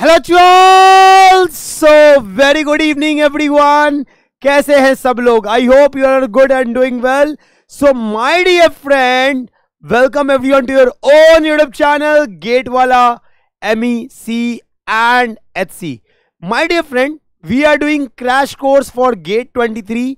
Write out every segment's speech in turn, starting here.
Hello चल so very good evening everyone कैसे हैं सब लोग I hope you are good and doing well so my dear friend welcome everyone to your own YouTube channel GATE वाला M E C and H C my dear friend we are doing crash course for GATE 23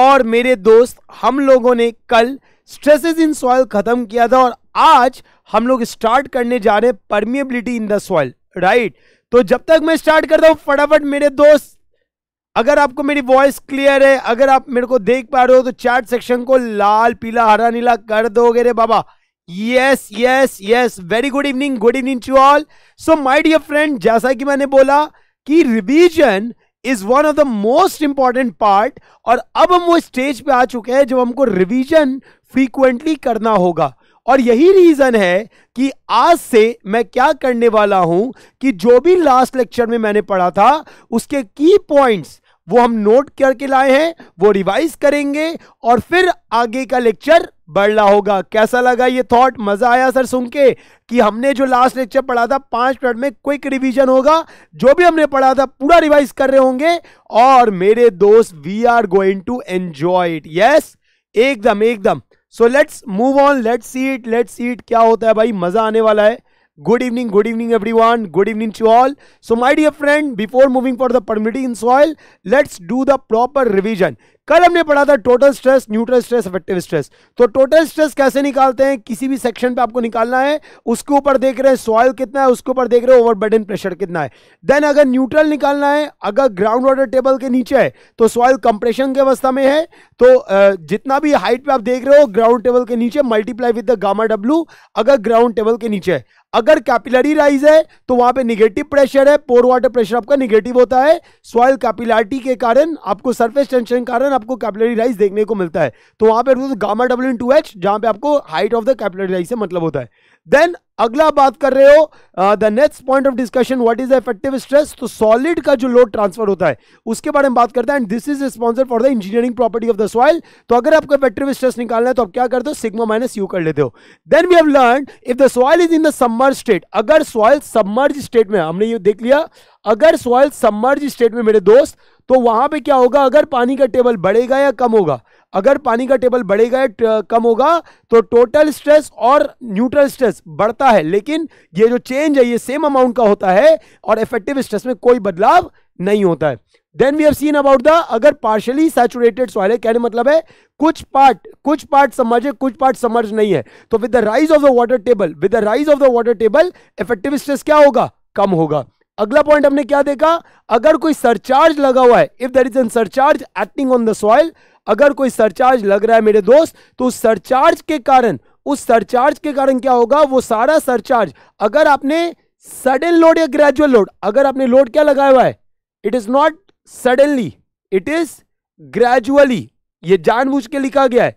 और मेरे दोस्त हम लोगों ने कल stresses in soil खत्म किया था और आज हम लोग स्टार्ट करने जा रहे हैं permeability in the soil right right? तो जब तक मैं स्टार्ट करता हूँ फटाफट मेरे दोस्त अगर आपको मेरी वॉइस क्लियर है अगर आप मेरे को देख पा रहे हो तो चैट सेक्शन को लाल पीला हरा नीला कर दोगे रे बाबा yes yes yes very good evening good evening to all so my dear friend जैसा कि मैंने बोला कि revision is one of the most important part और अब हम वो स्टेज पे आ चुके हैं जब हमको रिवीजन फ्रीक्वेंटली करना होगा और यही रीज़न है कि आज से मैं क्या करने वाला हूं कि जो भी लास्ट लेक्चर में मैंने पढ़ा था उसके की पॉइंट्स वो हम नोट करके लाए हैं वो रिवाइज करेंगे और फिर आगे का लेक्चर रहा होगा कैसा लगा ये थॉट मजा आया सर सुन के कि हमने जो लास्ट लेक्चर पढ़ा था पांच मिनट में क्विक रिवीजन होगा जो भी हमने पढ़ा था पूरा रिवाइज कर रहे होंगे और मेरे दोस्त we are going to enjoy it yes एकदम एकदम so let's move on let's see it let's it क्या होता है भाई मजा आने वाला है good evening good evening everyone good evening to all so my dear friend before moving for the permitting in soil let's do the proper revision कल हमने पढ़ा था total stress neutral stress effective stress तो total stress कैसे निकालते हैं किसी भी सेक्शन पे आपको निकालना है उसके ऊपर देख रहे हैं सॉइल कितना है उसके ऊपर देख रहे हैं ओवरबर्डन प्रेशर कितना है देन अगर न्यूट्रल निकालना है अगर ग्राउंड वाटर टेबल के नीचे है तो सॉइल कंप्रेशन की अवस्था में है तो जितना भी हाइट पे आप देख रहे हो ग्राउंड टेबल के नीचे multiply with the gamma W अगर ग्राउंड टेबल के नीचे है अगर कैपिलरी राइज है तो वहां पे निगेटिव प्रेशर है पोर वाटर प्रेशर आपका निगेटिव होता है सॉइल कैपिलरिटी के कारण आपको सरफेस टेंशन के कारण पैटर्न आपको कैपिलरी राइज देखने को मिलता है तो वहां पर गामा डब्ल्यू इन टू एच जहां पर आपको height of the capillary rise से मतलब होता है देन अगला बात कर रहे हो the next point of discussion what is the effective stress तो सॉलिड का जो लोड ट्रांसफर होता है उसके बारे में बात करते हैं and this is responsible for the engineering property of the soil तो अगर आपको इफेक्टिव स्ट्रेस निकालना है तो आप क्या करते हो सिग्मा माइनस यू कर लेते हो then we have learn if the soil is in the submerged state अगर सॉइल सम्मर्ज स्टेट में हमने ये देख लिया अगर सॉइल सबमर्ज स्टेट में मेरे दोस्त तो वहां पे क्या होगा अगर पानी का टेबल बढ़ेगा या कम होगा अगर पानी का टेबल बढ़ेगा या कम होगा तो टोटल स्ट्रेस और न्यूट्रल स्ट्रेस बढ़ता है लेकिन ये जो चेंज है ये सेम अमाउंट का होता है और इफेक्टिव स्ट्रेस में कोई बदलाव नहीं होता है then we have seen about the अगर पार्शली सैचुरेटेड सॉइल है कहने मतलब है कुछ पार्ट कुछ पार्ट समर्ज है कुछ पार्ट समर्ज नहीं है तो with the rise of the water table with the rise of the water table effective stress क्या होगा कम होगा अगला पॉइंट हमने क्या देखा अगर कोई सरचार्ज लगा हुआ है if there is an surcharge acting on the soil अगर कोई सरचार्ज लग रहा है मेरे दोस्त तो उस सरचार्ज के कारण उस सरचार्ज के कारण क्या होगा वो सारा सरचार्ज अगर आपने सडन लोड या ग्रेजुअल लोड अगर आपने लोड क्या लगाया हुआ है it is not suddenly it is gradually ये जानबूझ के लिखा गया है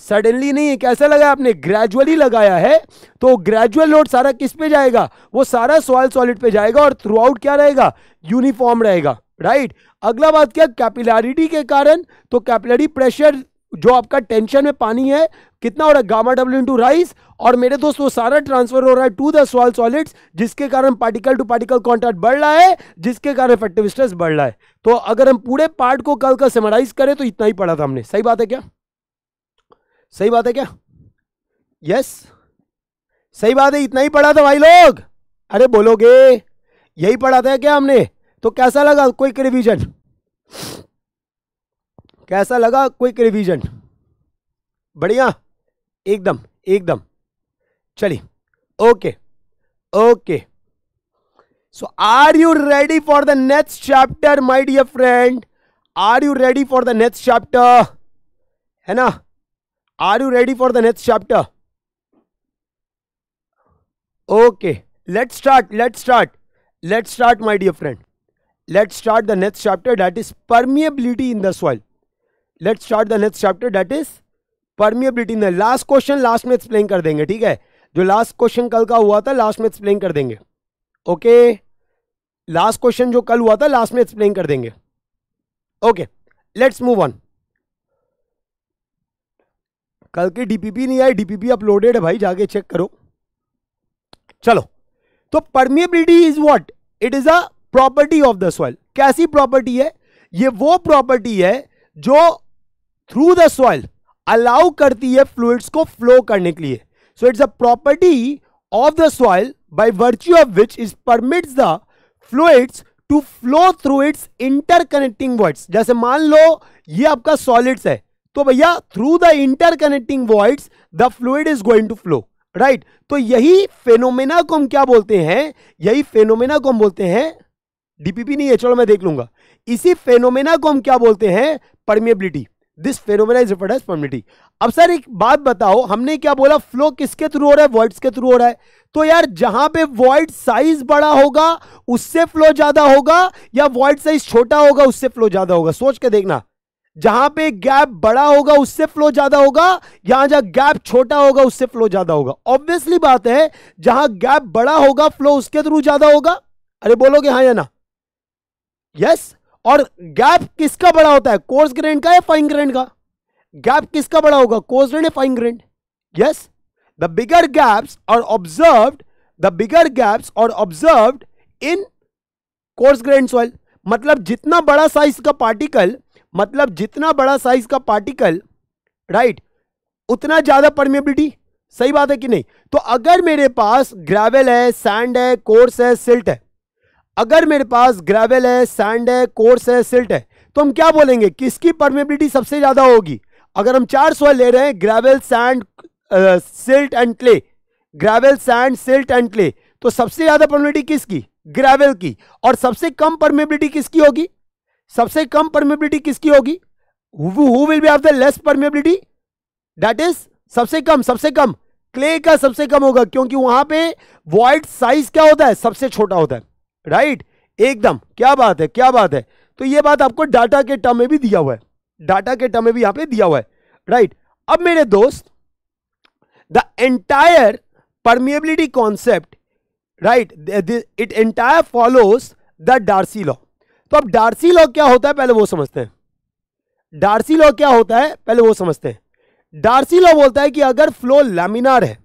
सडनली नहीं है कैसा लगा आपने ग्रेजुअली लगाया है तो ग्रेजुअल लोड सारा किस पे जाएगा वो सारा सॉइल सॉलिड पे जाएगा और थ्रू आउट क्या रहेगा यूनिफॉर्म रहेगा राइट अगला बात क्या कैपिलरिटी के कारण तो कैपिलरी प्रेशर जो आपका टेंशन में पानी है कितना हो रहा है गामा डब्ल्यू इंटू राइस और मेरे दोस्त वो सारा ट्रांसफर हो रहा है टू द सॉल सॉलिड्स जिसके कारण पार्टिकल टू पार्टिकल कॉन्टैक्ट बढ़ रहा है जिसके कारण इफेक्टिव स्ट्रेस बढ़ रहा है तो अगर हम पूरे पार्ट को कल का समराइज करें तो इतना ही पढ़ा था हमने सही बात है क्या सही बात है क्या यस सही बात है इतना ही पढ़ा था भाई लोग अरे बोलोगे यही पढ़ा था क्या हमने तो कैसा लगा क्विक रिविजन कैसा लगा क्विक रिविजन बढ़िया एकदम एकदम चलिए okay okay so are you ready for the next chapter my dear friend are you ready for the next chapter है ना are you ready for the next chapter okay let start let start let start my dear friend let start the next chapter that is permeability in the soil let start the next chapter that is permeability in the last question last में explain कर देंगे ठीक है जो last question कल का हुआ था लास्ट में एक्सप्लेन कर देंगे ओके लास्ट क्वेश्चन जो कल हुआ था लास्ट में एक्सप्लेन कर देंगे ओके लेट्स मूव ऑन कल की डीपीपी नहीं आई डीपीपी अपलोडेड है भाई जाके चेक करो चलो तो permeability is what it is a property of the soil कैसी प्रॉपर्टी है ये वो प्रॉपर्टी है जो थ्रू द सॉइल अलाउ करती है फ्लूड्स को फ्लो करने के लिए so it's a property of the soil by virtue of which is permits the fluids to flow through its interconnecting voids जैसे मान लो ये आपका सॉलिड्स है तो भैया through the interconnecting voids the fluid is going to flow right तो यही फेनोमेना को हम क्या बोलते हैं यही फेनोमेना को हम बोलते हैं डीपीपी नहीं है चलो मैं देख लूंगा इसी फेनोमेना को हम क्या बोलते हैं permeability this phenomena is referred as permeability अब सर एक बात बताओ हमने क्या बोला फ्लो किसके थ्रू हो रहा है वॉइड्स के थ्रू हो रहा है तो यार जहां पे वॉइड साइज बड़ा होगा उससे फ्लो ज्यादा होगा या वॉइड साइज छोटा होगा उससे फ्लो ज्यादा होगा सोच के देखना जहां पे गैप बड़ा होगा उससे फ्लो ज्यादा होगा यहां जहां गैप छोटा होगा उससे फ्लो ज्यादा होगा ऑब्वियसली बात है जहां गैप बड़ा होगा फ्लो उसके थ्रू ज्यादा होगा अरे बोलोगे हाँ या ना यस और गैप किसका बड़ा होता है कोर्स ग्रेन का या फाइन ग्रेन का गैप किसका बड़ा होगा कोर्स ग्रेन या fine grain yes the bigger gaps are observed the bigger gaps are observed in coarse grain soil मतलब जितना बड़ा साइज का पार्टिकल मतलब जितना बड़ा साइज का पार्टिकल राइट उतना ज़्यादा परमेबिलिटी सही बात है कि नहीं तो अगर मेरे पास ग्रेवल है सैंड है कोर्स है सिल्ट है अगर मेरे पास ग्रेवल है सैंड है कोर्स है सिल्ट है तो हम क्या बोलेंगे किसकी परमेबिलिटी सबसे ज़्यादा होगी अगर हम चार सॉइल ले रहे हैं gravel sand silt and clay gravel sand silt and clay तो सबसे ज़्यादा परमेबिलिटी किसकी ग्रेवल की और सबसे कम परमेबिलिटी किसकी होगी सबसे कम परमेबिलिटी किसकी होगी who will be the less permeability that is सबसे कम सबसे कम क्ले का सबसे कम होगा क्योंकि वहां पे वॉइड साइज क्या होता है सबसे छोटा होता है राइट right? एकदम क्या बात है क्या बात है तो ये बात आपको डाटा के टर्म में भी दिया हुआ है डाटा के टर्म में भी यहां पे दिया हुआ है राइट right? अब मेरे दोस्त the entire permeability concept right it entire follows the Darcy law तो अब डार्सी लॉ क्या होता है पहले वो समझते हैं डार्सी लॉ क्या होता है पहले वो समझते हैं डार्सी लॉ बोलता है कि अगर फ्लो लेमिनार है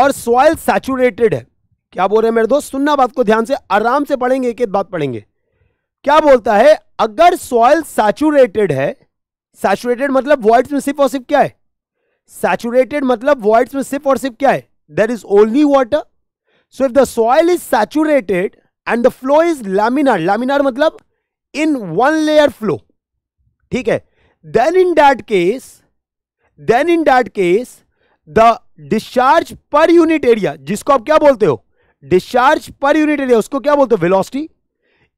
और सॉइल सैचुरेटेड है क्या बोल रहे हैं मेरे दोस्त सुनना बात को ध्यान से आराम से पढ़ेंगे एक एक बात पढ़ेंगे क्या बोलता है अगर सॉइल सैचुरेटेड है सैचुरेटेड मतलब वर्ड्स में सिर्फ और सिर्फ क्या है सैचुरेटेड मतलब वॉइड्स में सिर्फ और सिर्फ क्या है there is only water so if the soil is saturated and the flow is laminar laminar मतलब इन वन लेयर फ्लो ठीक है then in that case then in that case the discharge per unit area जिसको आप क्या बोलते हो discharge per unit area उसको क्या बोलते हो velocity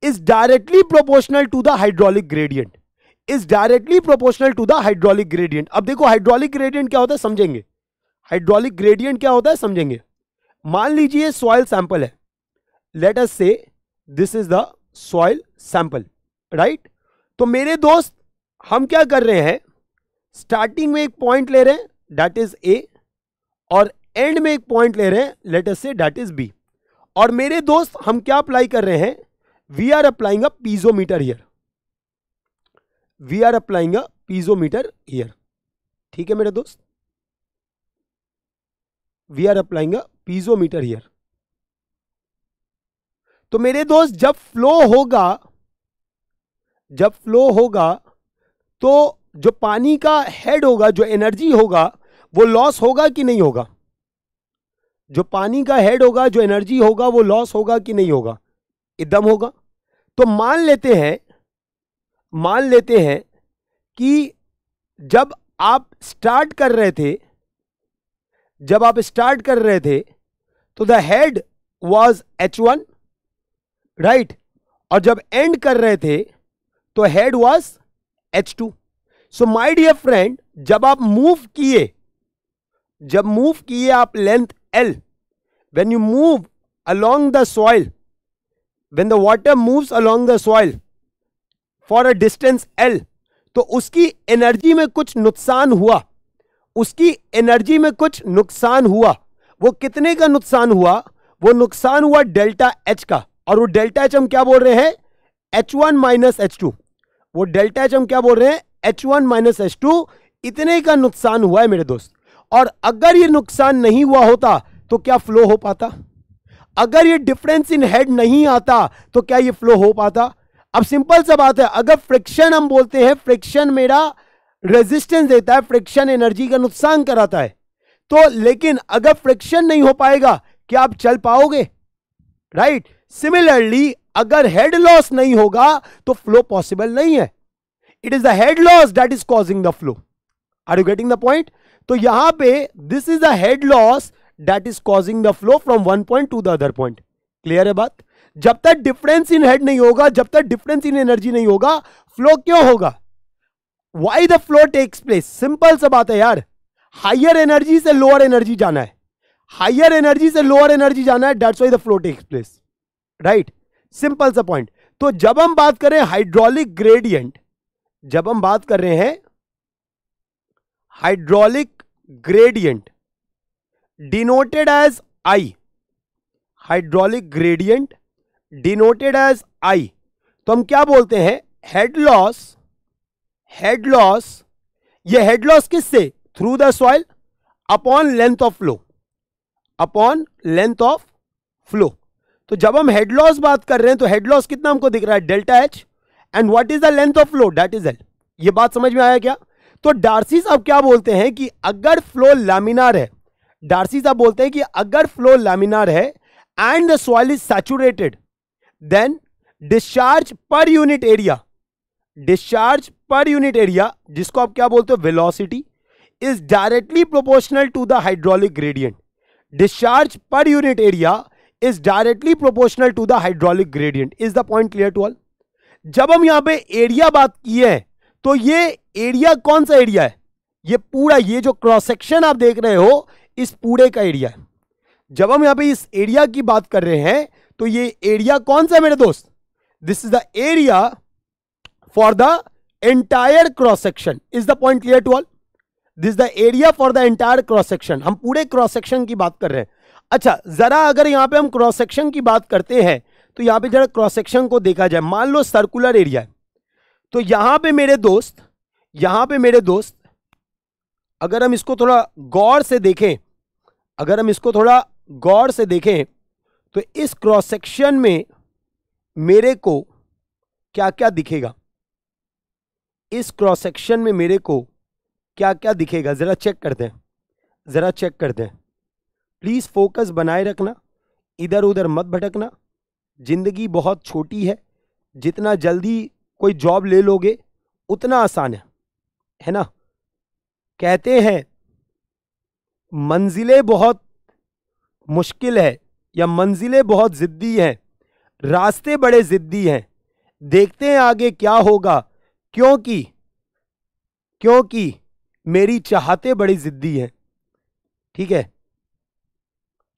is directly proportional to the hydraulic gradient is directly proportional to the hydraulic gradient अब देखो हाइड्रोलिक ग्रेडियंट क्या होता है समझेंगे हाइड्रोलिक ग्रेडियंट क्या होता है समझेंगे मान लीजिए सॉइल सैंपल है let us say this is the soil sample right तो मेरे दोस्त हम क्या कर रहे हैं स्टार्टिंग में एक पॉइंट ले रहे हैं डैट इज ए और एंड में एक पॉइंट ले रहे हैं late us say that is B और मेरे दोस्त हम क्या अप्लाई कर रहे हैं we are applying a piezometer here we are applying a piezometer here ठीक है मेरे दोस्त we are applying a piezometer here तो मेरे दोस्त जब फ्लो होगा जब फ्लो होगा तो जो पानी का हेड होगा जो एनर्जी होगा वो लॉस होगा कि नहीं होगा जो पानी का हेड होगा जो एनर्जी होगा वो लॉस होगा कि नहीं होगा एकदम होगा तो मान लेते हैं मान लेते हैं कि जब आप स्टार्ट कर रहे थे जब आप स्टार्ट कर रहे थे तो the head was H one right और जब एंड कर रहे थे तो head was H two so my dear friend जब आप मूव किए जब मूव किए आप length L when you move along the soil when the water move along the soil for a distance L तो उसकी एनर्जी में कुछ नुकसान हुआ उसकी एनर्जी में कुछ नुकसान हुआ वो कितने का नुकसान हुआ वो नुकसान हुआ डेल्टा एच का और वो डेल्टा एच हम क्या बोल रहे हैं H one minus H two वो डेल्टा एच हम क्या बोल रहे हैं H one minus H two इतने का नुकसान हुआ है मेरे दोस्त और अगर ये नुकसान नहीं हुआ होता तो क्या फ्लो हो पाता अगर ये डिफरेंस इन हेड नहीं आता तो क्या ये फ्लो हो पाता अब सिंपल सा बात है अगर फ्रिक्शन हम बोलते हैं फ्रिक्शन मेरा रेजिस्टेंस देता है फ्रिक्शन एनर्जी का नुकसान कराता है तो लेकिन अगर फ्रिक्शन नहीं हो पाएगा क्या आप चल पाओगे राइट right? सिमिलरली अगर हेड लॉस नहीं होगा तो फ्लो पॉसिबल नहीं है it is the head loss that is causing the flow are you getting the point तो यहां पे this is the head loss that is causing the flow from one point to the other point clear है बात जब तक difference in head नहीं होगा जब तक डिफरेंस इन एनर्जी नहीं होगा फ्लो क्यों होगा why the flow takes place simple सा बात है यार हाइयर एनर्जी से लोअर एनर्जी जाना है हाइयर एनर्जी से लोअर एनर्जी जाना है that's why the flow takes place right simple सा पॉइंट तो जब हम बात कर रहे हैं हाइड्रोलिक ग्रेडियंट जब हम बात कर रहे हैं hydraulic gradient denoted as I hydraulic gradient denoted as I तो हम क्या बोलते हैं हेड लॉस हेड लॉस ये हेड लॉस किससे through the soil upon length of flow upon length of flow तो जब हम हेड लॉस बात कर रहे हैं तो हेड लॉस कितना हमको दिख रहा है delta H and what is the length of flow that is L ये बात समझ में आया क्या तो डार्सी साहब क्या बोलते हैं कि अगर फ्लो लैमिनार है डार्सी साहब बोलते हैं कि अगर फ्लो लैमिनार है and the soil is saturated then discharge per unit area discharge per unit area जिसको आप क्या बोलते हो velocity is directly proportional to the hydraulic gradient discharge per unit area is directly proportional to the hydraulic gradient is the point clear to all जब हम यहां पे area बात किए हैं तो ये एरिया कौन सा एरिया है ये पूरा ये जो क्रॉस सेक्शन आप देख रहे हो इस पूरे का एरिया है जब हम यहां पे इस एरिया की बात कर रहे हैं तो ये एरिया कौन सा है मेरे दोस्त this is the area for the entire cross section is the point clear to all this the area for the entire cross section हम पूरे क्रॉस सेक्शन की बात कर रहे हैं अच्छा ज़रा अगर यहाँ पे हम क्रॉस सेक्शन की बात करते हैं तो यहाँ पे जरा क्रॉस सेक्शन को देखा जाए मान लो सर्कुलर एरिया है तो यहाँ पे मेरे दोस्त यहाँ पे मेरे दोस्त अगर हम इसको थोड़ा गौर से देखें अगर हम इसको थोड़ा गौर से देखें तो इस क्रॉस सेक्शन में मेरे को क्या क्या दिखेगा इस क्रॉस सेक्शन में मेरे को क्या क्या दिखेगा ज़रा चेक करते हैं ज़रा चेक करते हैं प्लीज़ फोकस बनाए रखना इधर उधर मत भटकना ज़िंदगी बहुत छोटी है जितना जल्दी कोई जॉब ले लोगे उतना आसान है है ना कहते हैं मंजिलें बहुत मुश्किल है या मंजिलें बहुत ज़िद्दी हैं रास्ते बड़े ज़िद्दी हैं देखते हैं आगे क्या होगा क्योंकि क्योंकि मेरी चाहते बड़ी ज़िद्दी हैं ठीक है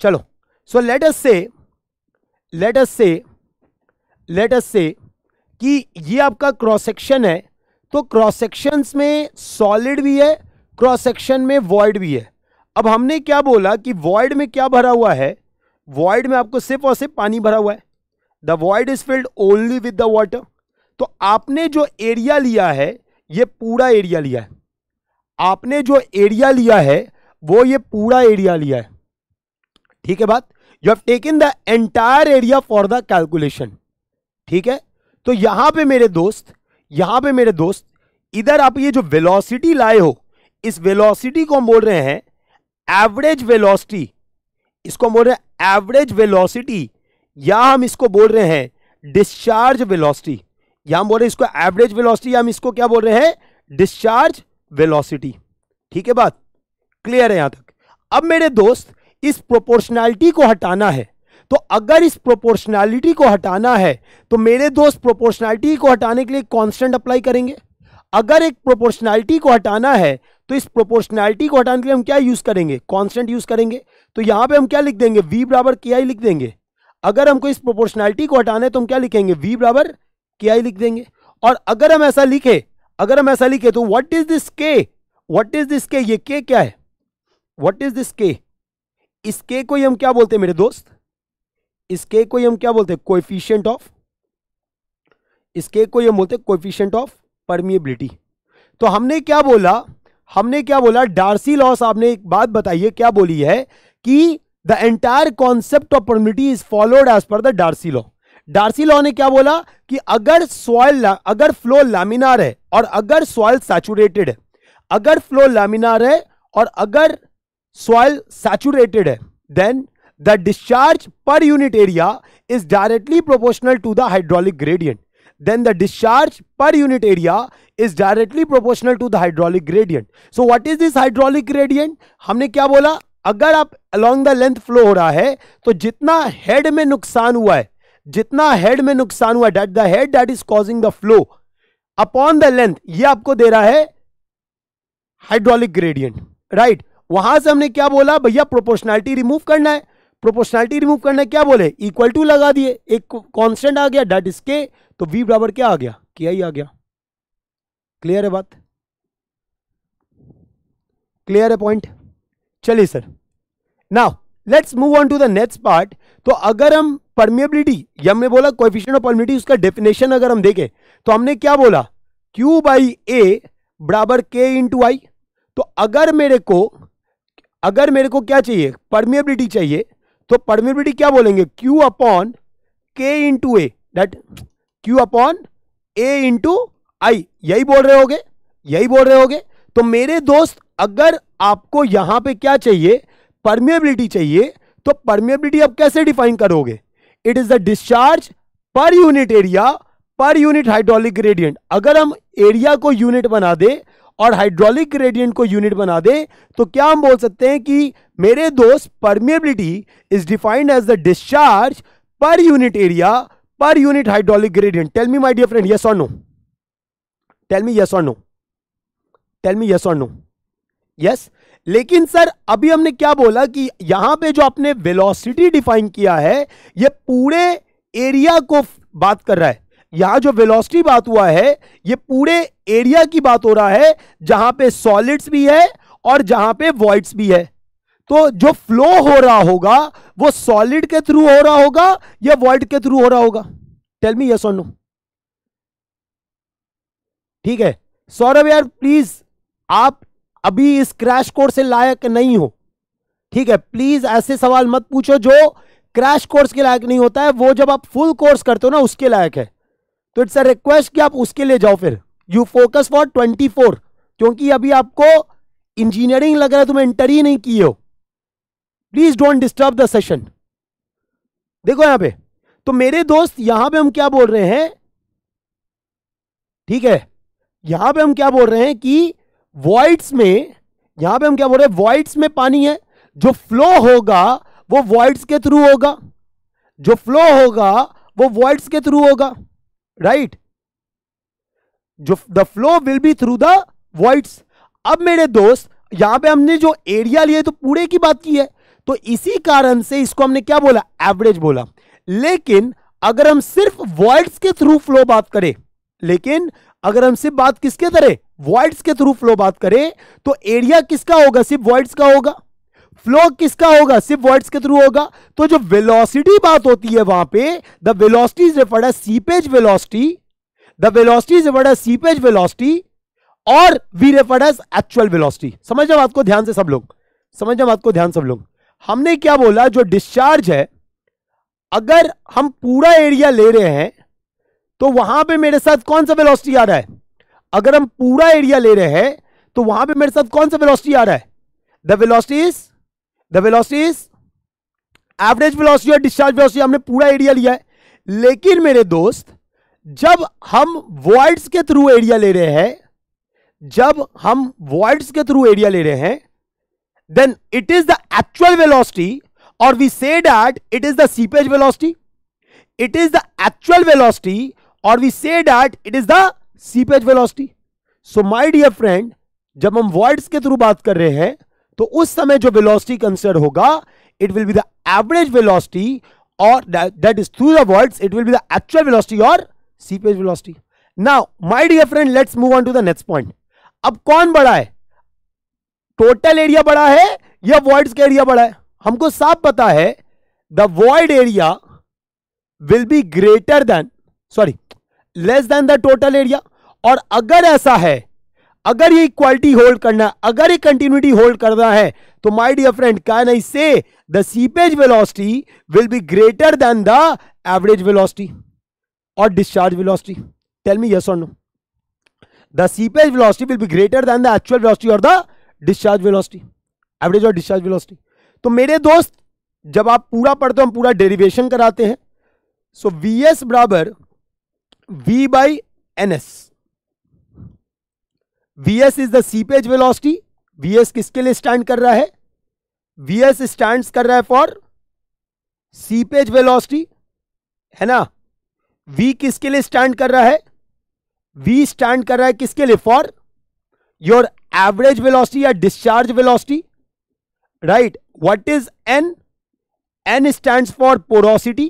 चलो सो लेट अस से लेट अस से लेट अस से कि ये आपका क्रॉस सेक्शन है तो क्रॉस सेक्शंस में सॉलिड भी है क्रॉस सेक्शन में वॉइड भी है अब हमने क्या बोला कि वॉइड में क्या भरा हुआ है वॉइड में आपको सिर्फ और सिर्फ पानी भरा हुआ है the void is filled only with the water तो आपने जो एरिया लिया है ये पूरा एरिया लिया है आपने जो एरिया लिया है वो ये पूरा एरिया लिया है ठीक है बात you have taken the entire area for the calculation ठीक है तो यहां पे मेरे दोस्त यहां पे मेरे दोस्त इधर आप ये जो वेलोसिटी लाए हो इस वेलोसिटी को हम बोल रहे हैं एवरेज वेलोसिटी इसको हम बोल रहे हैं एवरेज वेलोसिटी या हम इसको बोल रहे हैं डिस्चार्ज वेलोसिटी या हम बोल रहे हैं इसको एवरेज वेलोसिटी या हम इसको क्या बोल रहे हैं डिस्चार्ज वेलोसिटी ठीक है बात क्लियर है यहां तक अब मेरे दोस्त इस प्रोपोर्शनैलिटी को हटाना है तो अगर इस प्रोपोर्शनैलिटी को हटाना है तो मेरे दोस्त प्रोपोर्शनैलिटी को हटाने के लिए कांस्टेंट अप्लाई करेंगे अगर एक प्रोपोर्शनैलिटी को हटाना है तो इस प्रोपोर्शनैलिटी को हटाने के लिए हम क्या यूज़ करेंगे कांस्टेंट यूज़ करेंगे तो यहां पे हम क्या लिख देंगे वी बराबर के लिख देंगे अगर हमको इस प्रोपोर्शनैलिटी को हटाना है तो हम क्या लिखेंगे वी बराबर के लिख देंगे और अगर हम ऐसा लिखे अगर हम ऐसा लिखे तो what is this K what is this K ये के क्या है वट इज दिस के इसके को हम क्या बोलते हैं मेरे दोस्त इसके को हम क्या बोलते हैं कोफिशियंट ऑफ इसके को हम बोलते हैं कोफिशियंट ऑफ परमिएबिलिटी तो हमने क्या बोला हमने क्या बोला डार्सी लॉस आपने एक बात बताई है क्या बोली है कि the entire concept of permeability is followed as per the Darcy law Darcy law ने क्या बोला कि अगर सॉइल अगर फ्लो लैमिनार है और अगर सॉइल सैचुरेटेड है अगर फ्लो लैमिनार है और अगर soil saturated hai then the discharge per unit area is directly proportional to the hydraulic gradient then the discharge per unit area is directly proportional to the hydraulic gradient so what is this hydraulic gradient हमने क्या बोला अगर आप along the length flow हो रहा है तो जितना हेड में नुकसान हुआ है जितना हेड में नुकसान हुआ that the head that is causing the flow upon the length ये आपको दे रहा है हाइड्रोलिक ग्रेडियंट राइट वहां से हमने क्या बोला भैया प्रोपोर्शनैलिटी रिमूव करना है प्रोपोर्शनैलिटी रिमूव करना क्या बोले इक्वल टू लगा दिए एक कॉन्स्टेंट आ गया डेट इज के तो वी बराबर क्या आ गया क्या ही आ गया क्लियर है बात क्लियर है पॉइंट चलिए sir now let's move on to the next part तो अगर हम परमिएबिलिटी या हमने बोला कोएफिशिएंट ऑफ परमिबिलिटी उसका डेफिनेशन अगर हम देखें तो हमने क्या बोला क्यू बाई ए बराबर के इंटू आई तो अगर मेरे को अगर मेरे को क्या चाहिए परमिएबिलिटी चाहिए तो परमिएबिलिटी क्या बोलेंगे Q upon K into A that Q upon A into I यही बोल रहे होगे यही बोल रहे होगे तो मेरे दोस्त अगर आपको यहां पे क्या चाहिए परमिएबिलिटी चाहिए तो परमिएबिलिटी आप कैसे डिफाइन करोगे it is the discharge per unit area per unit hydraulic gradient अगर हम एरिया को यूनिट बना दे और हाइड्रोलिक ग्रेडियंट को यूनिट बना दे तो क्या हम बोल सकते हैं कि मेरे दोस्त permeability is defined as the discharge per unit area per unit hydraulic gradient tell me my dear friend yes और नो टेल मी यस और नो टेल मी यस और नो यस लेकिन सर अभी हमने क्या बोला कि यहां पे जो आपने वेलोसिटी डिफाइन किया है ये पूरे एरिया को बात कर रहा है यहां जो वेलोसिटी बात हुआ है ये पूरे एरिया की बात हो रहा है जहां पे सॉलिड्स भी है और जहां पे वॉइड्स भी है तो जो फ्लो हो रहा होगा वो सॉलिड के थ्रू हो रहा होगा या वॉइड के थ्रू हो रहा होगा टेल मी यस और नो ठीक है सौरभ यार प्लीज आप अभी इस क्रैश कोर्स से लायक नहीं हो ठीक है प्लीज ऐसे सवाल मत पूछो जो क्रैश कोर्स के लायक नहीं होता है वो जब आप फुल कोर्स करते हो ना उसके लायक है तो इट्स अ रिक्वेस्ट कि आप उसके लिए जाओ फिर you focus for twenty four क्योंकि अभी आपको इंजीनियरिंग लग रहा है तुम्हें इंटर ही नहीं किए हो please don't disturb the session देखो यहां पे तो मेरे दोस्त यहां पे हम क्या बोल रहे हैं ठीक है यहां पे हम क्या बोल रहे हैं कि वॉइड्स में यहां पे हम क्या बोल रहे हैं वॉइड्स में पानी है जो फ्लो होगा वो वॉइड्स के थ्रू होगा जो फ्लो होगा वो वॉइड्स के थ्रू होगा राइट जो the flow will be through the voids अब मेरे दोस्त यहां पे हमने जो एरिया लिया तो पूरे की बात की है तो इसी कारण से इसको हमने क्या बोला एवरेज बोला लेकिन अगर हम सिर्फ वॉइड्स के थ्रू फ्लो बात करें लेकिन अगर हम सिर्फ बात किसके करें वॉइड्स के थ्रू फ्लो बात करें तो एरिया किसका होगा सिर्फ वॉइड्स का होगा फ्लो किसका होगा सिर्फ वर्ड्स के थ्रू होगा तो जो वेलोसिटी बात होती है वहां पे the velocity is referred as seepage velocity the velocity is referred as seepage velocity or we referred as actual velocity समझ जाओ बात को ध्यान से सब लोग समझ जाओ बात को ध्यान सब लोग हमने क्या बोला जो डिस्चार्ज है अगर हम पूरा एरिया ले रहे हैं तो वहां पे मेरे साथ कौन सा वेलोसिटी आ रहा है अगर हम पूरा एरिया ले रहे हैं तो वहां पे मेरे साथ कौन सा वेलोसिटी आ रहा है the velocity is the velocity is average velocity or discharge velocity हमने पूरा एरिया लिया है लेकिन मेरे दोस्त जब हम वॉइड्स के थ्रू एरिया ले रहे हैं जब हम वॉइड्स के थ्रू एरिया ले रहे हैं then it is the actual velocity or we say that it is the seepage velocity it is the actual velocity or we say that it is the seepage velocity so my dear friend जब हम voids के through बात कर रहे हैं तो उस समय जो वेलोसिटी कंसिडर होगा it will be the average velocity or that is through the voids it will be the actual velocity or seepage velocity now my dear friend let's move on to the next point अब कौन बड़ा है total area बड़ा है या words का area बड़ा है हमको साफ पता है the void area will be greater than sorry less than the total area और अगर ऐसा है अगर ये इक्वालिटी होल्ड करना है अगर ये कंटिन्यूटी होल्ड करना है तो my dear friend can I say the seepage velocity will be greater than the average velocity or discharge velocity tell me yes और no the seepage velocity will be greater than the actual velocity और the discharge velocity average or discharge velocity तो मेरे दोस्त जब आप पूरा पढ़ते हो हम पूरा डेरिवेशन कराते हैं सो वी एस बराबर V by N S V S is the seepage velocity V S किसके लिए स्टैंड कर रहा है वी एस स्टैंड कर रहा है फॉर सीपेज वेलोसिटी है ना वी किसके लिए स्टैंड कर रहा है वी स्टैंड कर रहा है किसके लिए फॉर योर एवरेज वेलोसिटी या discharge velocity right what is N n stands for porosity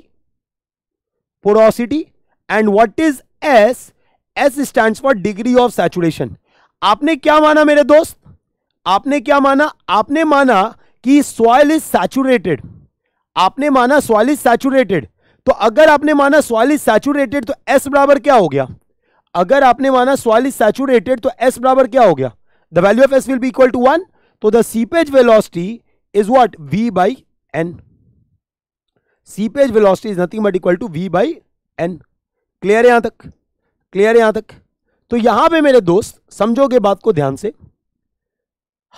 porosity and what is S S stands for degree of saturation आपने क्या माना मेरे दोस्त आपने क्या माना आपने माना कि सॉइल इज सैचुरेटेड आपने माना सॉइल इज सैचुरेटेड तो अगर आपने माना सॉइल इज सैचुरेटेड तो एस बराबर क्या हो गया अगर आपने माना सॉइल इज सैचुरेटेड तो एस बराबर क्या हो गया the value of S will be equal to one तो the seepage velocity is what V by n seepage velocity is nothing but equal to V by n clear यहां तक clear यहां तक तो यहां पे मेरे दोस्त समझोगे बात को ध्यान से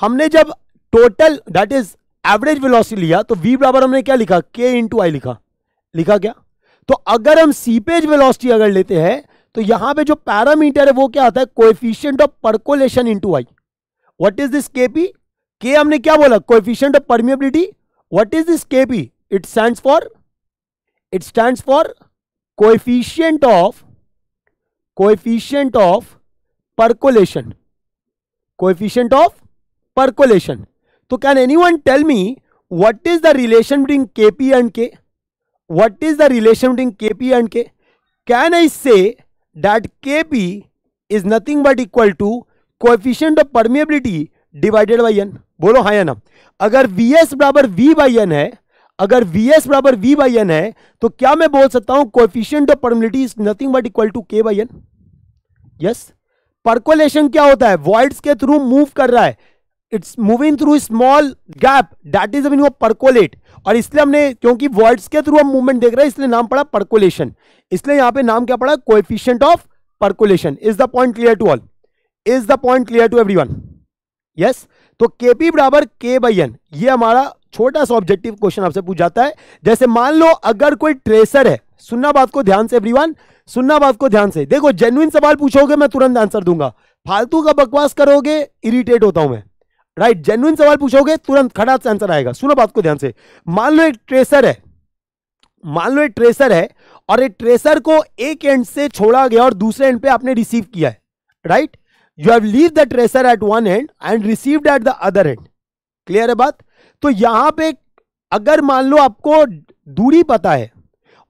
हमने जब total that is average velocity लिया तो वी बराबर हमने क्या लिखा इन इंटू आई लिखा लिखा क्या तो अगर हम सीपेज वेलोसिटी अगर लेते हैं तो यहां पे जो पैरामीटर है वो क्या आता है coefficient of percolation into i what is this kp k हमने क्या बोला coefficient of permeability what is this kp it stand for it stand for coefficient of coefficient of percolation coefficient of percolation तो can anyone tell me what is the relation between kp and k what is the relation between kp and k can I say that kp is nothing but equal to coefficient of permeability divided by n बोलो हाँ या ना अगर V S बराबर V by n है अगर V S बराबर V by n है तो क्या मैं बोल सकता हूं coefficient of permeability is nothing but equal to k by n yes percolation क्या होता है वॉइड्स के थ्रू मूव कर रहा है it's moving through small gap that is अवीन परकोलेट और इसलिए हमने क्योंकि वर्ड्स के थ्रू हम मूवमेंट देख रहे हैं इसलिए नाम पड़ा परकोलेशन इसलिए यहां पे नाम क्या पड़ा coefficient of percolation is the point clear to all is the point clear to everyone yes तो केपी बराबर के बाई एन ये हमारा छोटा सा ऑब्जेक्टिव क्वेश्चन आपसे पूछ जाता है जैसे मान लो अगर कोई ट्रेसर है सुनना बात को ध्यान से एवरीवन सुनना बात को ध्यान से देखो जेन्युइन सवाल पूछोगे मैं तुरंत आंसर दूंगा फालतू का बकवास करोगे इरिटेट होता हूं मैं राइट जेन्युइन सवाल पूछोगे तुरंत खड़ा से आंसर आएगा सुनो बात को ध्यान से मान लो एक ट्रेसर है मान लो एक ट्रेसर है और एक ट्रेसर को एक एंड से छोड़ा गया और दूसरे एंड पे आपने रिसीव किया है right you have leave the tracer at one end and received at the other end clear है बात तो यहां पे अगर मान लो आपको दूरी पता है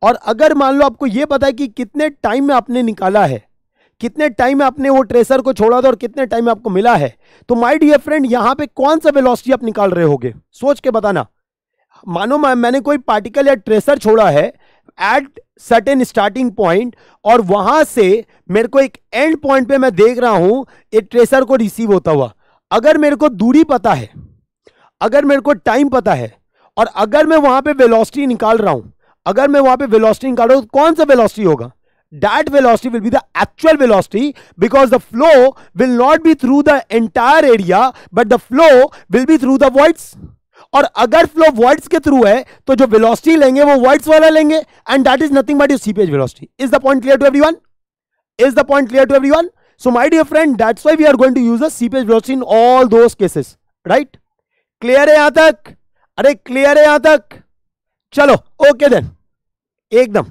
और अगर मान लो आपको यह पता है कि कितने टाइम में आपने निकाला है कितने टाइम में आपने वो ट्रेसर को छोड़ा था और कितने टाइम में आपको मिला है तो माय डियर फ्रेंड यहां पे कौन सा वेलोसिटी आप निकाल रहे होगे सोच के बताना मानो मैं मैंने कोई पार्टिकल या ट्रेसर छोड़ा है एट सर्टेन स्टार्टिंग पॉइंट और वहां से मेरे को एक एंड पॉइंट पे मैं देख रहा हूं एक ट्रेसर को रिसीव होता हुआ अगर मेरे को दूरी पता है अगर मेरे को टाइम पता है और अगर मैं वहां पे वेलोसिटी निकाल रहा हूं अगर मैं वहां पे वेलोसिटी निकाल रहा हूं तो कौन सा वेलोसिटी होगा that velocity will be the actual velocity because the flow will not be through the entire area but the flow will be through the voids और अगर फ्लो वर्ड्स के थ्रू है तो जो वेलोसिटी लेंगे वो वर्ड्स वाला लेंगे and that is nothing but your seepage velocity is the point clear to everyone is the point clear to everyone so my dear friend that's why we are going to use the seepage velocity in all those cases right clear है यहां तक अरे clear है यहां तक चलो okay then एकदम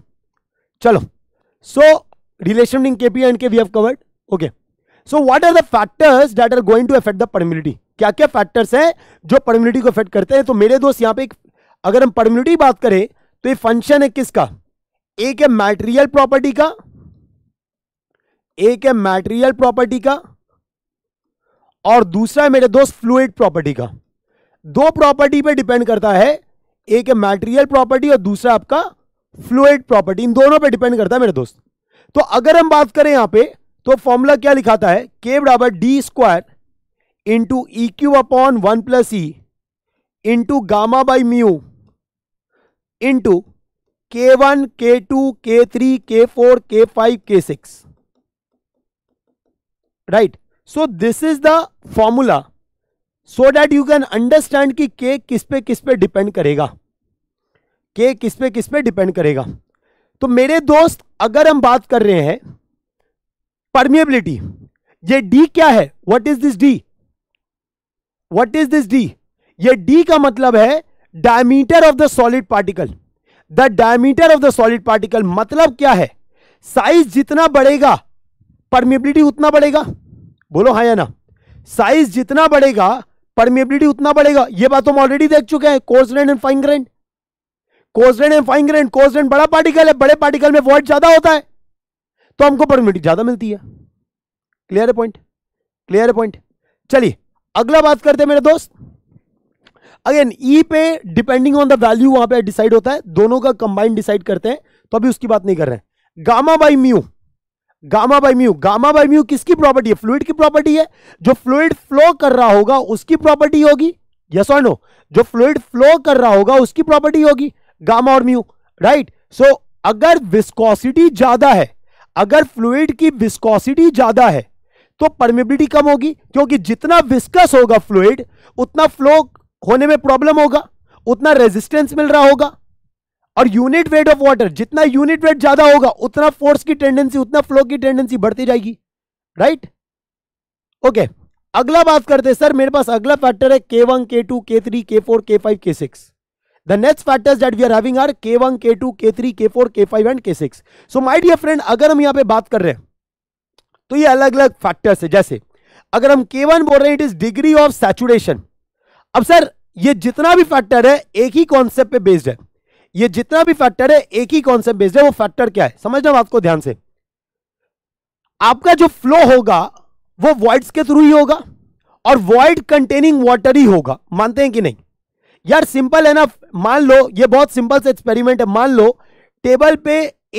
चलो so relation in kp and k we have covered okay so what are the factors that are going to affect the permeability क्या क्या फैक्टर्स हैं जो परमिलिटी को अफेक्ट करते हैं तो मेरे दोस्त यहां पे एक, अगर हम परमिलिटी बात करें तो ये फंक्शन है किसका एक है मैटेरियल प्रॉपर्टी का एक है मैटेरियल प्रॉपर्टी का और दूसरा है मेरे दोस्त फ्लूड प्रॉपर्टी का दो प्रॉपर्टी पे डिपेंड करता है एक है मैटेरियल प्रॉपर्टी और दूसरा आपका फ्लूड प्रॉपर्टी इन दोनों पे डिपेंड करता है मेरे दोस्त तो अगर हम बात करें यहां पे तो फॉर्मूला क्या लिखाता है के बराबर D square into E cube upon one plus E into gamma by mu into के वन के टू के थ्री के फोर के फाइव के six right so this is the formula so that you can understand कि k किस पे किस पे डिपेंड करेगा के किस पे किस पे डिपेंड करेगा तो मेरे दोस्त अगर हम बात कर रहे हैं परमिएबिलिटी ये डी क्या है what is this D what is this D ये डी का मतलब है diameter of the solid particle the diameter of the solid particle मतलब क्या है साइज जितना बढ़ेगा परमिबिलिटी उतना बढ़ेगा बोलो हाँ या ना साइज जितना बढ़ेगा परमिएबिलिटी उतना बढ़ेगा ये बात हम ऑलरेडी देख चुके हैं coarse grained and fine grained coarse grained and fine grained coarse grained बड़ा पार्टिकल है बड़े पार्टिकल में वॉइड ज्यादा होता है तो हमको परमिएबिलिटी ज्यादा मिलती है क्लियर है पॉइंट क्लियर है पॉइंट चलिए अगला बात करते हैं मेरे दोस्त अगेन ई e पे डिपेंडिंग ऑन द वैल्यू वहां पे डिसाइड होता है दोनों का कंबाइंड डिसाइड करते हैं तो अभी उसकी बात नहीं कर रहे हैं gamma by mu gamma by mu gamma by mu किसकी प्रॉपर्टी है फ्लूड की प्रॉपर्टी है जो फ्लूड फ्लो कर रहा होगा उसकी प्रॉपर्टी होगी यस और नो जो फ्लूड फ्लो कर रहा होगा उसकी प्रॉपर्टी होगी गामा और म्यू राइट सो अगर विस्कोसिटी ज्यादा है अगर फ्लूड की विस्कोसिटी ज्यादा है तो परमेबिलिटी कम होगी क्योंकि जितना विस्कस होगा फ्लूड उतना फ्लो होने में प्रॉब्लम होगा उतना रेजिस्टेंस मिल रहा होगा और यूनिट वेट ऑफ वाटर जितना यूनिट वेट ज्यादा होगा उतना फोर्स की टेंडेंसी उतना फ्लो की टेंडेंसी बढ़ती जाएगी राइट ओके अगला बात करते हैं सर मेरे पास अगला फैक्टर है के वन के टू के थ्री के फोर के फाइव के six having are k one के टू के थ्री के फोर के five and k six so my dear friend अगर हम यहां पर बात कर रहे हैं तो ये अलग अलग फैक्टर्स है जैसे अगर हम के वन बोल रहे हैं it is degree of saturation अब सर ये जितना भी फैक्टर है एक ही कॉन्सेप्ट पे बेस्ड है ये जितना भी फैक्टर है एक ही कॉन्सेप्ट बेस्ड है वो फैक्टर क्या है समझना बात को ध्यान से आपका जो फ्लो होगा वो वॉइड्स के थ्रू ही होगा और वॉइड कंटेनिंग वाटर ही होगा मानते हैं कि नहीं यार सिंपल है ना मान लो ये बहुत सिंपल से एक्सपेरिमेंट है मान लो टेबल पे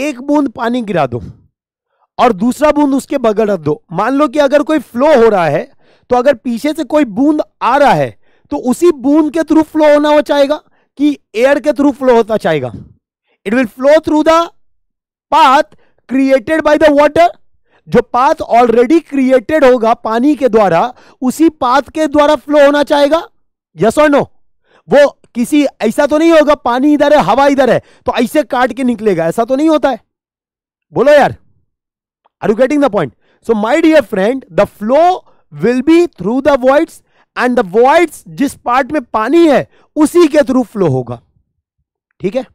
एक बूंद पानी गिरा दो और दूसरा बूंद उसके बगल रख दो मान लो कि अगर कोई फ्लो हो रहा है तो अगर पीछे से कोई बूंद आ रहा है तो उसी बूंद के थ्रू फ्लो होना हो चाहेगा कि एयर के थ्रू फ्लो होता चाहेगा it will flow through the path created by the water जो पाथ ऑलरेडी क्रिएटेड होगा पानी के द्वारा उसी पाथ के द्वारा फ्लो होना चाहेगा यस और नो वो किसी ऐसा तो नहीं होगा पानी इधर है हवा इधर है तो ऐसे काट के निकलेगा ऐसा तो नहीं होता है बोलो यार are you getting the point so my dear friend the flow will be through the voids and the voids जिस पार्ट में पानी है उसी के थ्रू फ्लो होगा ठीक है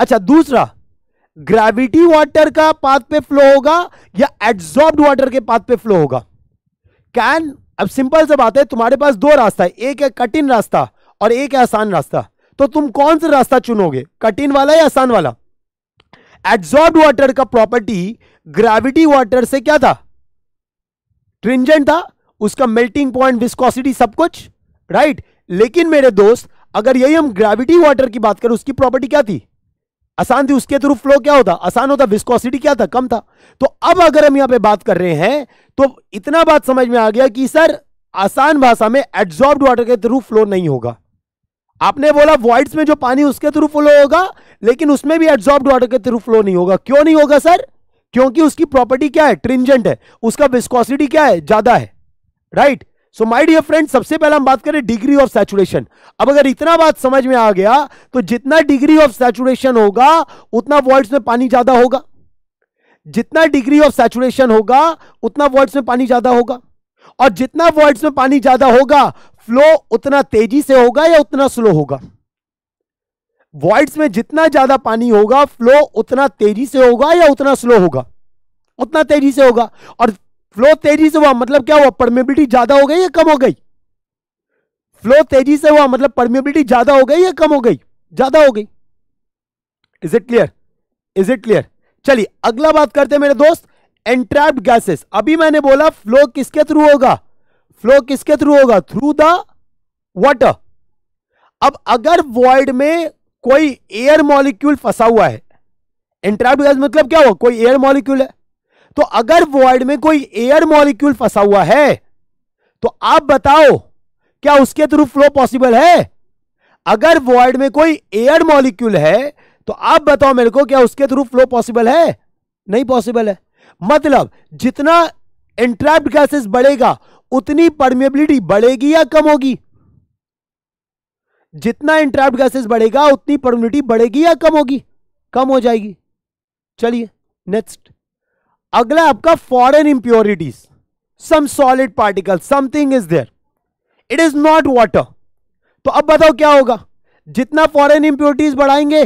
अच्छा दूसरा ग्रेविटी वाटर का पाथ पे फ्लो होगा या एड्सॉर्ब वाटर के पाथ पे फ्लो होगा कैन अब सिंपल से बात है तुम्हारे पास दो रास्ता है एक है कठिन रास्ता और एक है आसान रास्ता तो तुम कौन सा रास्ता चुनोगे कठिन वाला या आसान वाला एड्सॉर्ब वाटर का प्रॉपर्टी ग्रेविटी वाटर से क्या था ट्रिंजेंट था उसका मेल्टिंग पॉइंट विस्कोसिटी सब कुछ राइट right? लेकिन मेरे दोस्त अगर यही हम ग्रेविटी वाटर की बात करें उसकी प्रॉपर्टी क्या थी आसान थी उसके थ्रू फ्लो क्या होता आसान होता विस्कोसिटी क्या था कम था तो अब अगर हम यहां पे बात कर रहे हैं तो इतना बात समझ में आ गया कि सर आसान भाषा में एब्जॉर्ब वाटर के थ्रू फ्लो नहीं होगा आपने बोला वॉइड्स में जो पानी उसके थ्रू फ्लो होगा लेकिन उसमें भी एब्जॉर्ब वाटर के थ्रू फ्लो नहीं होगा क्यों नहीं होगा सर क्योंकि उसकी प्रॉपर्टी क्या है ट्रिंजेंट है उसका विस्कोसिटी क्या है ज्यादा है right so my dear friend सबसे पहले हम बात करें डिग्री ऑफ सैचुरेशन अब अगर इतना बात समझ में आ गया तो जितना डिग्री ऑफ सैचुरेशन होगा उतना वर्ड्स में पानी ज्यादा होगा जितना डिग्री ऑफ सैचुरेशन होगा उतना वर्ड्स में पानी ज्यादा होगा और जितना वर्ड्स में पानी ज्यादा होगा फ्लो उतना तेजी से होगा या उतना स्लो होगा वर्ड्स में जितना ज्यादा पानी होगा फ्लो उतना तेजी से होगा या उतना स्लो होगा उतना तेजी से होगा और फ्लो तेजी से हुआ मतलब क्या हुआ परमेबिलिटी ज्यादा हो गई या कम हो गई फ्लो तेजी से हुआ मतलब परमेबिलिटी ज्यादा हो गई या कम हो गई ज्यादा हो गई is it clear is it clear चलिए अगला बात करते हैं मेरे दोस्त एंट्रैप गैसेस अभी मैंने बोला फ्लो किसके थ्रू होगा फ्लो किसके थ्रू होगा थ्रू द वाटर अब अगर वॉइड में कोई एयर मॉलिक्यूल फंसा हुआ है एंट्रैप गैस मतलब क्या हुआ कोई एयर मॉलिक्यूल है तो अगर वॉइड में कोई एयर मॉलिक्यूल फंसा हुआ है तो आप बताओ क्या उसके थ्रू फ्लो पॉसिबल है अगर वॉइड में कोई एयर मॉलिक्यूल है तो आप बताओ मेरे को क्या उसके थ्रू फ्लो पॉसिबल है नहीं पॉसिबल है मतलब जितना इंट्रैप्ड गैसेस बढ़ेगा उतनी परमिबिलिटी बढ़ेगी या कम होगी जितना इंट्रैप्ड गैसेस बढ़ेगा उतनी परमिबिलिटी बढ़ेगी या कम होगी कम हो जाएगी चलिए नेक्स्ट अगला आपका foreign impurities some solid particle something is there it is not water तो अब बताओ क्या होगा जितना फॉरेन इंप्योरिटीज बढ़ाएंगे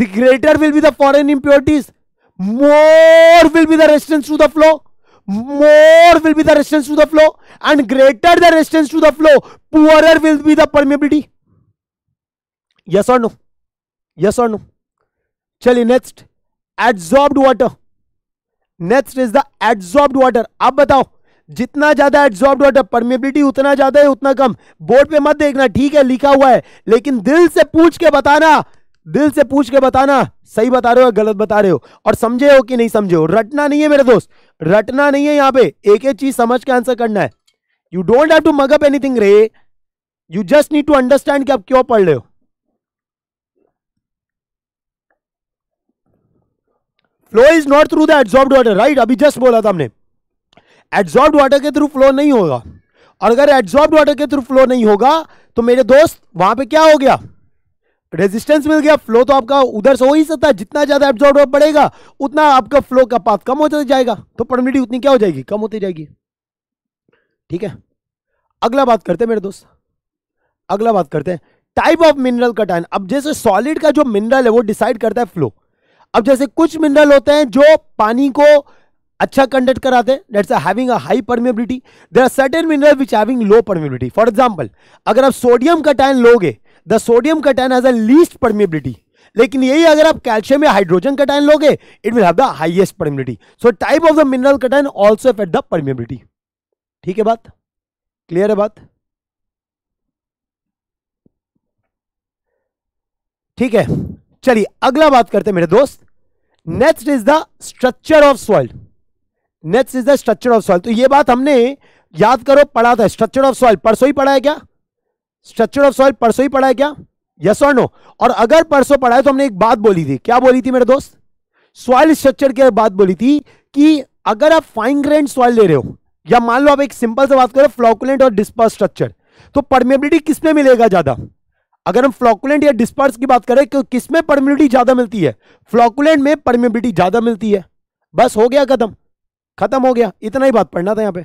the greater will be the foreign impurities more will be the resistance to the flow more will be the resistance to the flow and greater the resistance to the flow poor will be the permeability yes और no yes और no चलिए next adsorbed water next is the adsorbed water अब बताओ जितना ज्यादा adsorb water permeability उतना ज्यादा है उतना कम बोर्ड पे मत देखना ठीक है लिखा हुआ है लेकिन दिल से पूछ के बताना दिल से पूछ के बताना सही बता रहे हो गलत बता रहे हो और समझे हो कि नहीं समझे हो रटना नहीं है मेरे दोस्त रटना नहीं है यहां पे एक एक चीज समझ के आंसर करना है you don't have to mug up anything रे you just need to understand कि आप क्यों पढ़ रहे हो flow is not through the absorb water right अभी जस्ट बोला था हमने एब्जॉर्ब वाटर के थ्रू फ्लो नहीं होगा और अगर एब्जॉर्ब वाटर के थ्रू फ्लो नहीं होगा तो मेरे दोस्त वहां पे क्या हो गया रेजिस्टेंस मिल गया फ्लो तो आपका उधर से हो ही सकता है जितना ज्यादा एब्जॉर्ब पड़ेगा उतना आपका फ्लो का पाथ कम होता जाएगा तो परमिटी उतनी क्या हो जाएगी कम होती जाएगी ठीक है अगला बात करते हैं मेरे दोस्त अगला बात करते हैं टाइप ऑफ मिनरल का अब जैसे सॉलिड का जो मिनरल है वो डिसाइड करता है फ्लो अब जैसे कुछ मिनरल होते हैं जो पानी को अच्छा कंडक्ट कराते हैं having a high permeability there are certain mineral which having low permeability for example अगर आप सोडियम का टैन लोगे द सोडियम का टैन एज अ लीस्ट परमेबिलिटी लेकिन यही अगर आप कैल्शियम या हाइड्रोजन कटाइन लोगे it will have the highest permeability so type of the mineral cation also affect the permeability ठीक है बात क्लियर है बात ठीक है चलिए अगला बात करते हैं मेरे दोस्त next is the structure of soil next is the structure of soil तो ये बात हमने याद करो पढ़ा था स्ट्रक्चर ऑफ सॉइल परसों ही पढ़ा है क्या स्ट्रक्चर ऑफ सॉइल परसों ही पढ़ा है क्या यस और नो और अगर परसों पढ़ा है तो हमने एक बात बोली थी क्या बोली थी मेरे दोस्त सॉइल स्ट्रक्चर की बात बोली थी कि अगर आप फाइन ग्रेन सॉइल ले रहे हो या मान लो आप एक सिंपल से बात करो फ्लॉकुलेंट और डिस्पर्स स्ट्रक्चर तो परमेबिलिटी किसमें मिलेगा ज्यादा अगर हम फ्लॉकुलेंट या डिस्पर्स की बात करें तो किसमें परमिबिलिटी ज्यादा मिलती है फ्लॉकुलेंट में परमिबिलिटी ज्यादा मिलती है बस हो गया खत्म खत्म हो गया इतना ही बात पढ़ना था यहाँ पे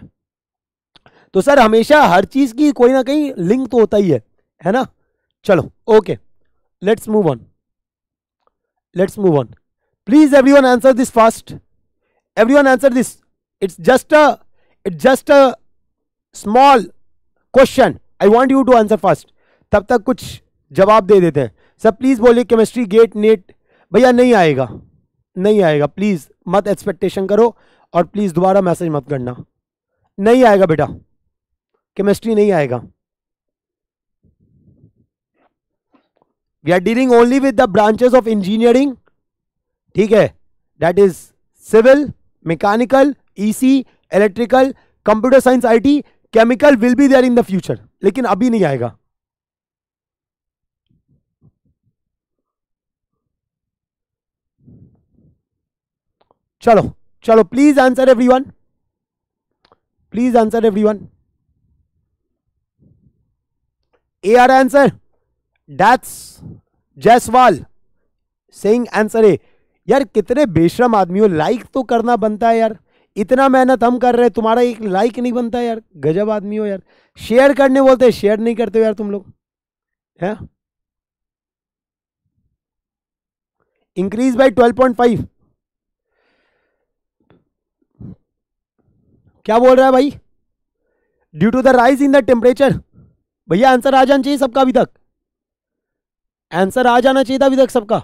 तो सर हमेशा हर चीज की कोई ना कहीं लिंक तो होता ही है है ना चलो okay let's move on let's move on please every one answer this fast every one answer this it's just it's just a small question I want you to answer fast तब तक कुछ जवाब दे देते हैं सर प्लीज़ बोलिए chemistry GATE NET भैया नहीं आएगा नहीं आएगा प्लीज़ मत एक्सपेक्टेशन करो और प्लीज़ दोबारा मैसेज मत करना नहीं आएगा बेटा केमिस्ट्री नहीं आएगा we are dealing only with the branches of engineering ठीक है that is civil mechanical EC electrical computer science IT chemical will be there in the future लेकिन अभी नहीं आएगा चलो चलो please answer everyone please answer everyone A are answer that's Jaiswal saying answer A यार कितने बेशरम आदमी हो लाइक तो करना बनता है यार इतना मेहनत हम कर रहे हैं तुम्हारा एक लाइक नहीं बनता यार गजब आदमी हो यार शेयर करने बोलते हैं शेयर नहीं करते हो यार तुम लोग है increase by twelve point five क्या बोल रहा है भाई due to the rise in the temperature भैया आंसर आ जाना चाहिए सबका अभी तक आंसर आ जाना चाहिए था अभी तक सबका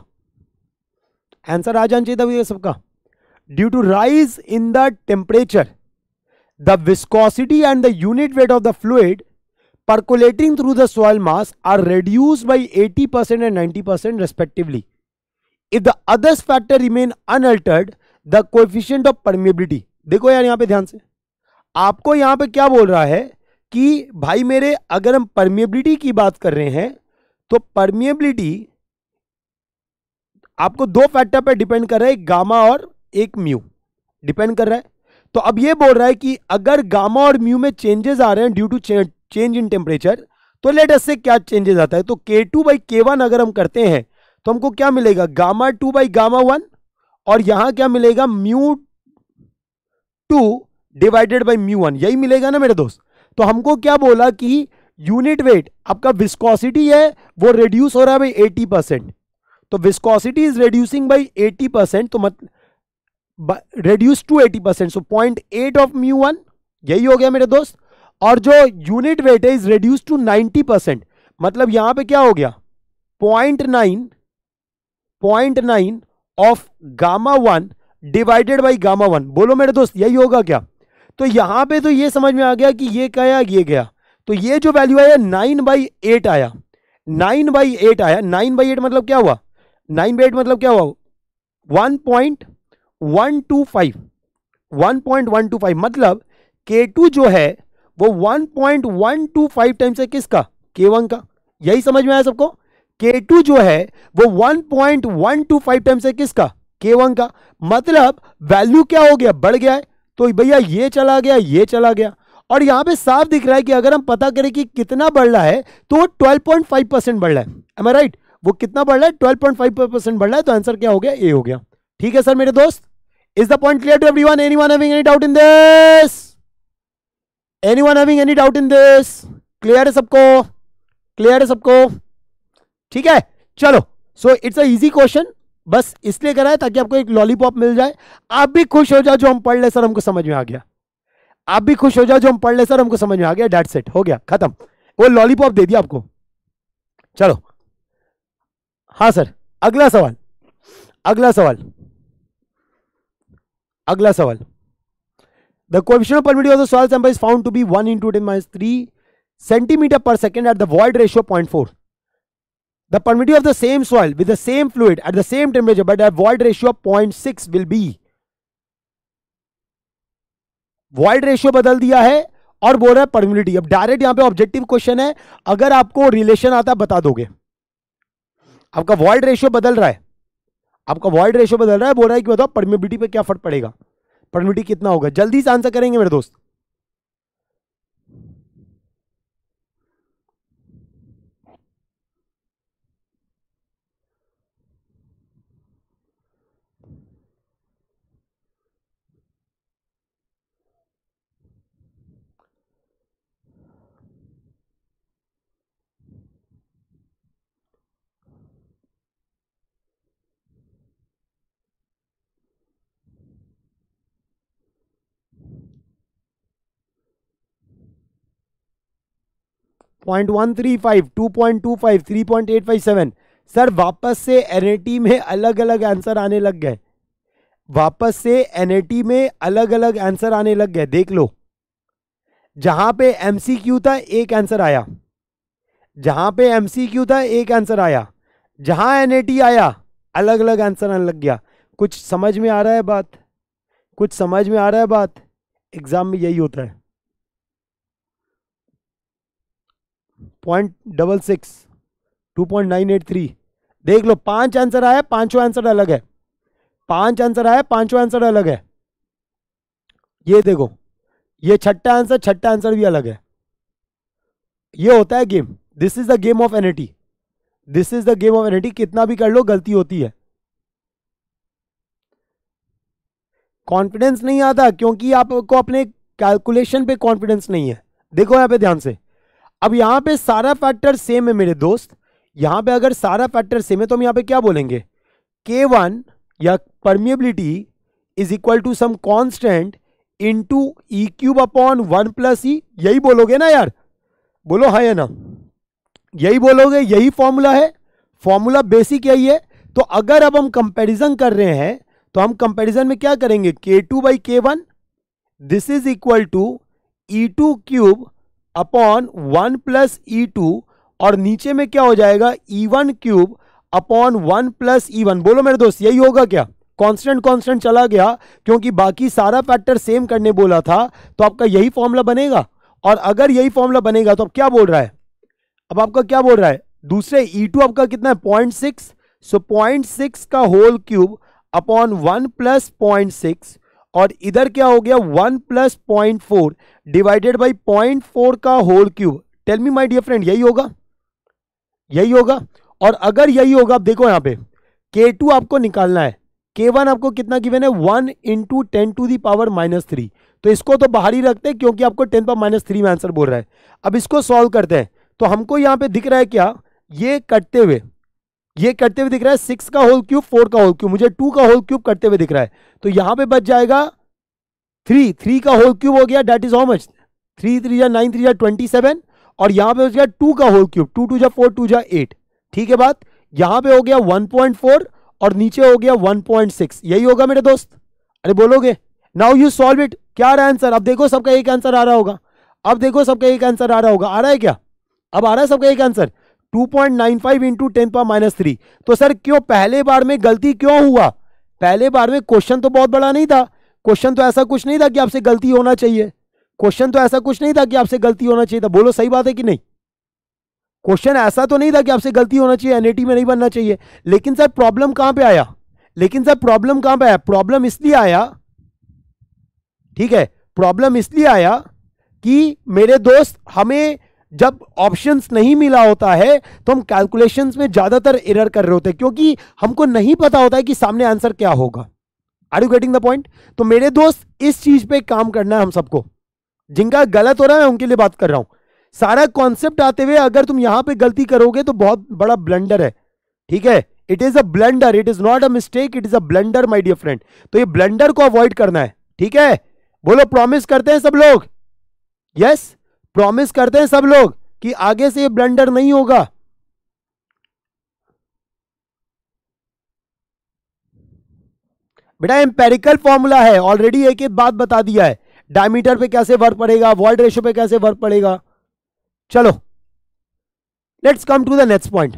आंसर आ जाना चाहिए था अभी तक सबका due to rise in the temperature the viscosity and the unit weight of the fluid the through mass are mass by eighty percent and and percent respectively if the others factor remain unaltered the coefficient of permeability देखो यार यहां पे ध्यान से आपको यहाँ पे क्या बोल रहा है कि भाई मेरे अगर हम परमिएबिलिटी की बात कर रहे हैं तो परमिएबिलिटी आपको दो फैक्टर पे डिपेंड कर रहा है गामा और एक म्यू डिपेंड कर रहा है तो अब ये बोल रहा है कि अगर गामा और म्यू में चेंजेस आ रहे हैं due to change in temperature तो लेटेस्ट से क्या चेंजेस आता है तो के टू बाई के वन अगर हम करते हैं तो हमको क्या मिलेगा gamma two by gamma one और यहां क्या मिलेगा mu two divided by mu one यही मिलेगा ना मेरे दोस्त तो हमको क्या बोला कि यूनिट वेट आपका विस्कोसिटी है वो रिड्यूस हो रहा है भाई एटी परसेंट तो viscosity is reducing by eighty percent तो मतलब reduce to eighty percent so point eight of mu one यही हो गया मेरे दोस्त और जो यूनिट वेट है is reduce to ninety percent मतलब यहां पे क्या हो गया point nine point nine of gamma one divided by gamma one बोलो मेरे दोस्त यही होगा क्या तो यहां पे तो ये समझ में आ गया कि ये क्या ये गया तो ये जो वैल्यू आया नाइन बाई एट आया नाइन बाई एट आया नाइन बाई एट मतलब क्या हुआ नाइन बाई एट मतलब क्या हुआ one point one two five one point one two five मतलब के टू जो है वो one point one two five times है किसका के वन का यही समझ में आया सबको के टू जो है वो one point one two five times है किसका के वन का मतलब वैल्यू क्या हो गया बढ़ गया है तो भैया ये चला गया ये चला गया और यहाँ पे साफ दिख रहा है कि अगर हम पता करें कि कितना बढ़ रहा है तो फाइव परसेंट बढ़ रहा है एम राइट वो कितना बढ़ रहा है फाइव परसेंट बढ़ रहा है तो आंसर क्या हो गया ए हो गया ठीक है सर मेरे दोस्त is the point clear to everyone anyone any doubt in this anyone any doubt in this clear है सबको क्लियर है सबको ठीक है चलो so it's a easy question बस इसलिए करा है ताकि आपको एक लॉलीपॉप मिल जाए आप भी खुश हो जाओ जो हम पढ़ ले सर हमको समझ में आ गया आप भी खुश हो जाओ जो हम पढ़ ले सर हमको समझ में आ गया डेट सेट हो गया खत्म वो लॉलीपॉप दे दिया आपको चलो हाँ सर अगला सवाल अगला सवाल अगला सवाल the question permeability of the sample is found to be one into ten minus three centimetre per second at the void ratio point four permeability of the same soil soil with the same fluid at the same temperature but a void ratio of 0.6 will be void ratio बदल दिया है और बोल रहा है permeability अब direct यहां पे ऑब्जेक्टिव क्वेश्चन है अगर आपको रिलेशन आता बता दोगे आपका वॉइड रेशियो बदल रहा है आपका वॉइड रेशियो बदल रहा है बोल रहा है कि बताओ परमिबिलिटी पर क्या फर्क पड़ेगा परमिटी कितना होगा जल्दी से आंसर करेंगे मेरे दोस्त point one three five two point two five three point eight five seven sir वापस से एन में अलग अलग आंसर आने लग गए वापस से एन में अलग अलग आंसर आने लग गए देख लो जहां पे एम था एक आंसर आया जहां पे एम था एक आंसर आया जहां एन आया अलग अलग आंसर आने लग गया कुछ समझ में आ रहा है बात कुछ समझ में आ रहा है बात एग्ज़ाम में यही होता है point double six two point nine eight three देख लो पांच आंसर आया पांचों आंसर अलग है पांच आंसर आया पांचों आंसर अलग है ये देखो ये छठा आंसर छठा आंसर भी अलग है ये होता है game this is the game of entity this is the game of entity कितना भी कर लो गलती होती है कॉन्फिडेंस नहीं आता क्योंकि आपको अपने कैलकुलेशन पे कॉन्फिडेंस नहीं है देखो यहां पे ध्यान से अब यहाँ पे सारा फैक्टर सेम है मेरे दोस्त यहाँ पे अगर सारा फैक्टर सेम है तो हम यहाँ पे क्या बोलेंगे के वन या permeability is equal to some constant into e cube upon one plus e यही बोलोगे ना यार बोलो हाँ या ना यही बोलोगे यही फॉर्मूला है फॉर्मूला बेसिक यही है तो अगर अब हम कंपेरिजन कर रहे हैं तो हम कंपेरिजन में क्या करेंगे K two by K one this is equal to e two cube upon one plus e two और नीचे में क्या हो जाएगा e e one cube upon one plus e e one बोलो मेरे दोस्त यही होगा क्या कांस्टेंट कांस्टेंट चला गया क्योंकि बाकी सारा फैक्टर सेम करने बोला था तो आपका यही फॉर्मूला बनेगा और अगर यही फॉर्मूला बनेगा तो अब क्या बोल रहा है अब आपका क्या बोल रहा है दूसरे ई e टू आपका कितना है point six so point six का whole cube upon one plus point six और इधर क्या हो गया one plus point four divided by point four का whole cube tell me my dear friend यही होगा यही होगा और अगर यही होगा आप देखो यहाँ पे K2 आपको निकालना है K1 आपको कितना गिवन है one into ten to the power minus three तो इसको तो बाहर ही रखते हैं क्योंकि आपको टेन पावर माइनस थ्री में आंसर बोल रहा है अब इसको सॉल्व करते हैं तो हमको यहां पे दिख रहा है क्या ये कटते हुए ये कटते हुए दिख रहा है सिक्स का होल क्यूब फोर का होल क्यूब मुझे टू का होल क्यूब कटते हुए दिख रहा है तो यहां पे बच जाएगा थ्री थ्री का होल क्यूब हो गया that is how much three three या नाइन थ्री या ट्वेंटी सेवन और यहां पे हो गया टू का होल क्यूब टू टू जा फोर टू या एट ठीक है बात यहां पे हो गया वन पॉइंट फोर और नीचे हो गया वन पॉइंट सिक्स यही होगा मेरे दोस्त अरे बोलोगे नाउ यू सॉल्व इट क्या आ रहा है आंसर अब देखो सबका एक आंसर आ रहा होगा अब देखो सबका एक आंसर आ रहा होगा आ रहा है क्या अब आ रहा है सबका एक answer 2.95 point nine five into ten power minus three तो सर क्यों पहले बार में गलती क्यों हुआ पहले बार में क्वेश्चन तो बहुत बड़ा नहीं था क्वेश्चन तो ऐसा कुछ नहीं था कि आपसे गलती होना चाहिए क्वेश्चन तो ऐसा कुछ नहीं था कि आपसे गलती होना चाहिए था बोलो सही बात है कि नहीं क्वेश्चन ऐसा तो नहीं था कि आपसे गलती होना चाहिए एनएटी में नहीं बनना चाहिए लेकिन सर प्रॉब्लम कहां पे आया लेकिन सर प्रॉब्लम कहां पे आया प्रॉब्लम इसलिए आया ठीक है प्रॉब्लम इसलिए आया कि मेरे दोस्त हमें जब ऑप्शंस नहीं मिला होता है तो हम कैलकुलेशंस में ज़्यादातर एरर कर रहे होते हैं क्योंकि हमको नहीं पता होता है कि सामने आंसर क्या होगा are you getting the point तो मेरे दोस्त इस चीज पे काम करना है हम सबको जिनका गलत हो रहा है उनके लिए बात कर रहा हूं सारा कॉन्सेप्ट आते हुए अगर तुम यहां पे गलती करोगे तो बहुत बड़ा ब्लंडर है ठीक है it is a blunder it is not a mistake it is a blunder my dear friend तो ये ब्लंडर को अवॉइड करना है ठीक है बोलो प्रॉमिस करते हैं सब लोग यस yes? प्रॉमिस करते हैं सब लोग कि आगे से ये ब्लंडर नहीं होगा बेटा एम्पेरिकल फॉर्मूला है ऑलरेडी एक एक बात बता दिया है डायमीटर पे कैसे वर्क पड़ेगा वर्ल्ड रेशो पे कैसे वर्क पड़ेगा चलो let's come to the next point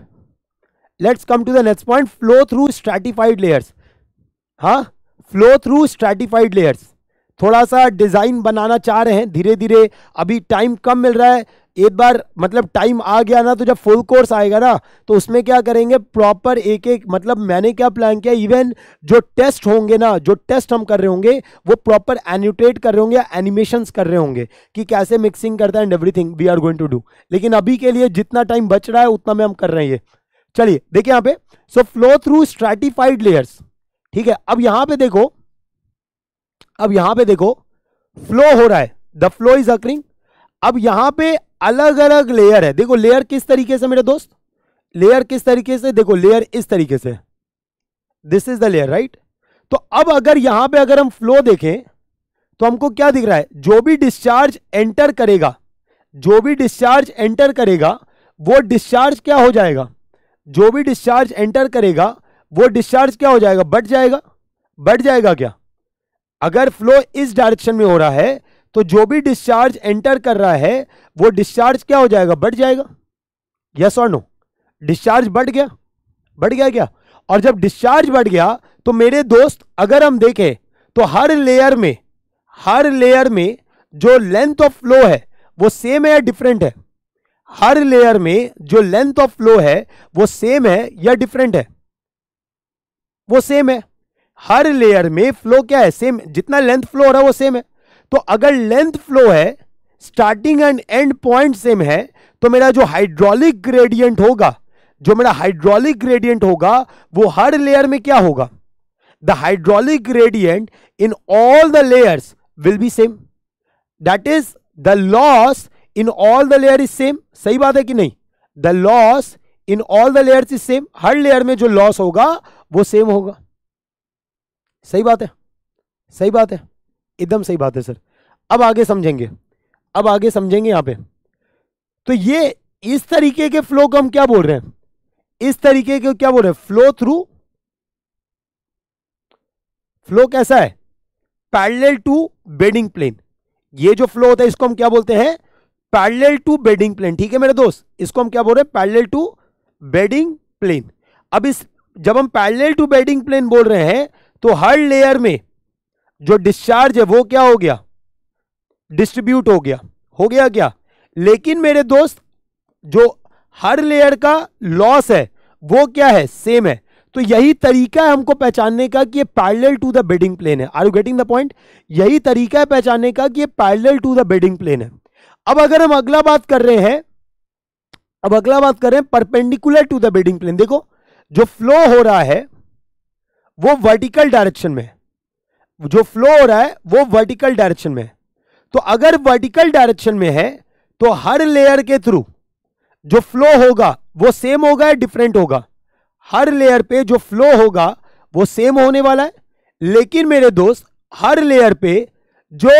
let's come to the next point flow through stratified layers हाँ फ्लो थ्रू स्ट्रेटिफाइड लेयर्स थोड़ा सा डिज़ाइन बनाना चाह रहे हैं धीरे धीरे अभी टाइम कम मिल रहा है एक बार मतलब टाइम आ गया ना तो जब फुल कोर्स आएगा ना तो उसमें क्या करेंगे प्रॉपर एक एक मतलब मैंने क्या प्लान किया इवन जो टेस्ट होंगे ना जो टेस्ट हम कर रहे होंगे वो प्रॉपर एन्यूटेट कर रहे होंगे एनिमेशन कर रहे होंगे कि कैसे मिक्सिंग करता है and everything we are going to do लेकिन अभी के लिए जितना टाइम बच रहा है उतना में हम कर रहे हैं ये चलिए देखिए यहां पे so flow through stratified layers ठीक है अब यहां पे देखो अब यहां पे देखो फ्लो हो रहा है द फ्लो इज अक्रिंग अब यहां पे अलग अलग लेयर है देखो लेयर किस तरीके से मेरे दोस्त लेयर किस तरीके से देखो लेयर इस तरीके से this is the layer right तो अब अगर यहां पे अगर हम फ्लो देखें तो हमको क्या दिख रहा है जो भी डिस्चार्ज एंटर करेगा जो भी डिस्चार्ज एंटर करेगा वो डिस्चार्ज क्या हो जाएगा जो भी डिस्चार्ज एंटर करेगा वो डिस्चार्ज क्या हो जाएगा बढ़ जाएगा बढ़ जाएगा क्या अगर फ्लो इस डायरेक्शन में हो रहा है तो जो भी डिस्चार्ज एंटर कर रहा है वो डिस्चार्ज क्या हो जाएगा बढ़ जाएगा यस और नो डिस्चार्ज बढ़ गया बढ़ गया क्या और जब डिस्चार्ज बढ़ गया तो मेरे दोस्त अगर हम देखें तो हर लेयर में हर लेयर में जो लेंथ ऑफ फ्लो है वो सेम है या डिफरेंट है हर लेयर में जो लेंथ ऑफ फ्लो है वो सेम है या डिफरेंट है वो सेम है हर लेयर में फ्लो क्या है सेम जितना लेंथ फ्लो हो रहा है वो सेम है तो अगर लेंथ फ्लो है starting and and point same है तो मेरा जो हाइड्रोलिक ग्रेडियंट होगा जो मेरा हाइड्रोलिक ग्रेडियंट होगा वो हर लेयर में क्या होगा the hydraulic gradient in all the layers will be same that is the loss in all the layer is same सही बात है कि नहीं the loss in all the layers is same हर लेयर में जो लॉस होगा वो सेम होगा सही बात है सही बात है एकदम सही बात है सर अब आगे समझेंगे अब आगे समझेंगे यहाँ पे तो ये इस तरीके के फ्लो को हम क्या बोल रहे हैं इस तरीके के क्या बोल रहे हैं फ्लो थ्रू फ्लो कैसा है पैरेलल टू बेडिंग प्लेन ये जो फ्लो होता है इसको हम क्या बोलते हैं पैरेलल टू बेडिंग प्लेन ठीक है मेरे दोस्त इसको हम क्या बोल रहे हैं पैरेलल टू बेडिंग प्लेन अब इस जब हम पैरेलल टू बेडिंग प्लेन बोल रहे हैं तो हर लेयर में जो डिस्चार्ज है वो क्या हो गया डिस्ट्रीब्यूट हो गया हो गया क्या लेकिन मेरे दोस्त जो हर लेयर का लॉस है वो क्या है सेम है तो यही तरीका है हमको पहचानने का कि ये parallel to the bedding plane है are you getting the point यही तरीका है पहचानने का कि ये parallel to the bedding plane है अब अगर हम अगला बात कर रहे हैं अब अगला बात कर रहे हैं perpendicular to the bedding plane देखो जो फ्लो हो रहा है वो वर्टिकल डायरेक्शन में है जो फ्लो हो रहा है वो वर्टिकल डायरेक्शन में है तो अगर वर्टिकल डायरेक्शन में है तो हर लेयर के थ्रू जो फ्लो होगा वो सेम होगा या डिफरेंट होगा हर लेयर पे जो फ्लो होगा वो सेम होने वाला है लेकिन मेरे दोस्त हर लेयर पे जो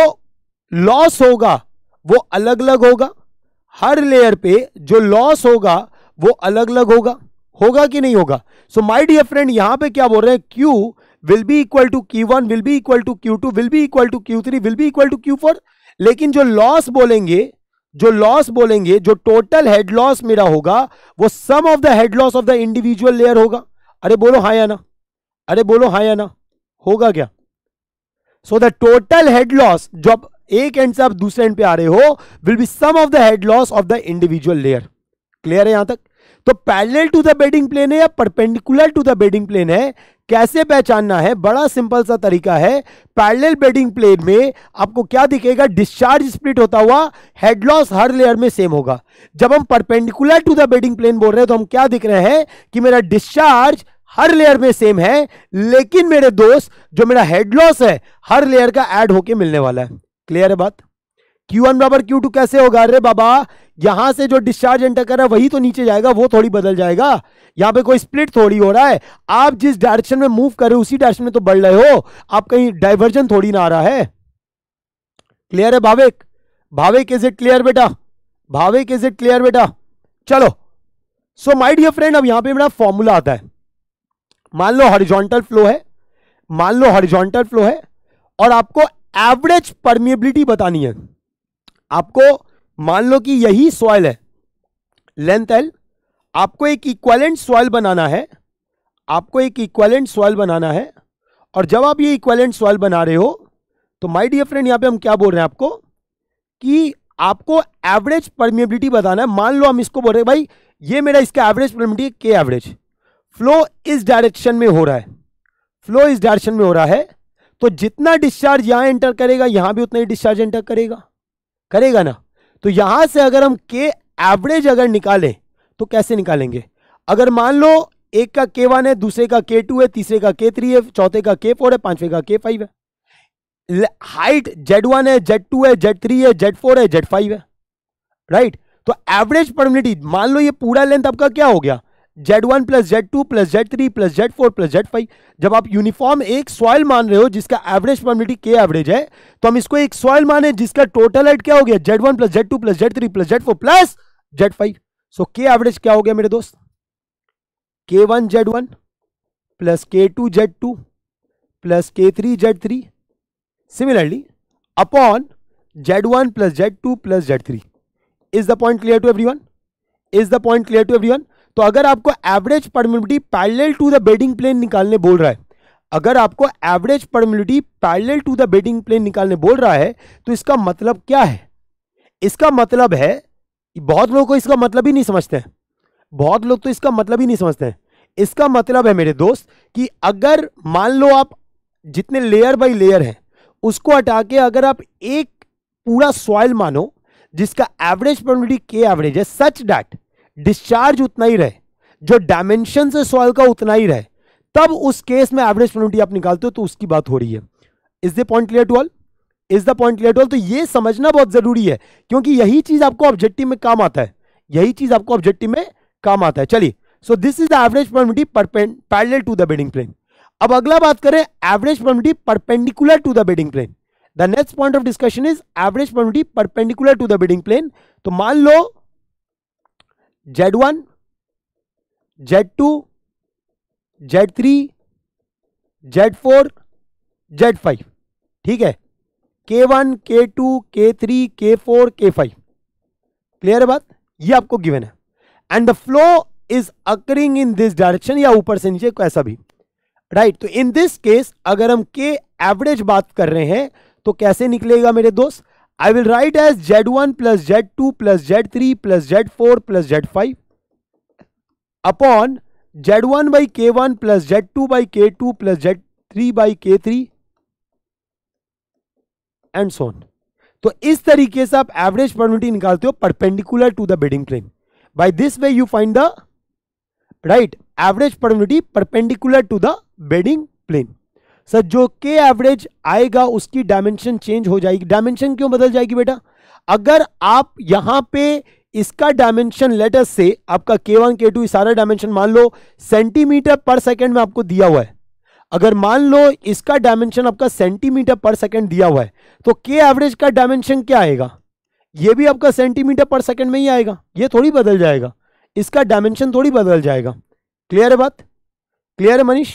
लॉस होगा वो अलग अलग होगा हर लेयर पे जो लॉस होगा वो अलग अलग होगा होगा कि नहीं होगा सो माय डियर फ्रेंड यहां पे क्या बोल रहे हैं Q will be equal to Q one will be equal to Q two will be equal to Q three will be equal to Q four लेकिन जो लॉस बोलेंगे जो लॉस बोलेंगे जो टोटल हेड लॉस मेरा होगा वो sum of the head loss of the individual layer होगा अरे बोलो हाँ या ना अरे बोलो हाँ या ना होगा क्या so the total head loss जो जब एक एंड से आप दूसरे एंड पे आ रहे हो will be sum of the head loss of the individual layer clear है यहां तक तो parallel to the bedding plane है या perpendicular to the bedding plane है कैसे पहचानना है बड़ा सिंपल सा तरीका है पैरेलल बेडिंग प्लेन में आपको क्या दिखेगा डिस्चार्ज स्प्लिट होता हुआ हेड लॉस हर लेयर में सेम होगा जब हम perpendicular to the bedding plane बोल रहे हैं तो हम क्या दिख रहे हैं कि मेरा डिस्चार्ज हर लेयर में सेम है लेकिन मेरे दोस्त जो मेरा हेड लॉस है हर लेयर का एड होके मिलने वाला है क्लियर है बात क्यू वन बराबर क्यू टू कैसे होगा अरे बाबा यहां से जो डिस्चार्ज एंटर कर रहा है वही तो नीचे जाएगा वो थोड़ी बदल जाएगा यहां पे कोई स्प्लिट थोड़ी हो रहा है आप जिस डायरेक्शन में मूव कर रहे हो उसी डायरेक्शन में तो बढ़ रहे हो आप कहीं डाइवर्जन थोड़ी ना आ रहा है क्लियर है Bhavek Bhavek is it clear बेटा भावेक इज इट क्लियर बेटा चलो सो माई डियर फ्रेंड अब यहां पर मेरा फॉर्मूला आता है मान लो हॉरिजॉन्टल फ्लो है मान लो हॉरिजॉन्टल फ्लो है और आपको एवरेज परमिएबिलिटी बतानी है आपको मान लो कि यही सॉयल है लेंथ एल आपको एक इक्वलेंट सॉयल बनाना है आपको एक इक्वलेंट सॉयल बनाना है और जब आप ये इक्वलेंट सॉइल बना रहे हो तो माय डियर फ्रेंड यहाँ पे हम क्या बोल रहे हैं आपको कि आपको एवरेज परमिबिलिटी बताना है मान लो हम इसको बोल रहे हैं भाई ये मेरा इसका average permeability K average flow इस डायरेक्शन में हो रहा है फ्लो इस डायरेक्शन में हो रहा है तो जितना डिस्चार्ज यहाँ एंटर करेगा यहाँ भी उतना ही डिस्चार्ज एंटर करेगा करेगा ना तो यहां से अगर हम के एवरेज अगर निकालें तो कैसे निकालेंगे अगर मान लो एक का के वन है दूसरे का के टू है तीसरे का के थ्री है चौथे का के फोर है पांचवे का के फाइव है हाइट जेड वन है जेड टू है जेड थ्री है जेड फोर है जेड फाइव है राइट तो एवरेज परमिटी मान लो ये पूरा लेंथ आपका क्या हो गया Z one plus Z two plus Z three plus Z four plus Z five जब आप यूनिफॉर्म एक सॉइल मान रहे हो जिसका एवरेज परमिटी के एवरेज है तो हम इसको एक सॉइल माने जिसका टोटल हेड क्या हो गया Z one plus Z two plus Z three plus Z four plus Z five so K average क्या हो गया मेरे दोस्त K one Z one plus K two Z two plus K three Z three similarly upon Z one plus Z two plus Z three is the point clear to everyone is the point clear to everyone तो अगर आपको average permeability parallel to the bedding plane निकालने बोल रहा है अगर आपको average permeability parallel to the bedding plane निकालने बोल रहा है तो इसका मतलब क्या है इसका मतलब है बहुत लोग को इसका मतलब ही नहीं समझते हैं बहुत लोग तो इसका मतलब ही नहीं समझते हैं इसका मतलब है मेरे दोस्त कि अगर मान लो आप जितने लेयर बाई लेयर हैं उसको हटा के अगर आप एक पूरा सॉइल मानो जिसका एवरेज परमिबिलिटी के एवरेज है सच डैट डिस्चार्ज उतना ही रहे जो डायमेंशन है सॉइल का उतना ही रहे तब उस केस में एवरेज फ्लूमिटी आप निकालते हो तो उसकी बात हो रही है is the point clear to all is the point clear to all तो ये समझना बहुत जरूरी है क्योंकि यही चीज आपको ऑब्जेक्टिव में काम आता है यही चीज आपको ऑब्जेक्टिव में काम आता है चलिए so this is the average permeability parallel to the bedding plane अब अगला बात करें average permeability perpendicular to the bedding plane the next point of discussion is average permeability perpendicular to the bedding plane तो मान लो Z one Z two Z three Z four Z five ठीक है के वन के two के three के four के फाइव क्लियर है बात ये आपको गिवन है and the flow is occurring in this direction या ऊपर से नीचे ऐसा भी राइट right, तो इन दिस केस अगर हम के एवरेज बात कर रहे हैं तो कैसे निकलेगा मेरे दोस्त I will write as Z1 plus Z2 plus Z3 plus Z4 plus Z5 upon Z1 by K1 plus Z2 by K2 plus Z3 by K3 and so on तो इस तरीके से आप एवरेज परमिटी निकालते हो perpendicular to the bedding plane by this way you find the right average permeability perpendicular to the bedding plane sir जो K average आएगा उसकी डायमेंशन चेंज हो जाएगी डायमेंशन क्यों बदल जाएगी बेटा अगर आप यहां पे इसका डायमेंशन लेटर से आपका के वन के टू सारा डायमेंशन मान लो सेंटीमीटर पर सेकेंड में आपको दिया हुआ है अगर मान लो इसका डायमेंशन आपका सेंटीमीटर पर सेकेंड दिया हुआ है तो के एवरेज का डायमेंशन क्या आएगा ये भी आपका सेंटीमीटर पर सेकेंड में ही आएगा ये थोड़ी बदल जाएगा इसका डायमेंशन थोड़ी बदल जाएगा क्लियर है बात क्लियर है मनीष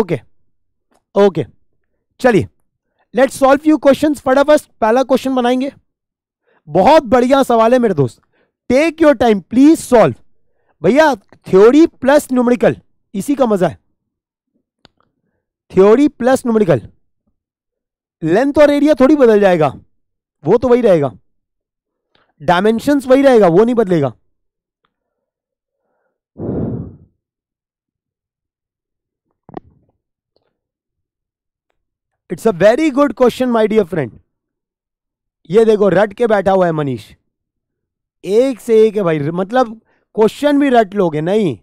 ओके ओके चलिए लेट सॉल्व यू क्वेश्चन फटाफट पहला क्वेश्चन बनाएंगे बहुत बढ़िया सवाल है मेरे दोस्त take your time please solve भैया थ्योरी प्लस न्यूमेरिकल इसी का मजा है थ्योरी प्लस न्यूमेरिकल लेंथ और एरिया थोड़ी बदल जाएगा वो तो वही रहेगा डायमेंशंस वही रहेगा वो नहीं बदलेगा it's a very good question my dear friend ये देखो रट के बैठा हुआ है मनीष एक से एक है भाई मतलब क्वेश्चन भी रट लोगे नहीं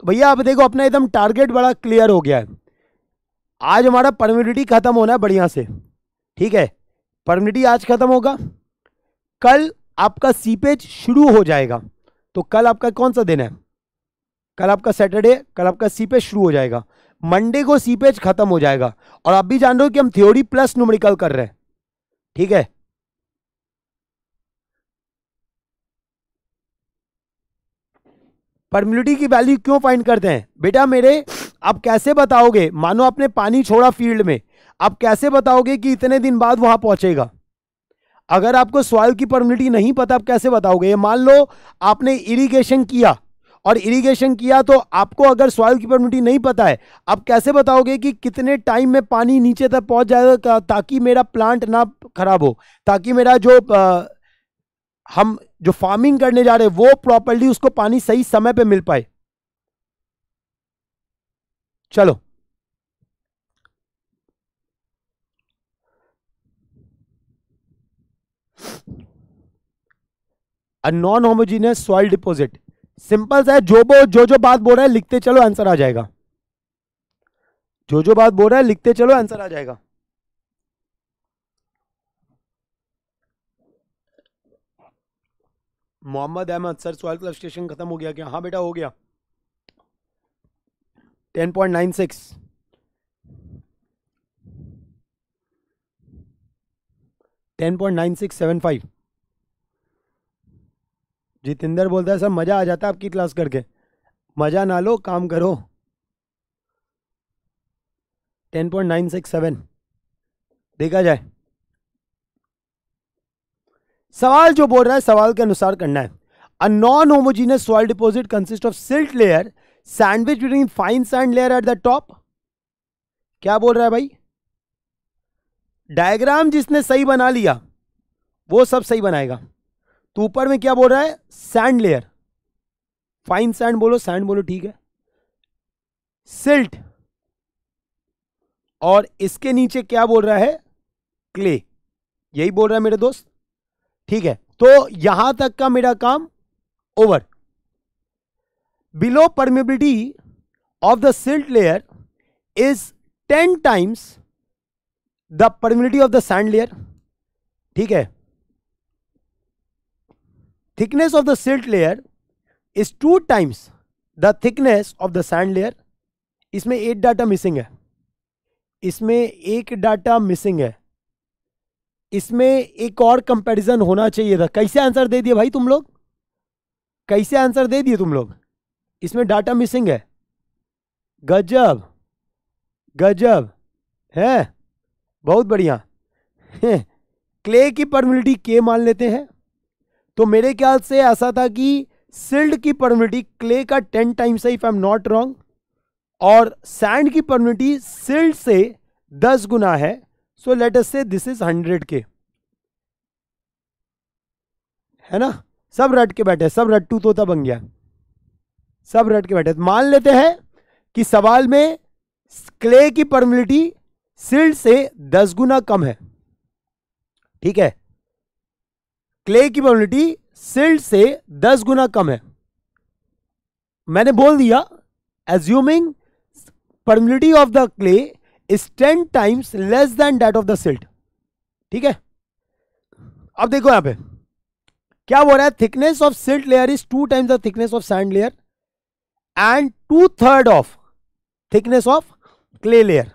तो भैया आप देखो अपना एकदम टारगेट बड़ा क्लियर हो गया है आज हमारा परमिनिटी खत्म होना है बढ़िया से ठीक है परमिनिटी आज खत्म होगा कल आपका सीपेज शुरू हो जाएगा तो कल आपका कौन सा दिन है कल आपका सैटरडे कल आपका सीपेज शुरू हो जाएगा मंडे को सीपेज खत्म हो जाएगा और आप भी जान रहे हो कि हम थ्योरी प्लस न्यूमेरिकल कर रहे हैं ठीक है परमिलिटी की वैल्यू क्यों फाइंड करते हैं बेटा मेरे आप कैसे बताओगे मानो आपने पानी छोड़ा फील्ड में आप कैसे बताओगे कि इतने दिन बाद वहां पहुंचेगा अगर आपको सॉइल की परमिलिटी नहीं पता आप कैसे बताओगे मान लो आपने इरिगेशन किया और इरिगेशन किया तो आपको अगर सॉइल की परमिटी नहीं पता है आप कैसे बताओगे कि कितने टाइम में पानी नीचे तक पहुंच जाएगा ताकि मेरा प्लांट ना खराब हो ताकि मेरा जो आ, हम जो फार्मिंग करने जा रहे हैं वो प्रॉपरली उसको पानी सही समय पे मिल पाए चलो a non homogeneous soil deposit simple सा है जो बो जो जो बात बोल रहा है लिखते चलो आंसर आ जाएगा जो जो बात बोल रहा है लिखते चलो आंसर आ जाएगा Mohammad Ahmed sir soil classification खत्म हो गया क्या हाँ बेटा हो गया ten point nine six ten point nine six seven five Jitendra बोलता है सर मज़ा आ जाता है आपकी क्लास करके मज़ा ना लो काम करो ten point nine six seven देखा जाए सवाल जो बोल रहा है सवाल के अनुसार करना है a non homogeneous soil deposit consist of silt layer sandwich between fine sand layer at the top क्या बोल रहा है भाई डायग्राम जिसने सही बना लिया वो सब सही बनाएगा तो ऊपर में क्या बोल रहा है सैंड लेयर फाइन सैंड बोलो सैंड बोलो ठीक है सिल्ट और इसके नीचे क्या बोल रहा है क्ले यही बोल रहा है मेरे दोस्त ठीक है तो यहां तक का मेरा काम over below permeability of the silt layer is ten times the permeability of the sand layer ठीक है thickness of the silt layer is two times the thickness of the sand layer इसमें एक डाटा मिसिंग है इसमें एक data missing है इसमें एक और कंपैरिजन होना चाहिए था कैसे आंसर दे दिए भाई तुम लोग कैसे आंसर दे दिए तुम लोग इसमें डाटा मिसिंग है गजब गजब है बहुत बढ़िया क्ले की परमिलिटी के मान लेते हैं तो मेरे ख्याल से ऐसा था कि सिल्ड की परमिटी क्ले का टेन टाइम्स है if I am not wrong और सैंड की परमिटी सिल्ड से दस गुना है so let us say this is hundred के है ना सब रट के बैठे सब रट्टू तोता बन गया सब रट के बैठे मान लेते हैं कि सवाल में क्ले की परमिलिटी सिल्ड से दस गुना कम है ठीक है क्ले की परमिटी सिल्ट से दस गुना कम है मैंने बोल दिया assuming permeability of the clay is ten times less than that of the silt ठीक है अब देखो यहां पे क्या बोल रहा है thickness of silt layer is two times the thickness of sand layer and two third of thickness of clay layer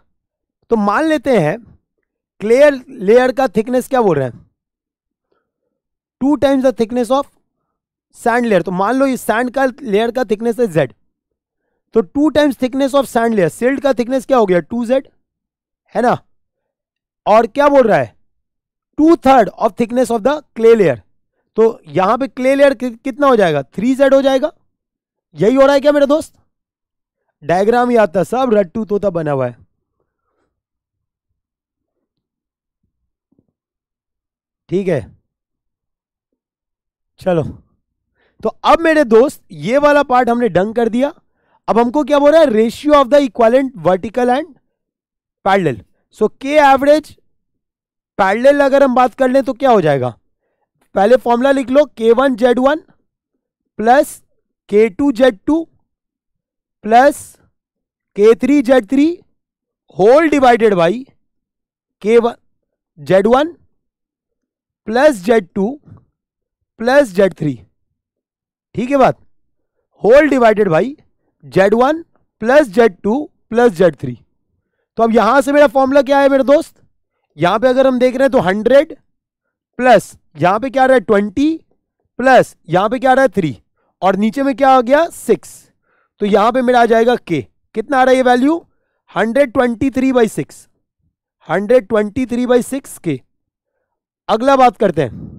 तो मान लेते हैं क्लेयर लेयर का थिकनेस क्या बोल रहे हैं two times the thickness of sand layer तो मान लो ये सैंड का लेयर का थिकनेस है जेड तो two times thickness of sand layer silt का थिकनेस क्या हो गया टू जेड है ना और क्या बोल रहा है two third of thickness of the clay layer तो यहां पे क्ले लेयर कितना हो जाएगा थ्री जेड हो जाएगा यही हो रहा है क्या मेरे दोस्त डायग्राम ही आता सब रट्टू तोता बना हुआ है ठीक है चलो तो अब मेरे दोस्त ये वाला पार्ट हमने डन कर दिया अब हमको क्या बोल रहा है ratio of the equivalent vertical and parallel so K average pedal अगर हम बात कर लें तो क्या हो जाएगा पहले फॉर्मूला लिख लो K one Z one plus K two Z two plus K three Z three whole divided by K one Z one plus Z two plus Z three ठीक है बात whole divided by Z one plus Z two plus Z three तो अब यहां से मेरा formula क्या है मेरे दोस्त यहां पे अगर हम देख रहे हैं तो हंड्रेड प्लस यहां पे क्या रहा है ट्वेंटी प्लस यहां पे क्या रहा है थ्री और नीचे में क्या आ गया सिक्स तो यहां पे मेरा आ जाएगा के कितना आ रहा है ये value hundred twenty three by six hundred twenty three by six K अगला बात करते हैं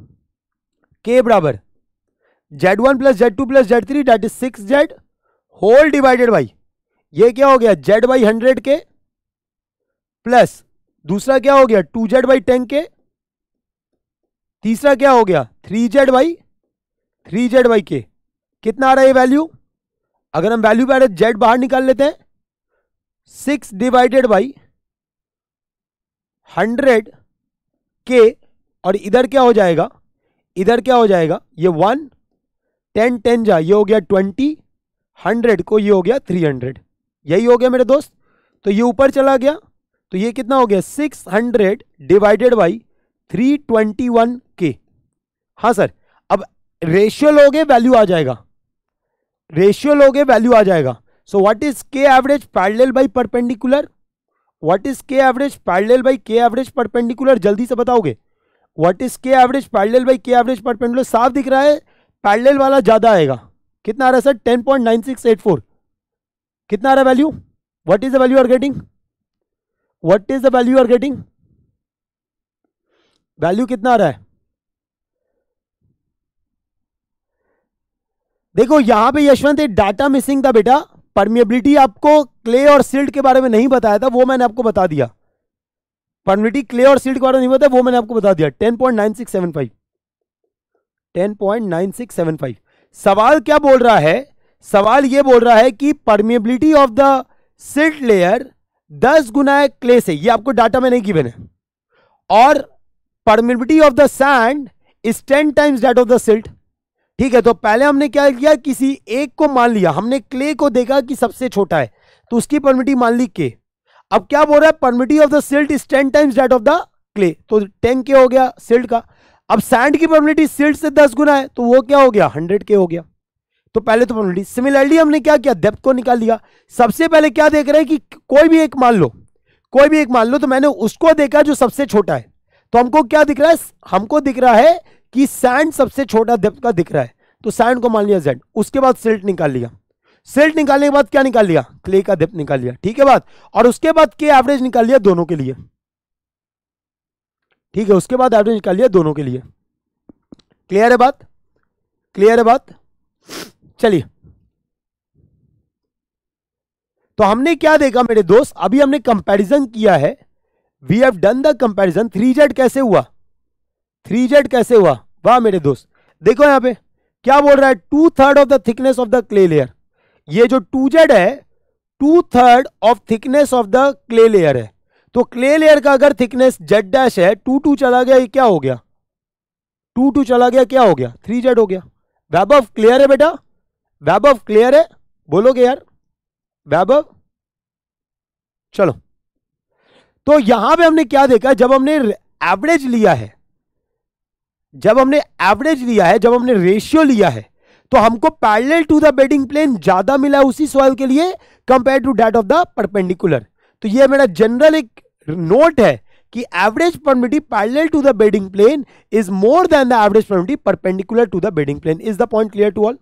के बराबर Z one plus Z two plus Z three that is six Z whole divided by ये क्या हो गया Z by hundred K plus दूसरा क्या हो गया टू जेड बाई टेन के तीसरा क्या हो गया three Z by three Z by K कितना आ रहा है ये वैल्यू अगर हम वैल्यू पे जेड बाहर निकाल लेते हैं सिक्स डिवाइडेड बाई हंड्रेड के और इधर क्या हो जाएगा इधर क्या हो जाएगा ये वन टेन टेन जा ये हो गया ट्वेंटी हंड्रेड को ये हो गया थ्री हंड्रेड यही हो गया मेरे दोस्त तो ये ऊपर चला गया तो ये कितना हो गया six hundred divided by three twenty one K हाँ सर अब रेशियो लोगे वैल्यू आ जाएगा रेशियो लोगे वैल्यू आ जाएगा so what is K average parallel by perpendicular what is K average parallel by K average perpendicular जल्दी से बताओगे what is K average parallel by K average perpendicular साफ दिख रहा है पैरेलल वाला ज़्यादा आएगा कितना आ रहा है sir ten point nine six eight four कितना आ रहा है value what is the value are getting what is the value are getting value कितना आ रहा है देखो यहां पे यशवंत एक डाटा मिसिंग था बेटा परमिएबिलिटी आपको क्ले और सिल्ट के बारे में नहीं बताया था वो मैंने आपको बता दिया परमिटी क्ले और सील्ड के बारे में नहीं बता वो मैंने आपको बता दिया ten point nine six seven five ten point nine six seven five सवाल क्या बोल रहा है सवाल ये बोल रहा है कि permeability of the silt layer दस गुना क्ले से ये आपको डाटा में नहीं गिवन है और permeability of the sand is ten times that of the silt ठीक है तो पहले हमने क्या किया किसी एक को मान लिया हमने क्ले को देखा कि सबसे छोटा है तो उसकी परमिटी मान ली के अब क्या बोल रहा है permeability of the silt is ten times that of the clay तो टेन के हो गया सिल्ट का अब सैंड की परमिटी सिल्ट से दस गुना है तो वो क्या हो गया हंड्रेड के हो गया तो पहले तो परमिटी सिमिलरली हमने क्या किया डेप्थ को निकाल लिया सबसे पहले क्या देख रहे हैं कि कोई भी एक मान लो कोई भी एक मान लो तो मैंने उसको देखा जो सबसे छोटा है तो हमको क्या दिख रहा है हमको दिख रहा है कि सैंड सबसे छोटा डेप्थ का दिख रहा है तो सैंड को मान लिया जेड उसके बाद सिल्ट निकाल लिया सिल्ट निकालने के बाद क्या निकाल लिया क्ले का डेप्थ निकाल लिया ठीक है बात और उसके बाद के एवरेज निकाल लिया दोनों के लिए ठीक है उसके बाद एवरेज निकाल लिया दोनों के लिए क्लियर है बात क्लियर है बात चलिए तो हमने क्या देखा मेरे दोस्त अभी हमने कंपैरिजन किया है we have done the comparison three Z कैसे हुआ थ्री जेड कैसे हुआ वाह मेरे दोस्त देखो यहां पे क्या बोल रहा है two third of the thickness of the clay layer ये जो टू जेड है two third of thickness of the clay layer है तो क्ले लेयर का अगर थिकनेस जेड डैश है टू टू चला गया ये क्या हो गया टू टू चला गया क्या हो गया थ्री जेड हो गया वैभव क्लियर है बेटा वैभव क्लियर है बोलोगे यार वैभव चलो तो यहां पे हमने क्या देखा जब हमने एवरेज लिया है जब हमने एवरेज लिया है जब हमने रेशियो लिया है तो हमको parallel to the bedding plane ज़्यादा मिला उसी सॉइल के लिए compare to that of the perpendicular तो ये मेरा जनरल एक नोट है कि average permeability parallel to the bedding plane is more than the average permeability perpendicular to the bedding plane is the point clear to all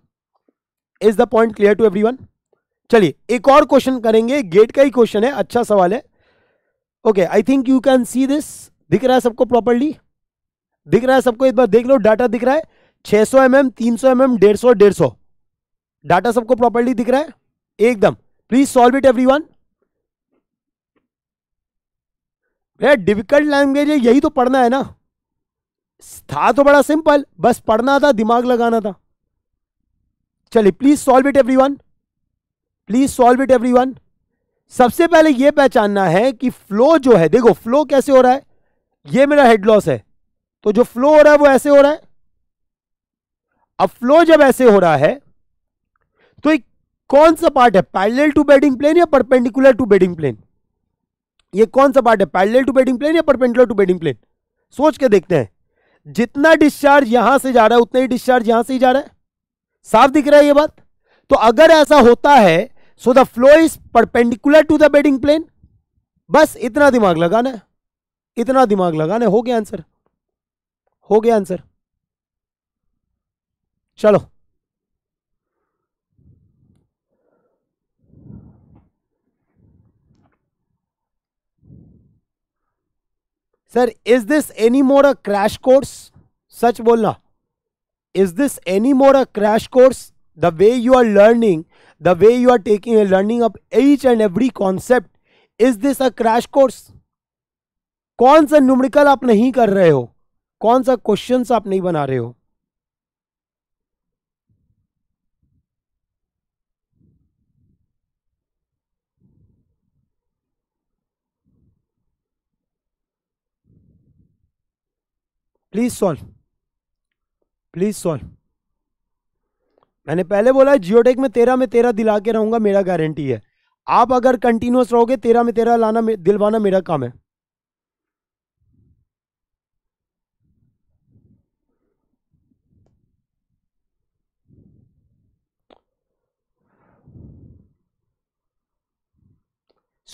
is the point clear to every चलिए एक और question करेंगे gate का ही question है अच्छा सवाल है okay I think you can see this दिख रहा है सबको प्रॉपरली दिख रहा है सबको एक बार देख लो डाटा दिख रहा है 600 सौ एम एम तीन सौ एम एम डेढ़ सौ डेढ़ सौ डाटा सबको प्रॉपरली दिख रहा है एकदम please solve it everyone भैया डिफिकल्ट लैंग्वेज है यही तो पढ़ना है ना था तो बड़ा सिंपल बस पढ़ना था दिमाग लगाना था चलिए please solve it everyone please solve it everyone सबसे पहले यह पहचानना है कि फ्लो जो है देखो फ्लो कैसे हो रहा है यह मेरा हेड लॉस है तो जो फ्लो हो रहा है वो ऐसे हो रहा है अब फ्लो जब ऐसे हो रहा है तो एक कौन सा पार्ट है पैरेलल टू बेडिंग प्लेन या परपेंडिकुलर टू बेडिंग प्लेन ये कौन सा पार्ट है पैरेलल टू बेडिंग प्लेन या परपेंडिकुलर टू बेडिंग प्लेन सोच के देखते हैं जितना डिस्चार्ज यहां से जा रहा है उतना ही डिस्चार्ज यहां से ही जा रहा है साफ दिख रहा है यह बात तो अगर ऐसा होता है so the flow is perpendicular to the bedding plane बस इतना दिमाग लगाना इतना दिमाग लगाना हो गया आंसर हो गया आंसर चलो sir is this any more a crash course सच बोलना is this any more a crash course the way you are learning the way you are taking learning up each and every concept is this a crash course कौन सा numerical आप नहीं कर रहे हो कौन सा क्वेश्चन आप नहीं बना रहे हो प्लीज सॉल्व प्लीज सॉल्व मैंने पहले बोला जियोटेक में तेरह में तेरह दिला के रहूंगा मेरा गारंटी है आप अगर कंटिन्यूस रहोगे तेरह में तेरह लाना दिलवाना मेरा काम है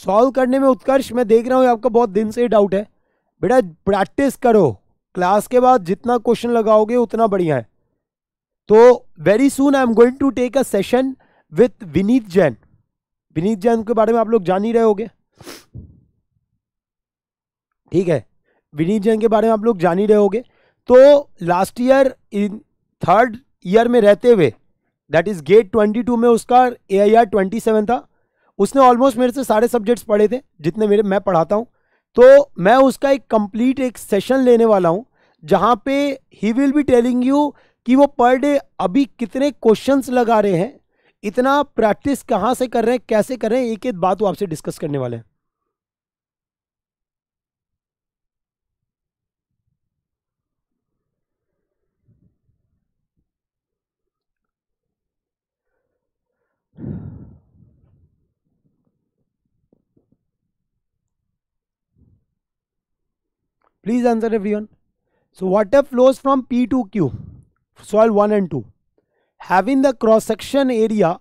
सॉल्व करने में उत्कर्ष मैं देख रहा हूं आपका बहुत दिन से ही डाउट है बेटा प्रैक्टिस करो क्लास के बाद जितना क्वेश्चन लगाओगे उतना बढ़िया है तो very soon I am going to take a session with Vineet Jain Vineet Jain के बारे में आप लोग जान ही रहे होगे ठीक है विनीत जैन के बारे में आप लोग जान ही रहे होगे तो last year in third year में रहते हुए that is GATE twenty two में उसका A I R twenty seven था उसने ऑलमोस्ट मेरे से सारे सब्जेक्ट्स पढ़े थे जितने मेरे मैं पढ़ाता हूँ तो मैं उसका एक कंप्लीट एक सेशन लेने वाला हूँ जहाँ पे he will be telling you कि वो पर डे अभी कितने क्वेश्चंस लगा रहे हैं इतना प्रैक्टिस कहाँ से कर रहे हैं कैसे कर रहे हैं एक एक बात वो आपसे डिस्कस करने वाले हैं Please answer everyone. So water flows from P to Q, soil 1 and 2, having the cross section area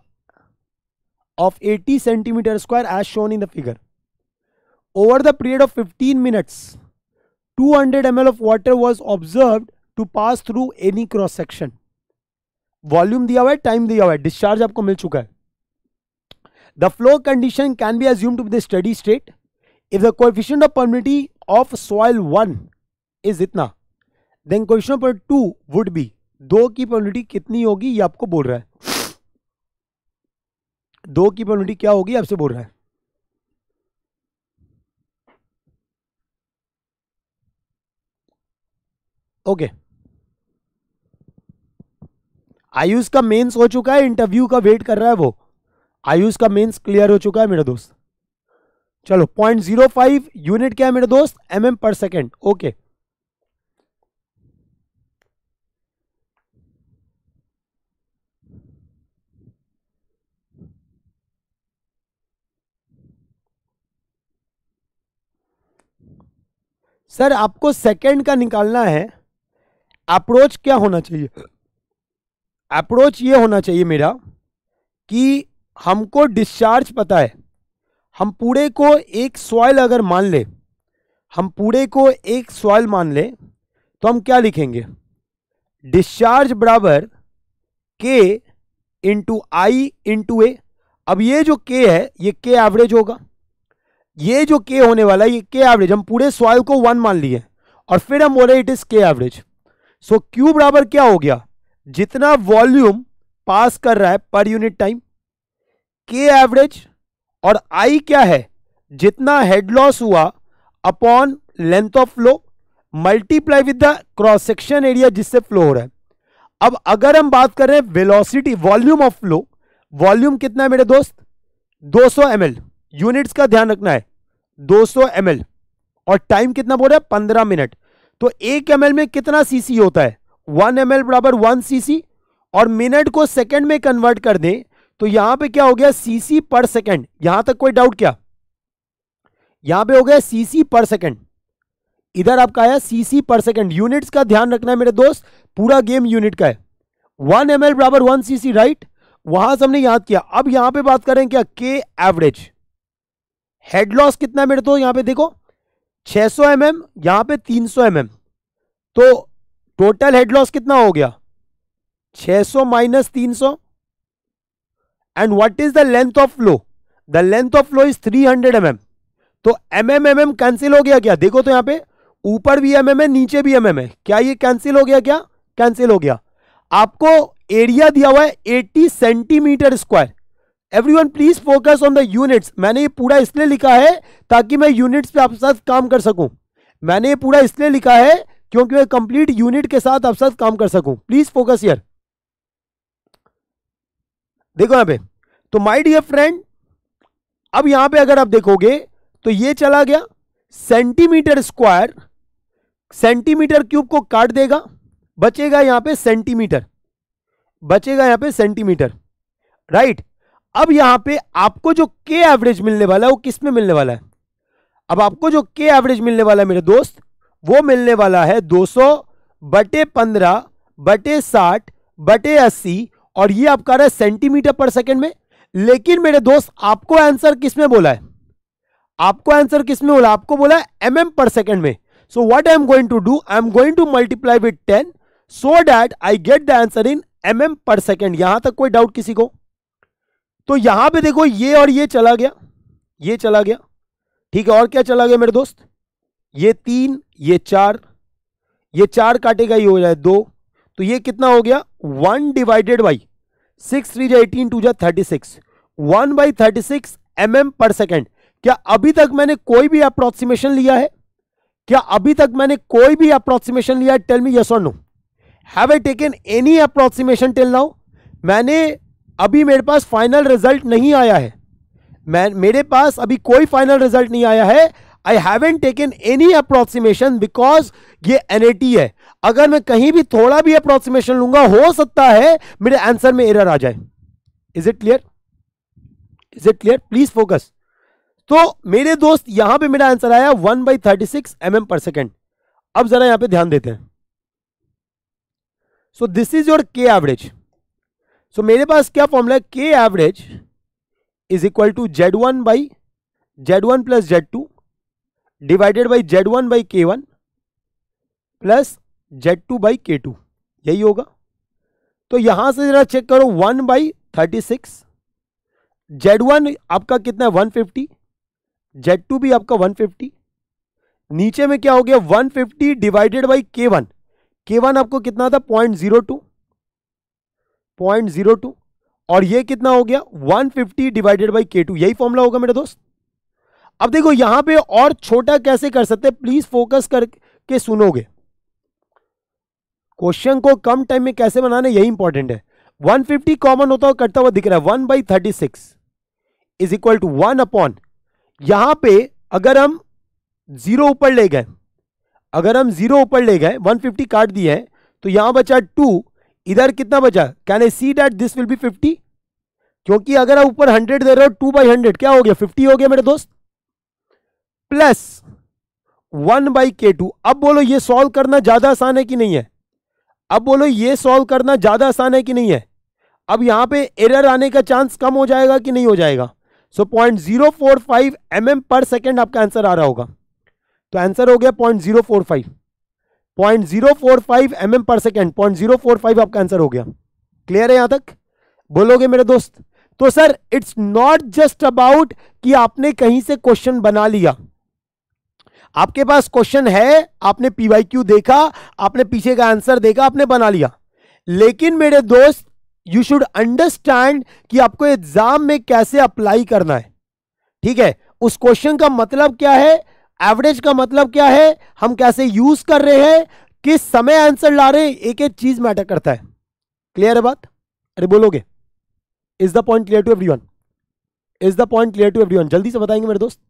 of 80 cm square as shown in the figure. Over the period of 15 minutes, 200 ml of water was observed to pass through any cross section. Volume diya time diya discharge aapko mil chuka The flow condition can be assumed to be the steady state if the coefficient of permeability of soil 1 is itna. Then question number two would be दो की probability कितनी होगी ये आपको बोल रहा है दो की प्रोबेबिलिटी क्या होगी आपसे बोल रहा है ओके okay. आयुष का मेंस हो चुका है इंटरव्यू का वेट कर रहा है वो आयुष का मेंस क्लियर हो चुका है मेरा दोस्त चलो पॉइंट जीरो फाइव यूनिट क्या है मेरे दोस्त एम एम पर सेकेंड ओके okay. सर आपको सेकंड का निकालना है अप्रोच क्या होना चाहिए अप्रोच ये होना चाहिए मेरा कि हमको डिस्चार्ज पता है हम पूरे को एक सॉइल अगर मान ले हम पूरे को एक सॉइल मान ले तो हम क्या लिखेंगे डिस्चार्ज बराबर के इंटू आई इंटू ए अब ये जो के है ये के एवरेज होगा ये जो के होने वाला है ये के एवरेज हम पूरे सॉइल को वन मान लिए और फिर हम बोले it is K average so Q बराबर क्या हो गया जितना वॉल्यूम पास कर रहा है पर यूनिट टाइम के एवरेज और आई क्या है जितना हेड लॉस हुआ upon length of flow multiply with the cross section area जिससे फ्लो हो रहा है अब अगर हम बात कर रहे हैं velocity volume of flow volume कितना है मेरे दोस्त 200 सौ यूनिट्स का ध्यान रखना है 200 सौ और टाइम कितना बोल रहा है पंद्रह मिनट तो एक एम में कितना सीसी होता है वन एम बराबर वन सीसी और मिनट को सेकेंड में कन्वर्ट कर दें तो यहां पे क्या हो गया सीसी पर सेकेंड यहां तक कोई डाउट क्या यहां पे हो गया सीसी पर सेकेंड इधर आपका आया सीसी पर सेकेंड यूनिट्स का ध्यान रखना है मेरे दोस्त पूरा गेम यूनिट का है वन एम बराबर वन सीसी राइट वहां से हमने याद किया अब यहां पे बात करें क्या के एवरेज हेड लॉस कितना मेरे तो यहां पे देखो 600 सौ एम एम यहाँ पे 300 सौ mm. तो टोटल हेड लॉस कितना हो गया 600 सौ माइनस तीन and what is the length of flow the length of flow is 300 hundred mm. तो M M M M cancel हो गया क्या देखो तो यहां पे ऊपर भी एम एम है नीचे भी एम एम है क्या ये कैंसिल हो गया क्या कैंसिल हो गया आपको एरिया दिया हुआ है 80 centimetre square everyone please focus on the units मैंने ये पूरा इसलिए लिखा है ताकि मैं यूनिट्स पे आपके साथ काम कर सकूं मैंने ये पूरा इसलिए लिखा है क्योंकि मैं कंप्लीट यूनिट के साथ आपके साथ काम कर सकूं प्लीज फोकस यर देखो यहां पे तो माय डियर फ्रेंड अब यहां पे अगर आप देखोगे तो ये चला गया सेंटीमीटर स्क्वायर सेंटीमीटर क्यूब को काट देगा बचेगा यहां पे सेंटीमीटर बचेगा यहां पे सेंटीमीटर राइट अब यहां पे आपको जो के एवरेज मिलने वाला है वो किस में मिलने वाला है अब आपको जो के एवरेज मिलने वाला है मेरे दोस्त वो मिलने वाला है 200 बटे पंद्रह बटे साठ बटे अस्सी और ये आपका रहा है सेंटीमीटर पर सेकंड में लेकिन मेरे दोस्त आपको आंसर किस में बोला है आपको आंसर किस में बोला आपको बोला एम एम पर सेकेंड में so what I am going to do I am going to multiply with ten so that I get the answer in M M पर सेकेंड यहां तक कोई डाउट किसी को तो यहां पे देखो ये और ये चला गया ये चला गया ठीक है और क्या चला गया मेरे दोस्त ये तीन ये चार ये चार काटेगा ही हो जाए दो तो ये कितना हो गया one divided by six three जा एटीन टू जा thirty six one by thirty six M M पर सेकेंड क्या अभी तक मैंने कोई भी अप्रोक्सीमेशन लिया है क्या अभी तक मैंने कोई भी अप्रोक्सीमेशन लिया है टेल मी यस और no have I taken any approximation tell now मैंने अभी मेरे पास फाइनल रिजल्ट नहीं आया है मैं मेरे पास अभी कोई फाइनल रिजल्ट नहीं आया है I haven't taken any approximation because ये एन है अगर मैं कहीं भी थोड़ा भी अप्रोक्सीमेशन लूंगा हो सकता है मेरे आंसर में एरर आ जाए is it clear is it clear please focus तो मेरे दोस्त यहां पे मेरा आंसर आया one by thirty six M M पर सेकेंड अब जरा यहां पे ध्यान देते हैं so this is your K average so मेरे पास क्या फॉर्मूला है K average is equal to Z one by Z one plus Z two divided by Z one by K one plus Z to by K two यही होगा तो यहां से जरा चेक करो one by thirty six Z one आपका कितना है वन फिफ्टी जेड टू भी आपका वन फिफ्टी नीचे में क्या हो गया one fifty divided by K one K one आपको कितना था point zero two point zero two और ये कितना हो गया 150 डिवाइडेड बाई के टू यही फॉर्मूला होगा मेरे दोस्त अब देखो यहां पे और छोटा कैसे कर सकते प्लीज फोकस करके सुनोगे क्वेश्चन को कम टाइम में कैसे बनाना यही इंपॉर्टेंट है 150 कॉमन होता हुआ कटता हुआ दिख रहा है one by thirty six is equal to one upon यहां पे अगर हम जीरो ऊपर ले गए अगर हम जीरो ऊपर ले गए 150 काट दिए हैं तो यहां बचा टू इधर कितना बचा can I see that this will be fifty क्योंकि अगर आप ऊपर हंड्रेड दे रहे हो टू बाई हंड्रेड क्या हो गया फिफ्टी हो गया मेरे दोस्त plus one by K two अब बोलो ये सॉल्व करना ज्यादा आसान है कि नहीं है अब बोलो ये सॉल्व करना ज्यादा आसान है कि नहीं है अब यहां पे एरर आने का चांस कम हो जाएगा कि नहीं हो जाएगा so point zero four five M M पर सेकेंड आपका आंसर आ रहा होगा तो आंसर हो गया point zero four five point zero four five M M पर second point zero four five आपका आंसर हो गया क्लियर है यहां तक बोलोगे मेरे दोस्त तो sir it's not just about कि आपने कहीं से क्वेश्चन बना लिया आपके पास क्वेश्चन है आपने पीवाई क्यू देखा आपने पीछे का आंसर देखा आपने बना लिया लेकिन मेरे दोस्त यू शुड अंडरस्टैंड कि आपको एग्जाम में कैसे अप्लाई करना है ठीक है उस क्वेश्चन का मतलब क्या है एवरेज का मतलब क्या है हम कैसे यूज कर रहे हैं किस समय आंसर ला रहे हैं एक एक चीज मैटर करता है क्लियर है बात अरे बोलोगे is the point clear to everyone is the point clear to everyone जल्दी से बताएंगे मेरे दोस्त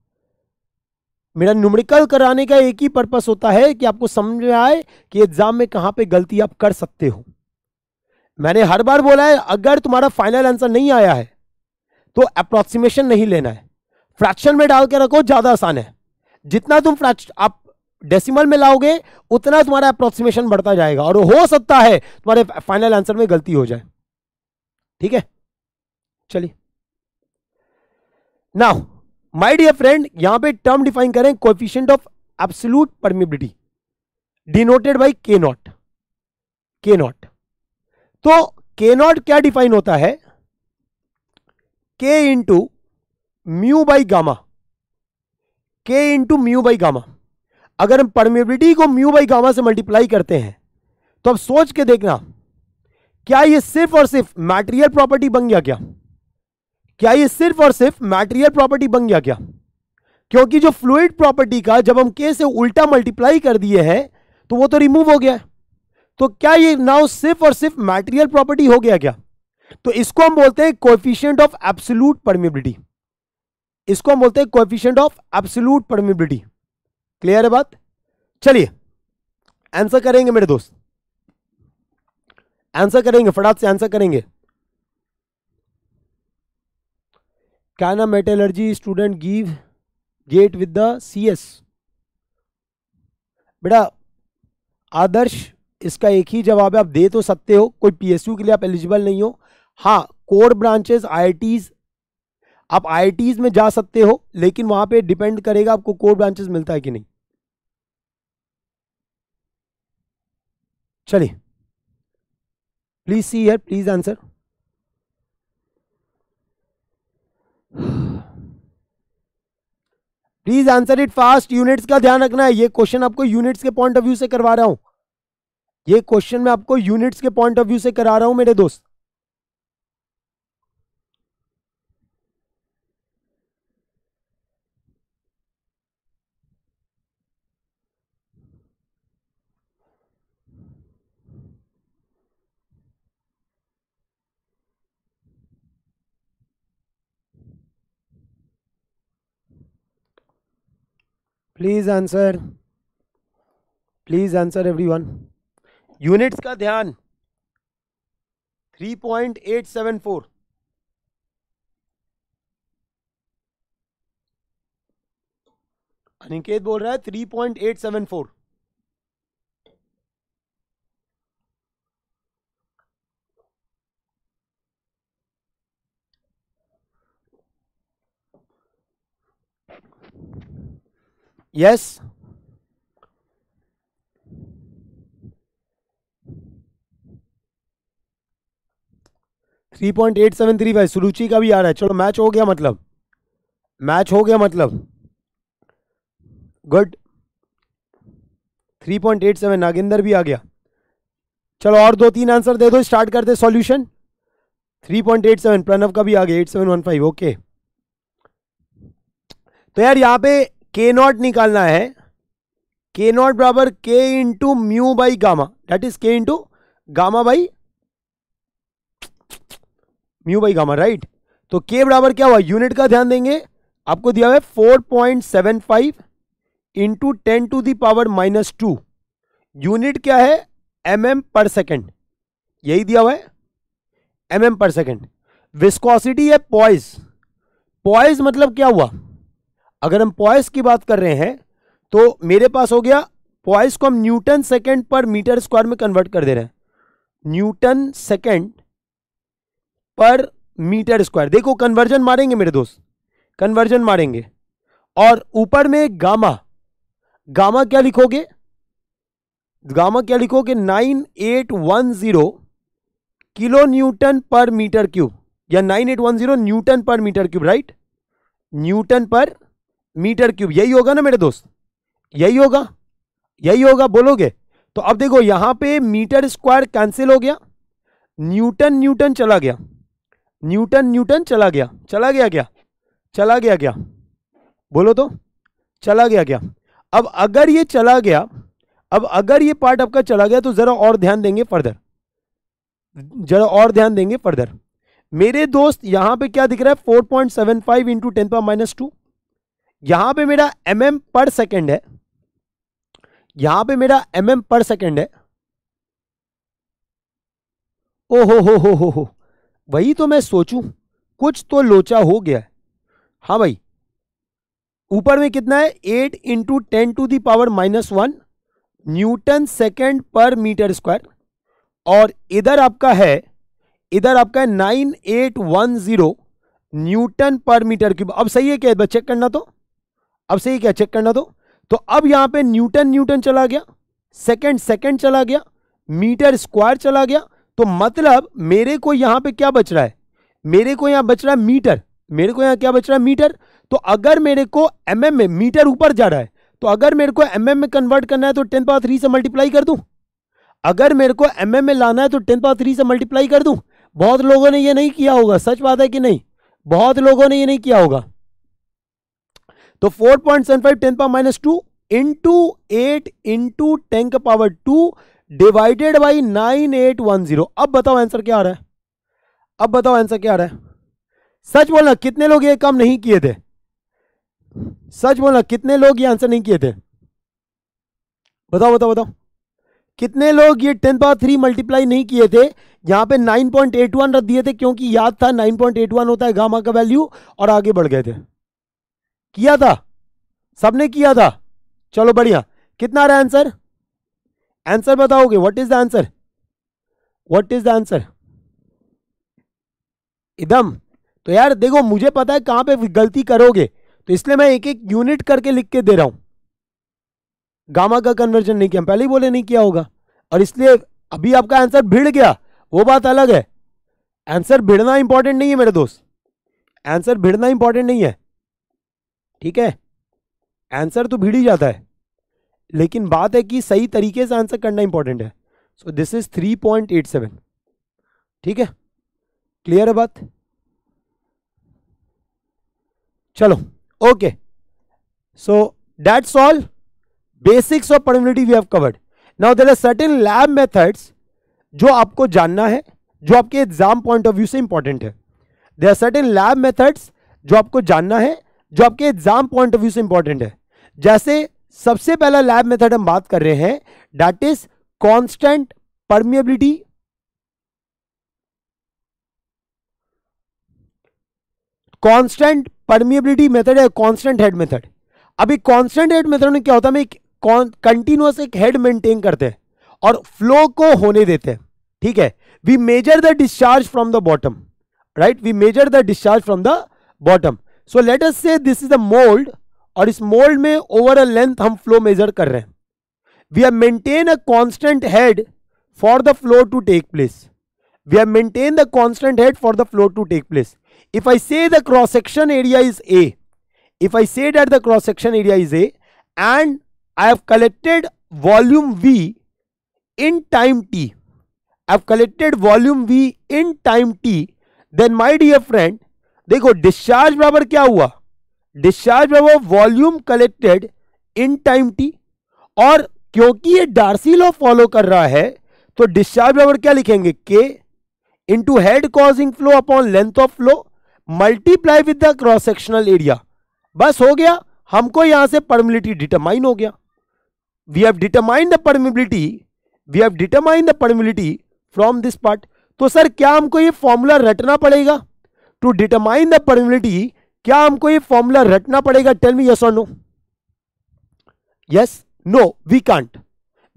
मेरा न्यूमेरिकल कराने का एक ही पर्पस होता है कि आपको समझ में आए कि एग्जाम में कहां पे गलती आप कर सकते हो मैंने हर बार बोला है अगर तुम्हारा फाइनल आंसर नहीं आया है तो अप्रोक्सीमेशन नहीं लेना है फ्रैक्शन में डाल के रखो ज्यादा आसान है जितना तुम आप डेसिमल में लाओगे उतना तुम्हारा अप्रोक्सीमेशन बढ़ता जाएगा और हो सकता है तुम्हारे फाइनल आंसर में गलती हो जाए ठीक है चलिए नाउ माय डियर फ्रेंड यहां पे टर्म डिफाइन करें coefficient of absolute permeability denoted by K naught K naught तो के नॉट क्या डिफाइन होता है K into mu by gamma K into mu by gamma अगर हम परमिबिलिटी को म्यू बाई गामा से मल्टीप्लाई करते हैं तो अब सोच के देखना क्या ये सिर्फ और सिर्फ मैटेरियल प्रॉपर्टी बन गया क्या क्या ये सिर्फ और सिर्फ मैटेरियल प्रॉपर्टी बन गया क्या क्योंकि जो फ्लूड प्रॉपर्टी का जब हम के से उल्टा मल्टीप्लाई कर दिए हैं तो वो तो रिमूव हो गया तो क्या ये नाउ सिर्फ और सिर्फ मैटेरियल प्रॉपर्टी हो गया क्या तो इसको हम बोलते हैं कोफिशियंट ऑफ एब्सोलूट परमिबिलिटी इसको हम बोलते हैं coefficient of absolute permeability clear है बात चलिए आंसर करेंगे मेरे दोस्त आंसर करेंगे फटाक से आंसर करेंगे क्या नाम metallurgy student give GATE with the CS बेटा आदर्श इसका एक ही जवाब है आप दे तो सकते हो कोई पीएसयू के लिए आप एलिजिबल नहीं हो हाँ कोर ब्रांचेस आईआईटीज आप आई में जा सकते हो लेकिन वहां पे डिपेंड करेगा आपको कोर ब्रांचेस मिलता है कि नहीं चलिए please see here please answer please answer it fast units का ध्यान रखना है ये क्वेश्चन आपको यूनिट्स के पॉइंट ऑफ व्यू से करवा रहा हूं ये क्वेश्चन मैं आपको यूनिट्स के पॉइंट ऑफ व्यू से करा रहा हूं मेरे दोस्त please answer please answer everyone units का ध्यान 3.874 अनिकेत बोल रहा है 3.874 yes three point eight seven three five Suruchi का भी आ रहा है चलो मैच हो गया मतलब मैच हो गया मतलब good three point eight seven Nagendra भी आ गया चलो और दो तीन आंसर दे दो स्टार्ट करते solution three point eight seven Pranav का भी आ गया eight seven one five okay तो यार यहाँ पे के नॉट निकालना है के नॉट बराबर K into mu by gamma that is K into gamma by mu by gamma right तो के बराबर क्या हुआ यूनिट का ध्यान देंगे आपको दिया हुआ है four point seven five into ten to the power minus two unit क्या है एम एम पर सेकेंड यही दिया हुआ है एम एम पर सेकेंड विस्कोसिटी है पॉइस पॉइस मतलब क्या हुआ अगर हम पॉइस की बात कर रहे हैं तो मेरे पास हो गया पॉइस को हम newton second per metre square में कन्वर्ट कर दे रहे हैं newton second per metre square देखो कन्वर्जन मारेंगे मेरे दोस्त कन्वर्जन मारेंगे और ऊपर में गामा गामा क्या लिखोगे गामा क्या लिखोगे nine eight one zero kilo newton per metre cube या nine eight one zero newton per metre cube right newton per metre cube यही होगा ना मेरे दोस्त यही होगा यही होगा बोलोगे तो अब देखो यहां पे मीटर स्क्वायर कैंसिल हो गया न्यूटन न्यूटन चला गया न्यूटन न्यूटन चला गया चला गया क्या चला गया क्या बोलो तो चला गया क्या अब अगर ये चला गया अब अगर ये पार्ट आपका चला गया तो ज़रा और ध्यान देंगे फर्दर ज़रा और ध्यान देंगे फर्दर मेरे दोस्त यहां पे क्या दिख रहा है four point seven five into ten power minus two यहां पे मेरा एम एम पर सेकेंड है यहां पे मेरा एम एम पर सेकेंड है ओ हो हो हो हो हो वही तो मैं सोचूं कुछ तो लोचा हो गया हाँ भाई ऊपर में कितना है eight into ten to the power minus one newton second per metre square और इधर आपका है इधर आपका है nine eight one zero newton per metre cube अब सही है क्या चेक करना तो अब सही क्या चेक करना तो तो अब यहां पे न्यूटन न्यूटन चला गया सेकंड सेकंड चला गया मीटर स्क्वायर चला गया तो मतलब मेरे को यहाँ पे क्या बच रहा है मेरे को यहाँ बच रहा है मीटर मेरे को यहाँ क्या बच रहा है मीटर तो अगर मेरे को एम mm में मीटर ऊपर जा रहा है तो अगर मेरे को एम mm में कन्वर्ट करना है तो टेन पावर थ्री से मल्टीप्लाई कर दू अगर मेरे को एम mm में लाना है तो टेन पावर थ्री से मल्टीप्लाई कर दू बहुत लोगों ने यह नहीं किया होगा सच बात है कि नहीं बहुत लोगों ने यह नहीं किया होगा तो 4.75 point seven five ten power minus two into eight into ten का power two divided by nine eight one zero अब बताओ आंसर क्या आ रहा है अब बताओ आंसर क्या आ रहा है सच बोलना कितने लोग ये काम नहीं किए थे सच बोलना कितने लोग ये आंसर नहीं किए थे बताओ बताओ बताओ कितने लोग ये टेन पावर थ्री मल्टीप्लाई नहीं किए थे यहां पे 9.81 रख दिए थे क्योंकि याद था 9.81 होता है गामा का वैल्यू और आगे बढ़ गए थे किया था सबने किया था चलो बढ़िया कितना आ रहा आंसर आंसर बताओगे what is the answer what is the answer एकदम तो यार देखो मुझे पता है कहां पे गलती करोगे तो इसलिए मैं एक एक यूनिट करके लिख के दे रहा हूं गामा का कन्वर्जन नहीं किया पहले ही बोले नहीं किया होगा और इसलिए अभी आपका आंसर भिड़ गया वो बात अलग है आंसर भिड़ना इंपॉर्टेंट नहीं है मेरे दोस्त आंसर भिड़ना इंपॉर्टेंट नहीं है ठीक है आंसर तो भिड़ ही जाता है लेकिन बात है कि सही तरीके से आंसर करना इंपॉर्टेंट है so this is three point eight seven ठीक है क्लियर है बात चलो okay so that's all basics of permeability we have covered now there are certain lab methods जो आपको जानना है जो आपके एग्जाम पॉइंट ऑफ व्यू से इंपॉर्टेंट है there are certain lab methods जो आपको जानना है जो आपके एग्जाम पॉइंट ऑफ व्यू से इंपॉर्टेंट है जैसे सबसे पहला लैब मेथड हम बात कर रहे हैं that is constant permeability constant permeability method है कांस्टेंट हेड मेथड अभी कांस्टेंट हेड मेथड में क्या होता है कंटिन्यूस एक हेड मेंटेन करते हैं और फ्लो को होने देते हैं ठीक है we measure the discharge from the bottom right we measure the discharge from the bottom So let us say this is a mold, or this mold. में over a length, हम flow measure. कर रहे हैं we have maintain a constant head for the flow to we have maintained the constant head for the flow to take place. If I say the cross section area is A, if I say that the cross section area is A and I have collected volume V in time t, I have collected volume V in time t, then my dear friend, देखो discharge बराबर क्या हुआ discharge बराबर volume collected in time T और क्योंकि ये Darcy law follow कर रहा है तो डिस्चार्ज बराबर क्या लिखेंगे K into head causing flow upon length of flow multiply with the cross sectional area बस हो गया हमको यहां से परमिलिटी डिटरमाइन हो गया we have determine the permeability we have determine the permeability from this part तो सर क्या हमको ये फॉर्मूला रटना पड़ेगा टू डिटरमाइन द परमिबिलिटी क्या हमको ये फॉर्मूला रटना पड़ेगा टेल मी यस और no yes no we can't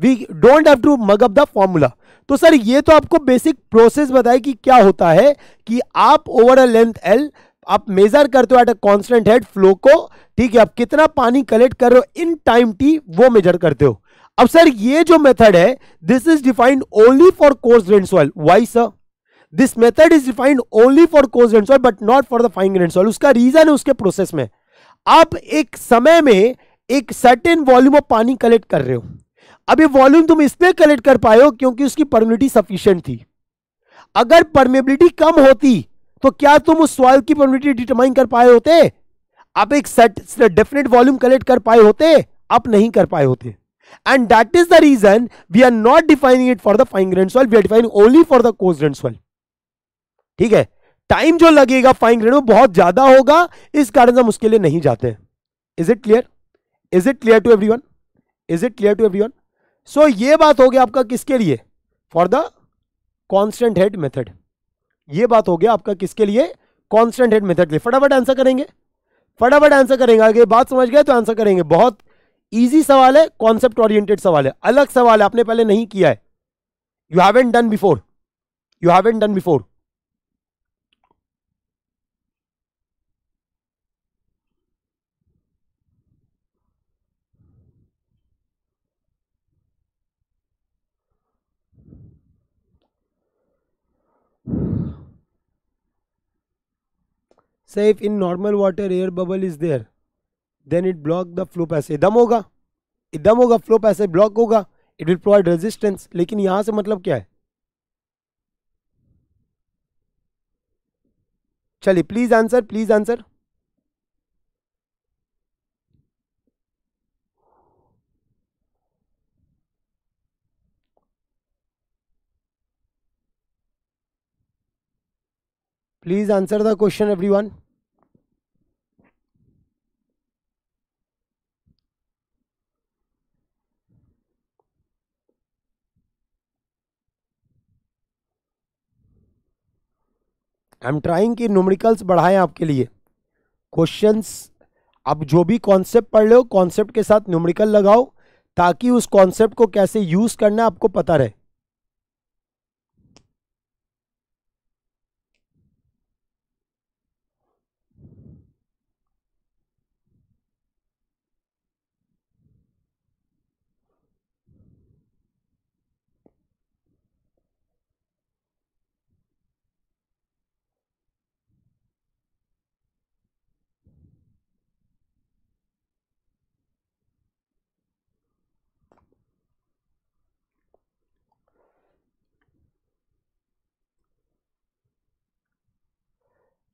we don't have to mug up the formula तो सर ये तो आपको बेसिक प्रोसेस बताए कि क्या होता है कि आप ओवर अ लेंथ एल आप मेजर करते हो at a constant head flow को ठीक है आप कितना पानी कलेक्ट कर रहे हो इन टाइम टी वो मेजर करते हो अब सर ये जो मेथड है this is defined only for coarse grain soil why sir this method is defined only for coarse and soil but not for the fine grain soil उसका reason है उसके प्रोसेस में आप एक समय में एक सर्टेन वॉल्यूम ऑफ पानी कलेक्ट कर रहे हो अब ये वॉल्यूम तुम इसलिए कलेक्ट कर पाए हो क्योंकि उसकी परमिबिलिटी सफिशियंट थी अगर परमेबिलिटी कम होती तो क्या तुम उस सॉइल की परमिबिलिटी डिटरमाइन कर पाए होते आप एक सेट डेफिनेट वॉल्यूम कलेक्ट कर पाए होते आप नहीं कर पाए होते and that is the reason we are not defining it for the fine grain soil we are defining only for the coarse grain soil ठीक है टाइम जो लगेगा फाइन ग्रेड में बहुत ज्यादा होगा इस कारण हम उसके लिए नहीं जाते is it clear is it clear to everyone is it clear to everyone so ये बात हो गया आपका किसके लिए for the constant head method ये बात हो गया आपका किसके लिए कॉन्स्टेंट हेड मेथड के लिए फटाफट आंसर करेंगे फटाफट आंसर करेंगे अगर बात समझ गए तो आंसर करेंगे बहुत ईजी सवाल है कॉन्सेप्ट ओरिएंटेड सवाल है अलग सवाल है आपने पहले नहीं किया है you haven't done before you haven't done before say if in normal water air bubble is there then it block the flow passage दम होगा दम होगा फ्लो पैसे ब्लॉक होगा इट विल प्रोवाइड रेजिस्टेंस लेकिन यहां से मतलब क्या है चलिए please answer please answer please answer the question everyone I am trying कि न्यूमरिकल्स बढ़ाएं आपके लिए क्वेश्चंस आप जो भी कॉन्सेप्ट पढ़ लो कॉन्सेप्ट के साथ न्यूमरिकल लगाओ ताकि उस कॉन्सेप्ट को कैसे यूज़ करना आपको पता रहे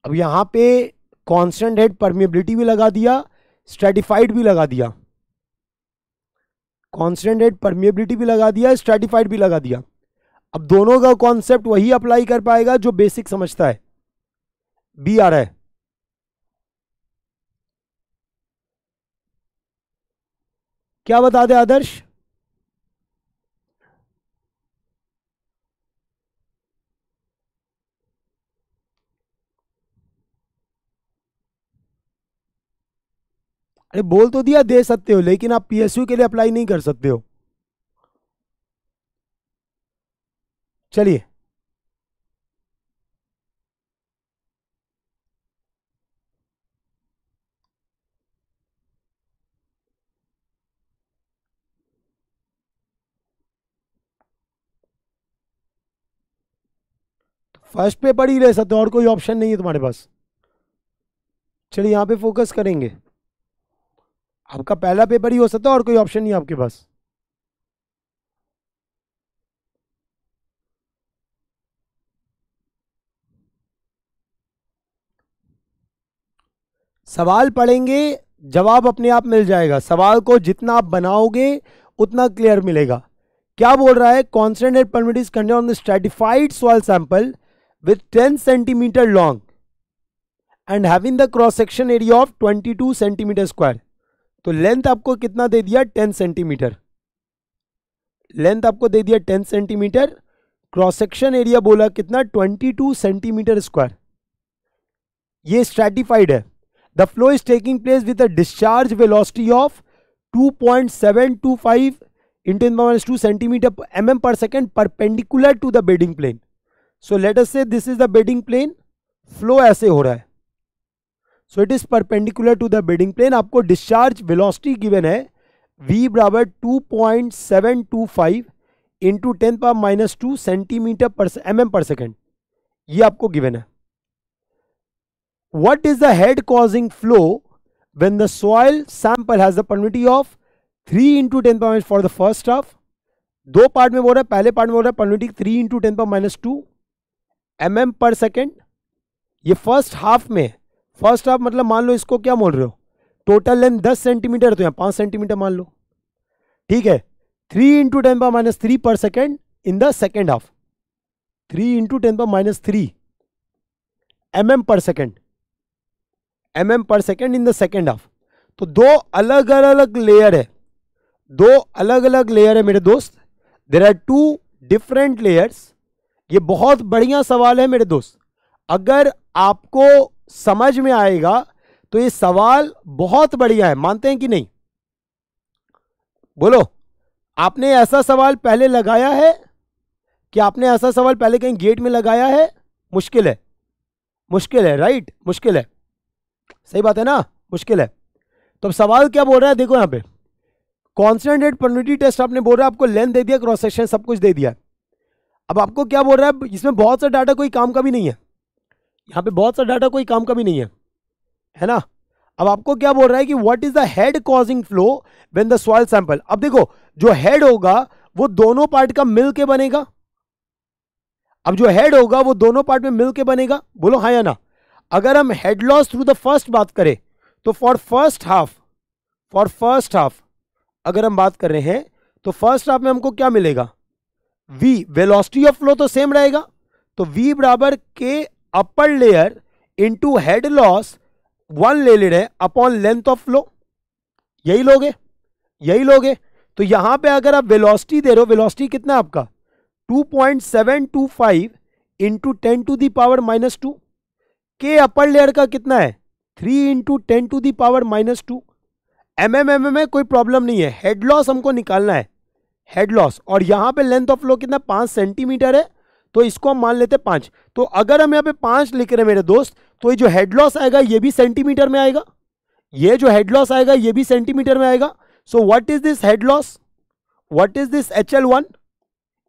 अब यहां पे कांस्टेंट हेड परमिबिलिटी भी लगा दिया स्ट्रेटिफाइड भी लगा दिया कांस्टेंट हेड परमिबिलिटी भी लगा दिया स्ट्रेटिफाइड भी लगा दिया अब दोनों का कॉन्सेप्ट वही अप्लाई कर पाएगा जो बेसिक समझता है बी आ रहा है क्या बता दे आदर्श अरे बोल तो दिया दे सकते हो लेकिन आप पीएसयू के लिए अप्लाई नहीं कर सकते हो चलिए फर्स्ट पेपर ही रह सकते हो और कोई ऑप्शन नहीं है तुम्हारे पास चलिए यहाँ पे फोकस करेंगे आपका पहला पेपर ही हो सकता है और कोई ऑप्शन नहीं आपके पास सवाल पढ़ेंगे जवाब अपने आप मिल जाएगा सवाल को जितना आप बनाओगे उतना क्लियर मिलेगा क्या बोल रहा है concentrate permit is contain on the stratified soil sample with ten centimetre long and having the cross section area of twenty two centimetre square तो लेंथ आपको कितना दे दिया टेन सेंटीमीटर लेंथ आपको दे दिया ten centimetre cross section area बोला कितना twenty two centimetre square ये स्ट्रेटिफाइड है the flow is taking place with a discharge velocity of two point seven two five into ten minus two centimetre M M पर second perpendicular to the bedding plane so let's say this is the bedding plane flow ऐसे हो रहा है so it is perpendicular to the bedding plane आपको discharge velocity given है v बराबर 2.725 into ten power minus two centimetre per M M पर second ये आपको गिवन है what is the head causing flow when the soil sample has the permeability of three into ten power for the first half दो part में बोल रहा है पहले पार्ट में बोल रहा है permeability three into ten power minus two M M पर सेकेंड ये फर्स्ट हाफ में फर्स्ट आप मतलब मान लो इसको क्या बोल रहे हो टोटल लेंथ दस सेंटीमीटर तो यहाँ पाँच सेंटीमीटर मान लो ठीक है three into ten power minus three per second in the second half three into ten power minus three M M पर सेकेंड एम एम पर second in the second half तो दो अलग अलग लेयर है दो अलग अलग लेयर है मेरे दोस्त there are two different layers ये बहुत बढ़िया सवाल है मेरे दोस्त अगर आपको समझ में आएगा तो ये सवाल बहुत बढ़िया है मानते हैं कि नहीं बोलो आपने ऐसा सवाल पहले लगाया है कि आपने ऐसा सवाल पहले कहीं गेट में लगाया है मुश्किल है मुश्किल है राइट मुश्किल है सही बात है ना मुश्किल है तो अब सवाल क्या बोल रहा है देखो यहां पे कॉन्सेंट्रेट रेट टेस्ट आपने बोल रहा है आपको लेंथ दे दिया क्रॉस सेक्शन सब कुछ दे दिया अब आपको क्या बोल रहा है इसमें बहुत सा डाटा कोई काम का भी नहीं है यहाँ पे बहुत सा डाटा कोई काम का भी नहीं है है ना अब आपको क्या बोल रहा है कि what is the head causing flow when the soil sample अब देखो जो हेड होगा वो दोनों पार्ट का मिल के बनेगा अब जो हेड होगा वो दोनों पार्ट में मिल के बनेगा बोलो हाँ या ना अगर हम head loss through the first बात करें तो for first half for first half अगर हम बात कर रहे हैं तो फर्स्ट हाफ में हमको क्या मिलेगा वी वेलोसिटी ऑफ फ्लो तो सेम रहेगा तो वी बराबर K upper layer into head loss one ले ले रहे हैं अपॉन लेंथ ऑफ फ्लो यही लोगे यही लोगे तो यहां पे अगर आप वेलोसिटी दे रहे हो वेलोसिटी कितना है आपका 2.725 into ten to the power minus two K upper layer का कितना है three into ten to the power minus two M M M M कोई प्रॉब्लम नहीं है हेड लॉस हमको निकालना है हेड लॉस और यहां पे लेंथ ऑफ फ्लो कितना पांच सेंटीमीटर है तो इसको हम मान लेते हैं पांच तो अगर हम यहाँ पे पांच लिख रहे हैं मेरे दोस्त तो ये जो हेड लॉस आएगा ये भी सेंटीमीटर में आएगा ये जो हेड लॉस आएगा ये भी सेंटीमीटर में आएगा so what is this head loss what is this H L one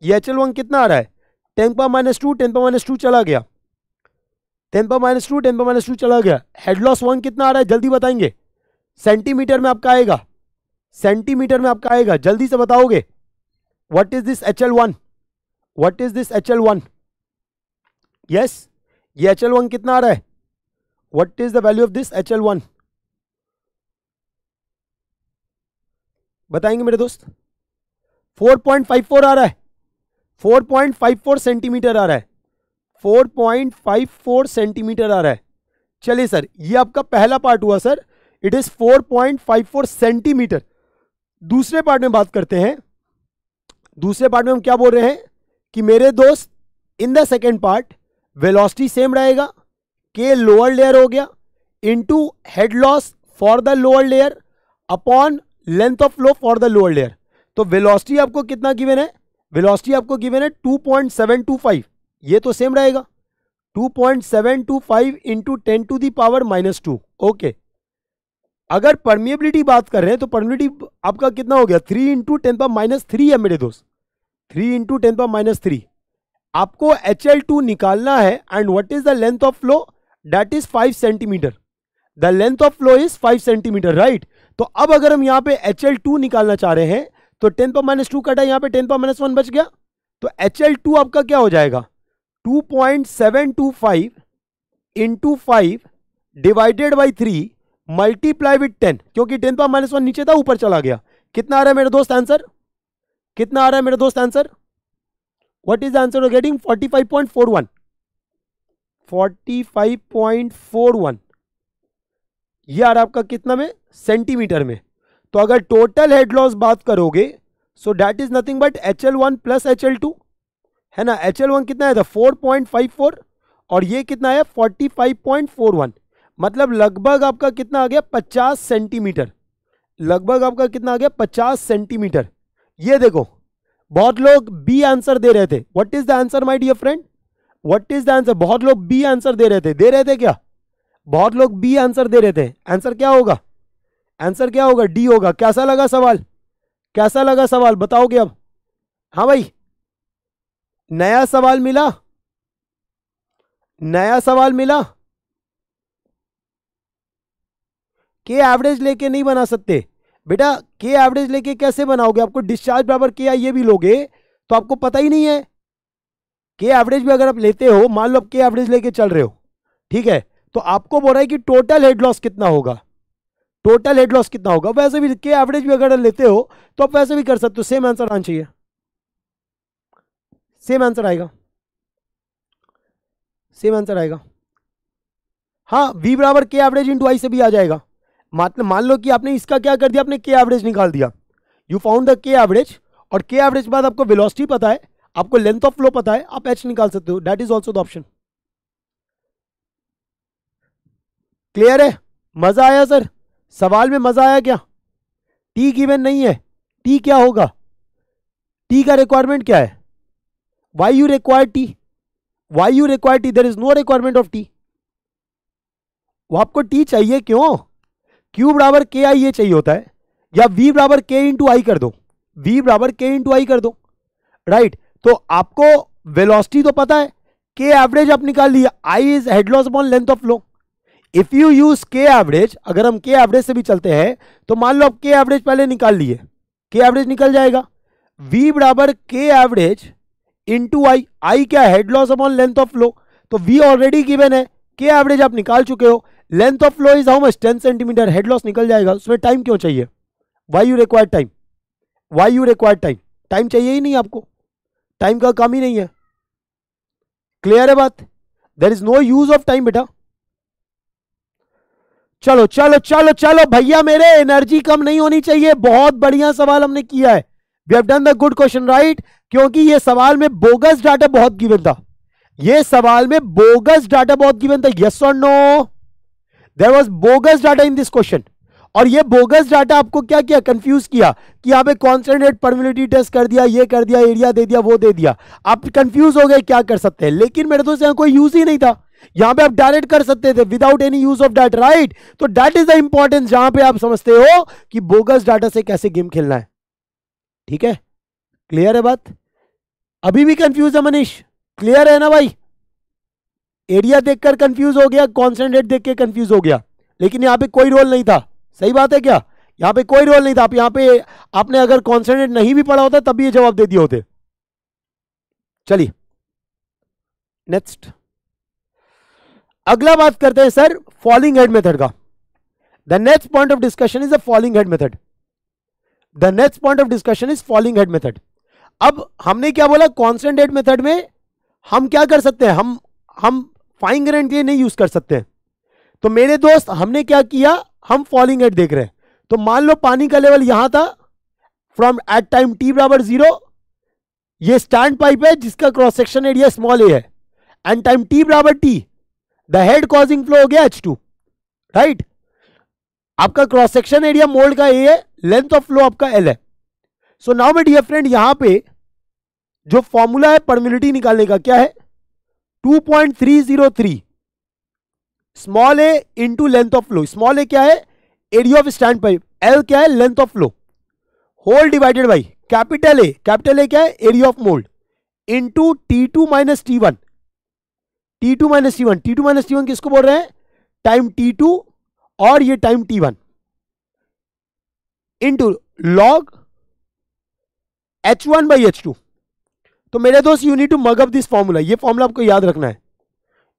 ये एच एल वन कितना आ रहा है ten power minus two ten power minus two चला गया ten power minus two ten power minus two चला गया head loss one कितना आ रहा है जल्दी बताएंगे सेंटीमीटर में आपका आएगा सेंटीमीटर में आपका आएगा जल्दी से बताओगे what is this H L one what is this H L one yes ये एच एल वन कितना आ रहा है what is the value of this H L one बताएंगे मेरे दोस्त 4.54 आ रहा है 4.54 सेंटीमीटर आ रहा है 4.54 सेंटीमीटर आ रहा है चलिए सर ये आपका पहला पार्ट हुआ सर इट इज़ 4.54 सेंटीमीटर दूसरे पार्ट में बात करते हैं दूसरे पार्ट में हम क्या बोल रहे हैं कि मेरे दोस्त in the second part velocity same रहेगा के लोअर लेयर हो गया into head loss for the lower layer upon length of flow for the lower layer तो वेलोसिटी आपको कितना गिवन है वेलोसिटी आपको गिवन है 2.725 ये तो सेम रहेगा 2.725 into ten to the power minus two okay अगर परमिएबिलिटी बात कर रहे हैं तो परमिबिलिटी आपका कितना हो गया three into ten power minus three है मेरे दोस्त three into ten power minus three आपको एच एल टू निकालना है and what is the length of flow that is five centimetre the length of flow is five centimetre right तो अब अगर हम यहाँ पे एच एल टू निकालना चाह रहे हैं तो टेन पावर माइनस टू कटा यहाँ पे टेन पावर माइनस वन बच गया तो एच एल टू आपका क्या हो जाएगा two point seven two five into five divided by three multiply with ten क्योंकि टेन पावर माइनस वन नीचे था ऊपर चला गया कितना आ रहा है मेरे दोस्त आंसर कितना आ रहा है मेरे दोस्त answer what is answer of getting forty five point four one forty five point four one ये आ रहा आपका कितना में सेंटीमीटर में तो अगर टोटल हेड लॉस बात करोगे so that is nothing but H L one plus H L two है ना एच एल वन कितना आया था फोर पॉइंट फाइव फोर और ये कितना है forty five point four one मतलब लगभग आपका कितना आ गया पचास सेंटीमीटर लगभग आपका कितना आ गया पचास सेंटीमीटर ये देखो बहुत लोग बी आंसर दे रहे थे what is the answer my dear friend what is the answer बहुत लोग बी आंसर दे रहे थे दे रहे थे क्या बहुत लोग बी आंसर दे रहे थे आंसर क्या होगा आंसर क्या होगा डी होगा कैसा लगा सवाल कैसा लगा सवाल बताओगे अब हाँ भाई नया सवाल मिला नया सवाल मिला के एवरेज लेके नहीं बना सकते बेटा के एवरेज लेके कैसे बनाओगे आपको डिस्चार्ज बराबर के आई ये भी लोगे तो आपको पता ही नहीं है के एवरेज भी अगर आप लेते हो मान लो आप के एवरेज लेके चल रहे हो ठीक है तो आपको बोल रहा है कि टोटल हेड लॉस कितना होगा टोटल हेड लॉस कितना होगा वैसे भी के एवरेज भी अगर लेते हो तो आप वैसे भी कर सकते हो सेम आंसर आना चाहिए सेम आंसर आएगा सेम आंसर आएगा हाँ वी बराबर के एवरेज इंटू आई से भी आ जाएगा मतलब मान लो कि आपने इसका क्या कर दिया आपने के एवरेज निकाल दिया you found the K average और के एवरेज बाद आपको वेलोसिटी पता है आपको लेंथ ऑफ फ्लो पता है आप एच निकाल सकते हो that is also the option clear है मजा आया सर सवाल में मजा आया क्या टी गिवन नहीं है टी क्या होगा टी का रिक्वायरमेंट क्या है why you require T why you require T there is no requirement of T वो आपको टी चाहिए क्यों क्यू बराबर के आई ये चाहिए होता है या वी बराबर के इंटू आई कर दो वी बराबर के इंटू आई कर दो राइट तो आपको वेलोसिटी तो पता है के एवरेज आप निकाल लिया I is head loss upon length of flow if you use K average अगर हम के एवरेज से भी चलते हैं तो मान लो आप के एवरेज पहले निकाल लिए के एवरेज निकल जाएगा वी बराबर के एवरेज इंटू आई आई क्या head loss upon length of flow तो वी ऑलरेडी गिवन है के एवरेज आप निकाल चुके हो length of flow is how much ten centimetre head loss निकल जाएगा उसमें टाइम क्यों चाहिए why you required time why you required time time चाहिए ही नहीं आपको टाइम का काम ही नहीं है क्लियर है बात there is no use of time बेटा चलो चलो चलो चलो भैया मेरे एनर्जी कम नहीं होनी चाहिए बहुत बढ़िया सवाल हमने किया है we have done the good question right क्योंकि ये सवाल में बोगस डाटा बहुत गिवन था ये सवाल में बोगस डाटा बहुत गिवन था यस और no there was bogus data in this question और ये बोगस डाटा आपको क्या किया कंफ्यूज किया कि यहाँ पे कॉन्सेंट्रेट परमिलिटी टेस्ट कर दिया ये कर दिया एरिया दे दिया वो दे दिया आप कंफ्यूज हो गए क्या कर सकते हैं लेकिन मेरे दोस्त यहां कोई यूज ही नहीं था यहां पे आप डायरेक्ट कर सकते थे without any use of that right तो डैट इज द इंपॉर्टेंस जहां पर आप समझते हो कि बोगस डाटा से कैसे गेम खेलना है ठीक है क्लियर है बात अभी भी कंफ्यूज है मनीष क्लियर है ना भाई एरिया देखकर कंफ्यूज हो गया कॉन्सेंट्रेट देख के कंफ्यूज हो गया लेकिन यहाँ पे कोई रोल नहीं था सही बात है क्या यहाँ पे कोई रोल नहीं था आप यहाँ पे आपने अगर कॉन्सेंट्रेट नहीं भी पढ़ा होता तब भी ये जवाब दे दिए होते चलिए नेक्स्ट अगला बात करते हैं सर फॉलिंग हेड मेथड का the next point of discussion is the falling head method the next point of discussion is falling head method अब हमने क्या बोला कॉन्सेंट्रेट मेथड में हम क्या कर सकते हैं हम हम फाइन करंट ये नहीं यूज कर सकते हैं तो मेरे दोस्त हमने क्या किया हम फॉलिंग एट देख रहे हैं तो मान लो पानी का लेवल यहां था फ्रॉम एट टाइम टी बराबर जीरो ये स्टैंड पाइप है जिसका cross section area small A है एंड टाइम टी बराबर T the head causing flow हो गया एच टू राइट आपका क्रॉस सेक्शन एरिया मोल्ड का ए है लेंथ ऑफ फ्लो आपका एल है so now my dear friend यहां पे जो फॉर्मूला है परमिलिटी निकालने का क्या है 2.303 small A into length of flow small A क्या है area of stand pipe L क्या है length of flow whole divided by capital A capital A क्या है area of mould into T two minus T one T two minus T one T two minus T one किसको बोल रहे हैं time T two और ये time T one into log H one by H two तो मेरे दोस्त you need to mug up this formula ये फॉर्मूला आपको याद रखना है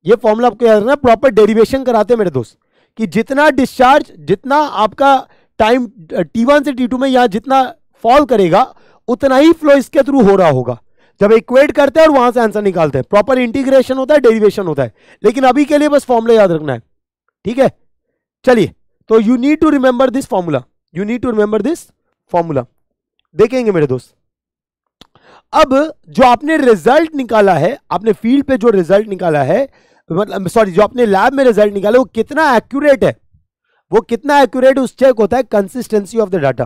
ये फॉर्मूला आपको याद रखना है प्रॉपर डेरिवेशन कराते हैं मेरे दोस्त कि जितना डिस्चार्ज जितना आपका टाइम टी वन से टी टू में यहाँ जितना फॉल करेगा उतना ही फ्लो इसके थ्रू हो रहा होगा जब इक्वेट करते हैं और वहां से आंसर निकालते हैं प्रॉपर इंटीग्रेशन होता है डेरिवेशन होता है लेकिन अभी के लिए बस फॉर्मूला याद रखना है ठीक है चलिए तो you need to remember this formula you need to remember this formula देखेंगे मेरे दोस्त अब जो आपने रिजल्ट निकाला है आपने फील्ड पे जो रिजल्ट निकाला है मतलब सॉरी जो आपने लैब में रिजल्ट निकाला वो कितना एक्यूरेट है वो कितना एक्यूरेट उस चेक होता है consistency of the data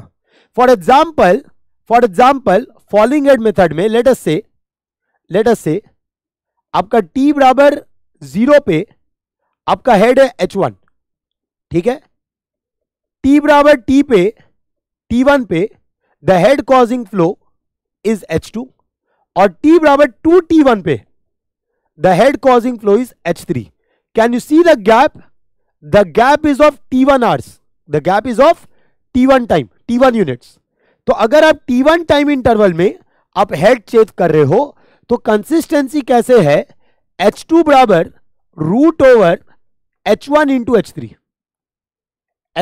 for example for example falling head method में लेटस से लेटस से आपका टी बराबर जीरो पे आपका हेड है एच वन ठीक है टी बराबर टी पे टी वन पे the head causing flow is H two और टी बराबर टू टी वन पे the head causing flow is H three can you see the gap the gap is of T one hours the gap is of T one time T one unit तो अगर आप T one time interval में आप head check कर रहे हो तो consistency कैसे है एच टू बराबर root over H one into H three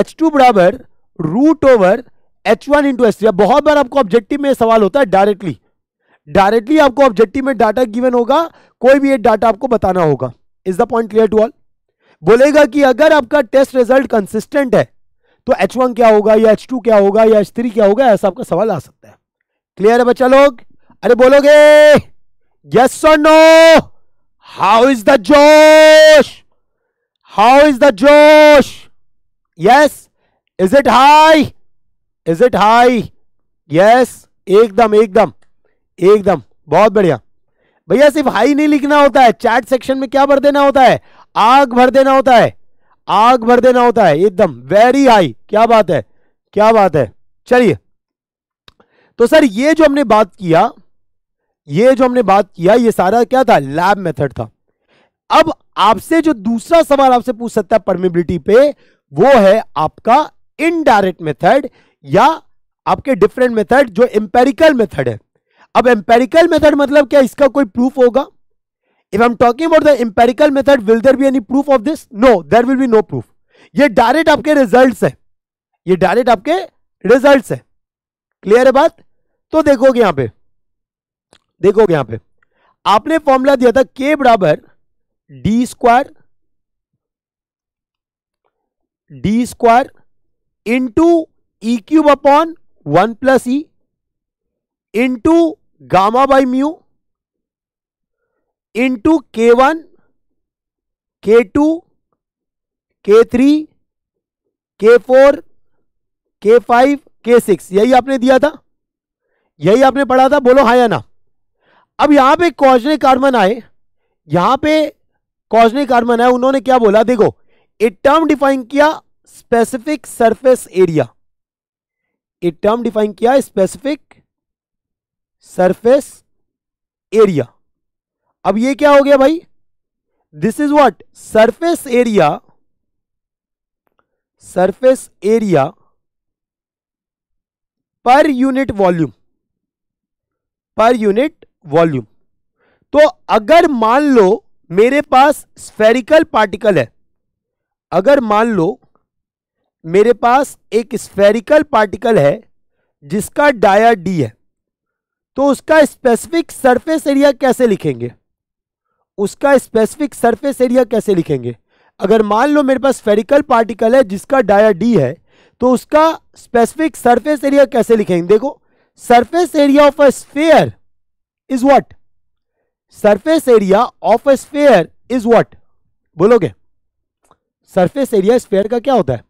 H two बराबर root over H one into S three बहुत बार आपको ऑब्जेक्टिव में सवाल होता है डायरेक्टली डायरेक्टली आपको ऑब्जेक्टिव में डाटा गिवन होगा कोई भी एक डाटा आपको बताना होगा is the point clear to all बोलेगा कि अगर आपका टेस्ट रिजल्ट कंसिस्टेंट है तो एच वन क्या होगा या एच टू क्या होगा या एच थ्री क्या होगा ऐसा आपका सवाल आ सकता है क्लियर है बच्चा लोग अरे बोलोगे यस और नो हाउ इज द जोश हाउ इज द जोश yes is it high is it high yes एकदम एकदम एकदम बहुत बढ़िया भैया सिर्फ हाई नहीं लिखना होता है चैट सेक्शन में क्या भर देना होता है आग भर देना होता है आग भर देना होता है एकदम वेरी हाई क्या बात है क्या बात है चलिए तो सर ये जो हमने बात किया ये जो हमने बात किया ये सारा क्या था लैब मेथड था अब आपसे जो दूसरा सवाल आपसे पूछ सकता है परमिबिलिटी पे वो है आपका इनडायरेक्ट मेथड या आपके डिफरेंट मेथड जो एम्पेरिकल मेथड है अब एम्पेरिकल मेथड मतलब क्या इसका कोई प्रूफ होगा if I am talking about the empirical method will there be any proof of this no there will be no proof ये डायरेक्ट आपके रिजल्ट है ये डायरेक्ट आपके रिजल्ट है क्लियर है बात तो देखोगे यहां पे देखोगे यहां पे आपने फॉर्मूला दिया था के बराबर D square D square into E cube upon one plus E into gamma by mu into के वन के टू के थ्री के फोर के फाइव के सिक्स यही आपने दिया था यही आपने पढ़ा था बोलो हाँ या ना अब यहां पे कॉजने कार्बन आए यहां पे कॉजने कार्बन आए उन्होंने क्या बोला देखो एक टर्म डिफाइन किया स्पेसिफिक सरफेस एरिया एक टर्म डिफाइन किया स्पेसिफिक सरफेस एरिया अब ये क्या हो गया भाई this is what surface area surface area per unit volume per unit volume तो अगर मान लो मेरे पास स्फेरिकल पार्टिकल है अगर मान लो मेरे पास एक स्फेरिकल पार्टिकल है जिसका डाया डी है तो उसका स्पेसिफिक सरफेस एरिया कैसे लिखेंगे उसका स्पेसिफिक सरफेस एरिया कैसे लिखेंगे अगर मान लो मेरे पास स्फेरिकल पार्टिकल है जिसका डाया डी है तो उसका स्पेसिफिक सरफेस एरिया कैसे लिखेंगे देखो surface area of a sphere is what surface area of a sphere is what बोलोगे सरफेस एरिया स्फेयर का क्या होता है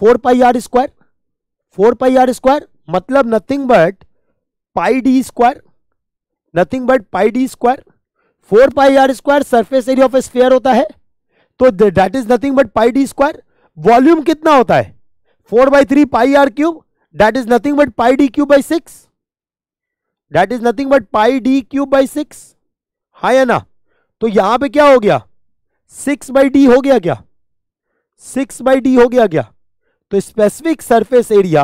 four pi R square four pi R square मतलब nothing but pi D square nothing but pi D square four pi R square surface area of sphere होता है तो that is nothing but pi D square volume कितना होता है four by three pi R cube that is nothing but pi D cube by six that is nothing but pi D cube by six हाँ या ना तो यहां पे क्या हो गया सिक्स बाई डी हो गया क्या सिक्स बाई डी हो गया क्या तो specific surface area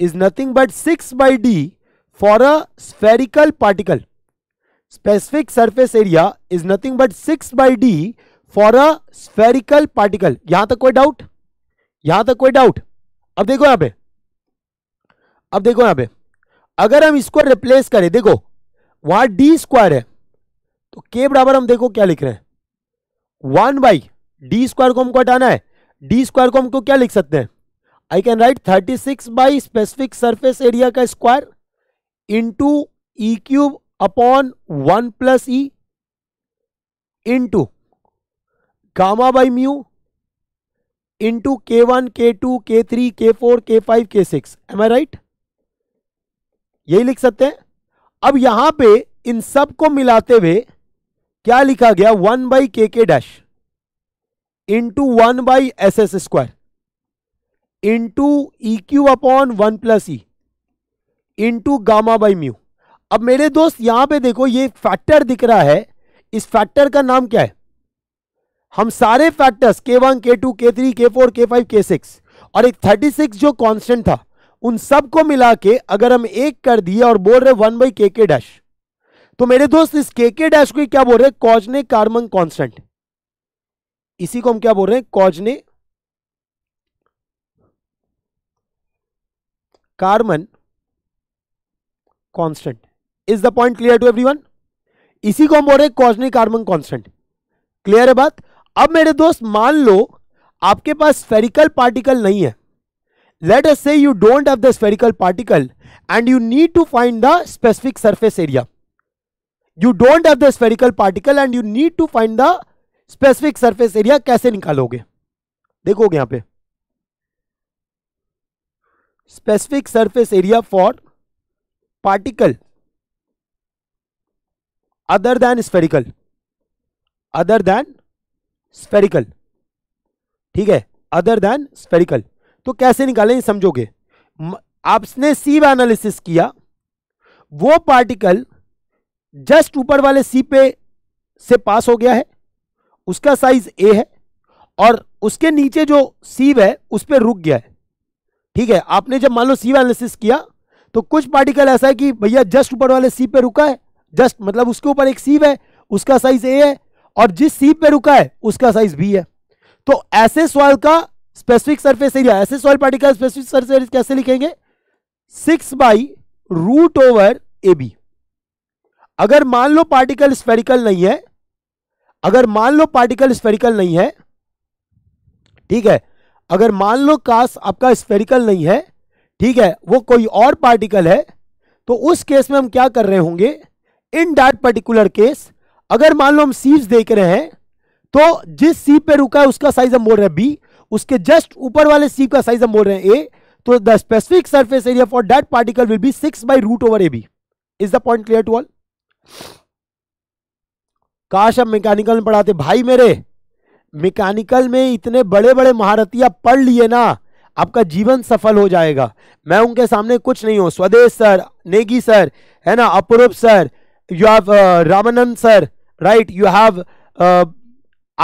is nothing but six by D for a spherical particle specific surface area is nothing but six by D for a spherical particle यहां तक कोई डाउट यहां तक कोई डाउट अब देखो यहां पे अब देखो यहां पे अगर हम इसको रिप्लेस करें देखो वहां डी स्क्वायर है तो के बराबर हम देखो क्या लिख रहे हैं वन बाई डी स्क्वायर को हमको हटाना है डी स्क्वायर को हमको क्या लिख सकते हैं I can write 36 six by specific surface area का square into E cube upon one plus E into gamma by mu into के वन के टू के थ्री के फोर के फाइव के सिक्स एम आई राइट यही लिख सकते हैं अब यहां पे इन सब को मिलाते हुए क्या लिखा गया one by K K dash into one by S S square into E cube upon one plus E into gamma by mu अब मेरे दोस्त यहां पे देखो ये फैक्टर दिख रहा है इस फैक्टर का नाम क्या है हम सारे फैक्टर्स के वन के टू के थ्री के फोर के फाइव के सिक्स और एक थर्टी सिक्स जो कांस्टेंट था उन सबको मिला के अगर हम एक कर दिए और बोल रहे one by K K dash तो मेरे दोस्त इस के के डैश को क्या बोल रहे हैं कॉजने कार्मन कॉन्स्टेंट इसी को हम क्या बोल रहे हैं Kozeny Carman constant is the point clear to everyone इसी को हम बोल रहे हैं कार्बन कांस्टेंट क्लियर है बात अब मेरे दोस्त मान लो आपके पास स्फेरिकल पार्टिकल नहीं है let us say you don't have the spherical particle and you need to find the specific surface area you don't have the spherical particle and you need to find the specific surface area कैसे निकालोगे देखोगे यहां पर specific surface area for particle other than spherical other than spherical ठीक है other than spherical तो कैसे निकालें समझोगे आपने सीव एनालिसिस किया वो पार्टिकल जस्ट ऊपर वाले सी पे से पास हो गया है उसका साइज ए है और उसके नीचे जो सीव है उस पर रुक गया है ठीक है आपने जब मान लो सी एनालिसिस किया तो कुछ पार्टिकल ऐसा है कि भैया जस्ट ऊपर वाले सी पे रुका है जस्ट मतलब उसके ऊपर एक सीव है उसका साइज ए है और जिस सी पे रुका है उसका साइज बी है तो ऐसे सॉइल का स्पेसिफिक सरफेस एरिया ऐसे soil particle specific surface area कैसे लिखेंगे six by root over A B अगर मान लो पार्टिकल स्पेरिकल नहीं है अगर मान लो पार्टिकल स्पेरिकल नहीं है ठीक है अगर मान लो काश आपका स्पेरिकल नहीं है ठीक है वो कोई और पार्टिकल है तो उस केस में हम क्या कर रहे होंगे इन दैट पर्टिकुलर केस अगर मान लो हम सीव्स देख रहे हैं तो जिस सीप पे रुका है उसका साइज हम बोल रहे हैं बी उसके जस्ट ऊपर वाले सीप का साइज हम बोल रहे हैं ए तो the specific surface area for that particle will be six by root over A B is the point clear to all काश हम मैकेनिकल में पढ़ाते भाई मेरे मैकेनिकल में इतने बड़े बड़े महारतिया पढ़ लिए ना आपका जीवन सफल हो जाएगा मैं उनके सामने कुछ नहीं हूँ स्वदेश सर नेगी सर है ना Aparup sir you have uh, Ramanand sir right you have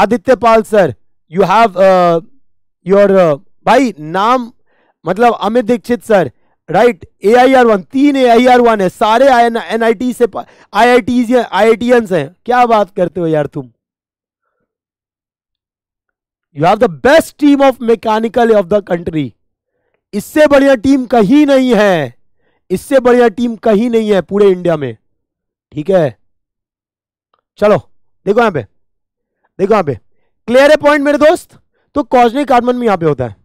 Aditya Pal sir you have your भाई नाम मतलब Amit Dixit sir right A I R one तीन ए आई आर वन है सारे एन आई टी से I I T I I T N हैं क्या बात करते हो यार तुम you have the best team of mechanical of the country इससे बढ़िया टीम कहीं नहीं है इससे बढ़िया टीम कहीं नहीं है पूरे इंडिया में ठीक है चलो देखो यहां पे देखो यहां पे क्लियर है पॉइंट मेरे दोस्त तो कॉजनी कार्बन भी यहां पे होता है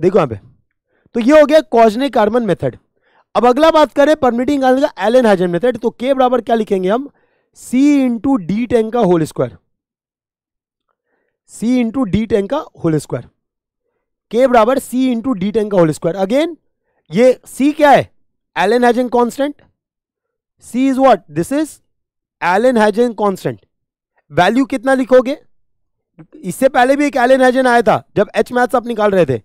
देखो यहां पे तो ये हो गया कॉजनी कार्बन मेथड अब अगला बात करें परमिटिंग एलन हाइजन मेथड तो के बराबर क्या लिखेंगे हम सी इंटू डी टेन का whole square C into D ten का होल स्क्वायर के बराबर सी इंटू डी टेन का होल स्क्वायर अगेन ये सी क्या है Allen Hazen constant C is what this is Allen Hazen constant value कितना लिखोगे इससे पहले भी एक एलन हैजन आया था जब एच मैथ्स आप निकाल रहे थे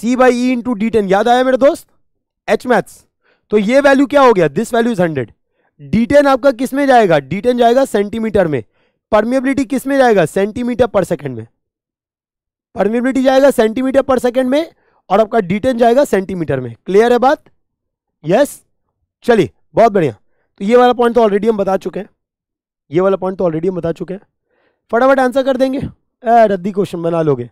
C by E into D ten याद आया मेरे दोस्त एच मैथ्स तो ये वैल्यू क्या हो गया this value is hundred D ten आपका किस में जाएगा डिटेन जाएगा सेंटीमीटर में परमिबिलिटी किस में जाएगा सेंटीमीटर पर सेकंड में परमिबिलिटी जाएगा सेंटीमीटर पर सेकंड में और आपका डिटेन जाएगा सेंटीमीटर में क्लियर है बात यस चलिए बहुत बढ़िया तो ये वाला पॉइंट तो ऑलरेडी हम बता चुके हैं ये वाला पॉइंट तो ऑलरेडी हम बता चुके हैं फटाफट आंसर कर देंगे रद्दी क्वेश्चन बना लोगे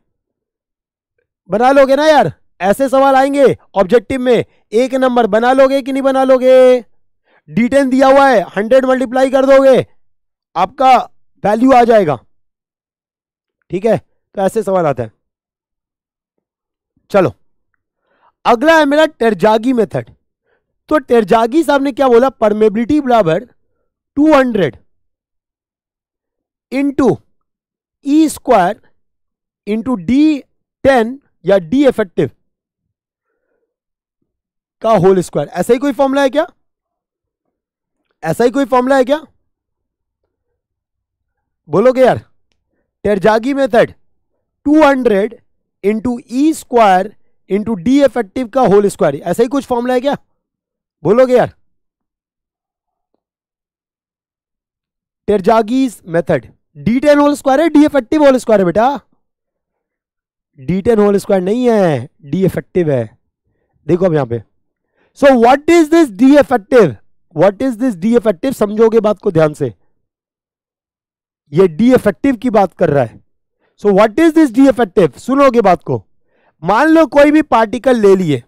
बना लोगे ना यार ऐसे सवाल आएंगे ऑब्जेक्टिव में एक नंबर बना लोगे कि नहीं बना लोगे टेन दिया हुआ है हंड्रेड मल्टीप्लाई कर दोगे आपका वैल्यू आ जाएगा ठीक है तो ऐसे सवाल आते हैं चलो अगला है मेरा टेरजागी मेथड तो टेरजागी साहब ने क्या बोला परमेबिलिटी बराबर 200 hundred into E square into D ten या डी इफेक्टिव का होल स्क्वायर ऐसा ही कोई फॉर्मूला है क्या ऐसा ही कोई फॉर्मूला है क्या बोलोगे यार Terzaghi method 200 hundred into E square into D effective का होल स्क्वायर ऐसा ही कुछ फॉर्मूला है क्या बोलोगे यार Terzaghi method D ten whole square है डी एफेक्टिव होल स्क्वायर है बेटा डी टेन होल स्क्वायर नहीं है डी एफेक्टिव है देखो अब यहां पे so what is this D effective what is this D effective समझोगे बात को ध्यान से ये डी इफेक्टिव की बात कर रहा है so what is this D effective सुनोगे बात को मान लो कोई भी पार्टिकल ले लिए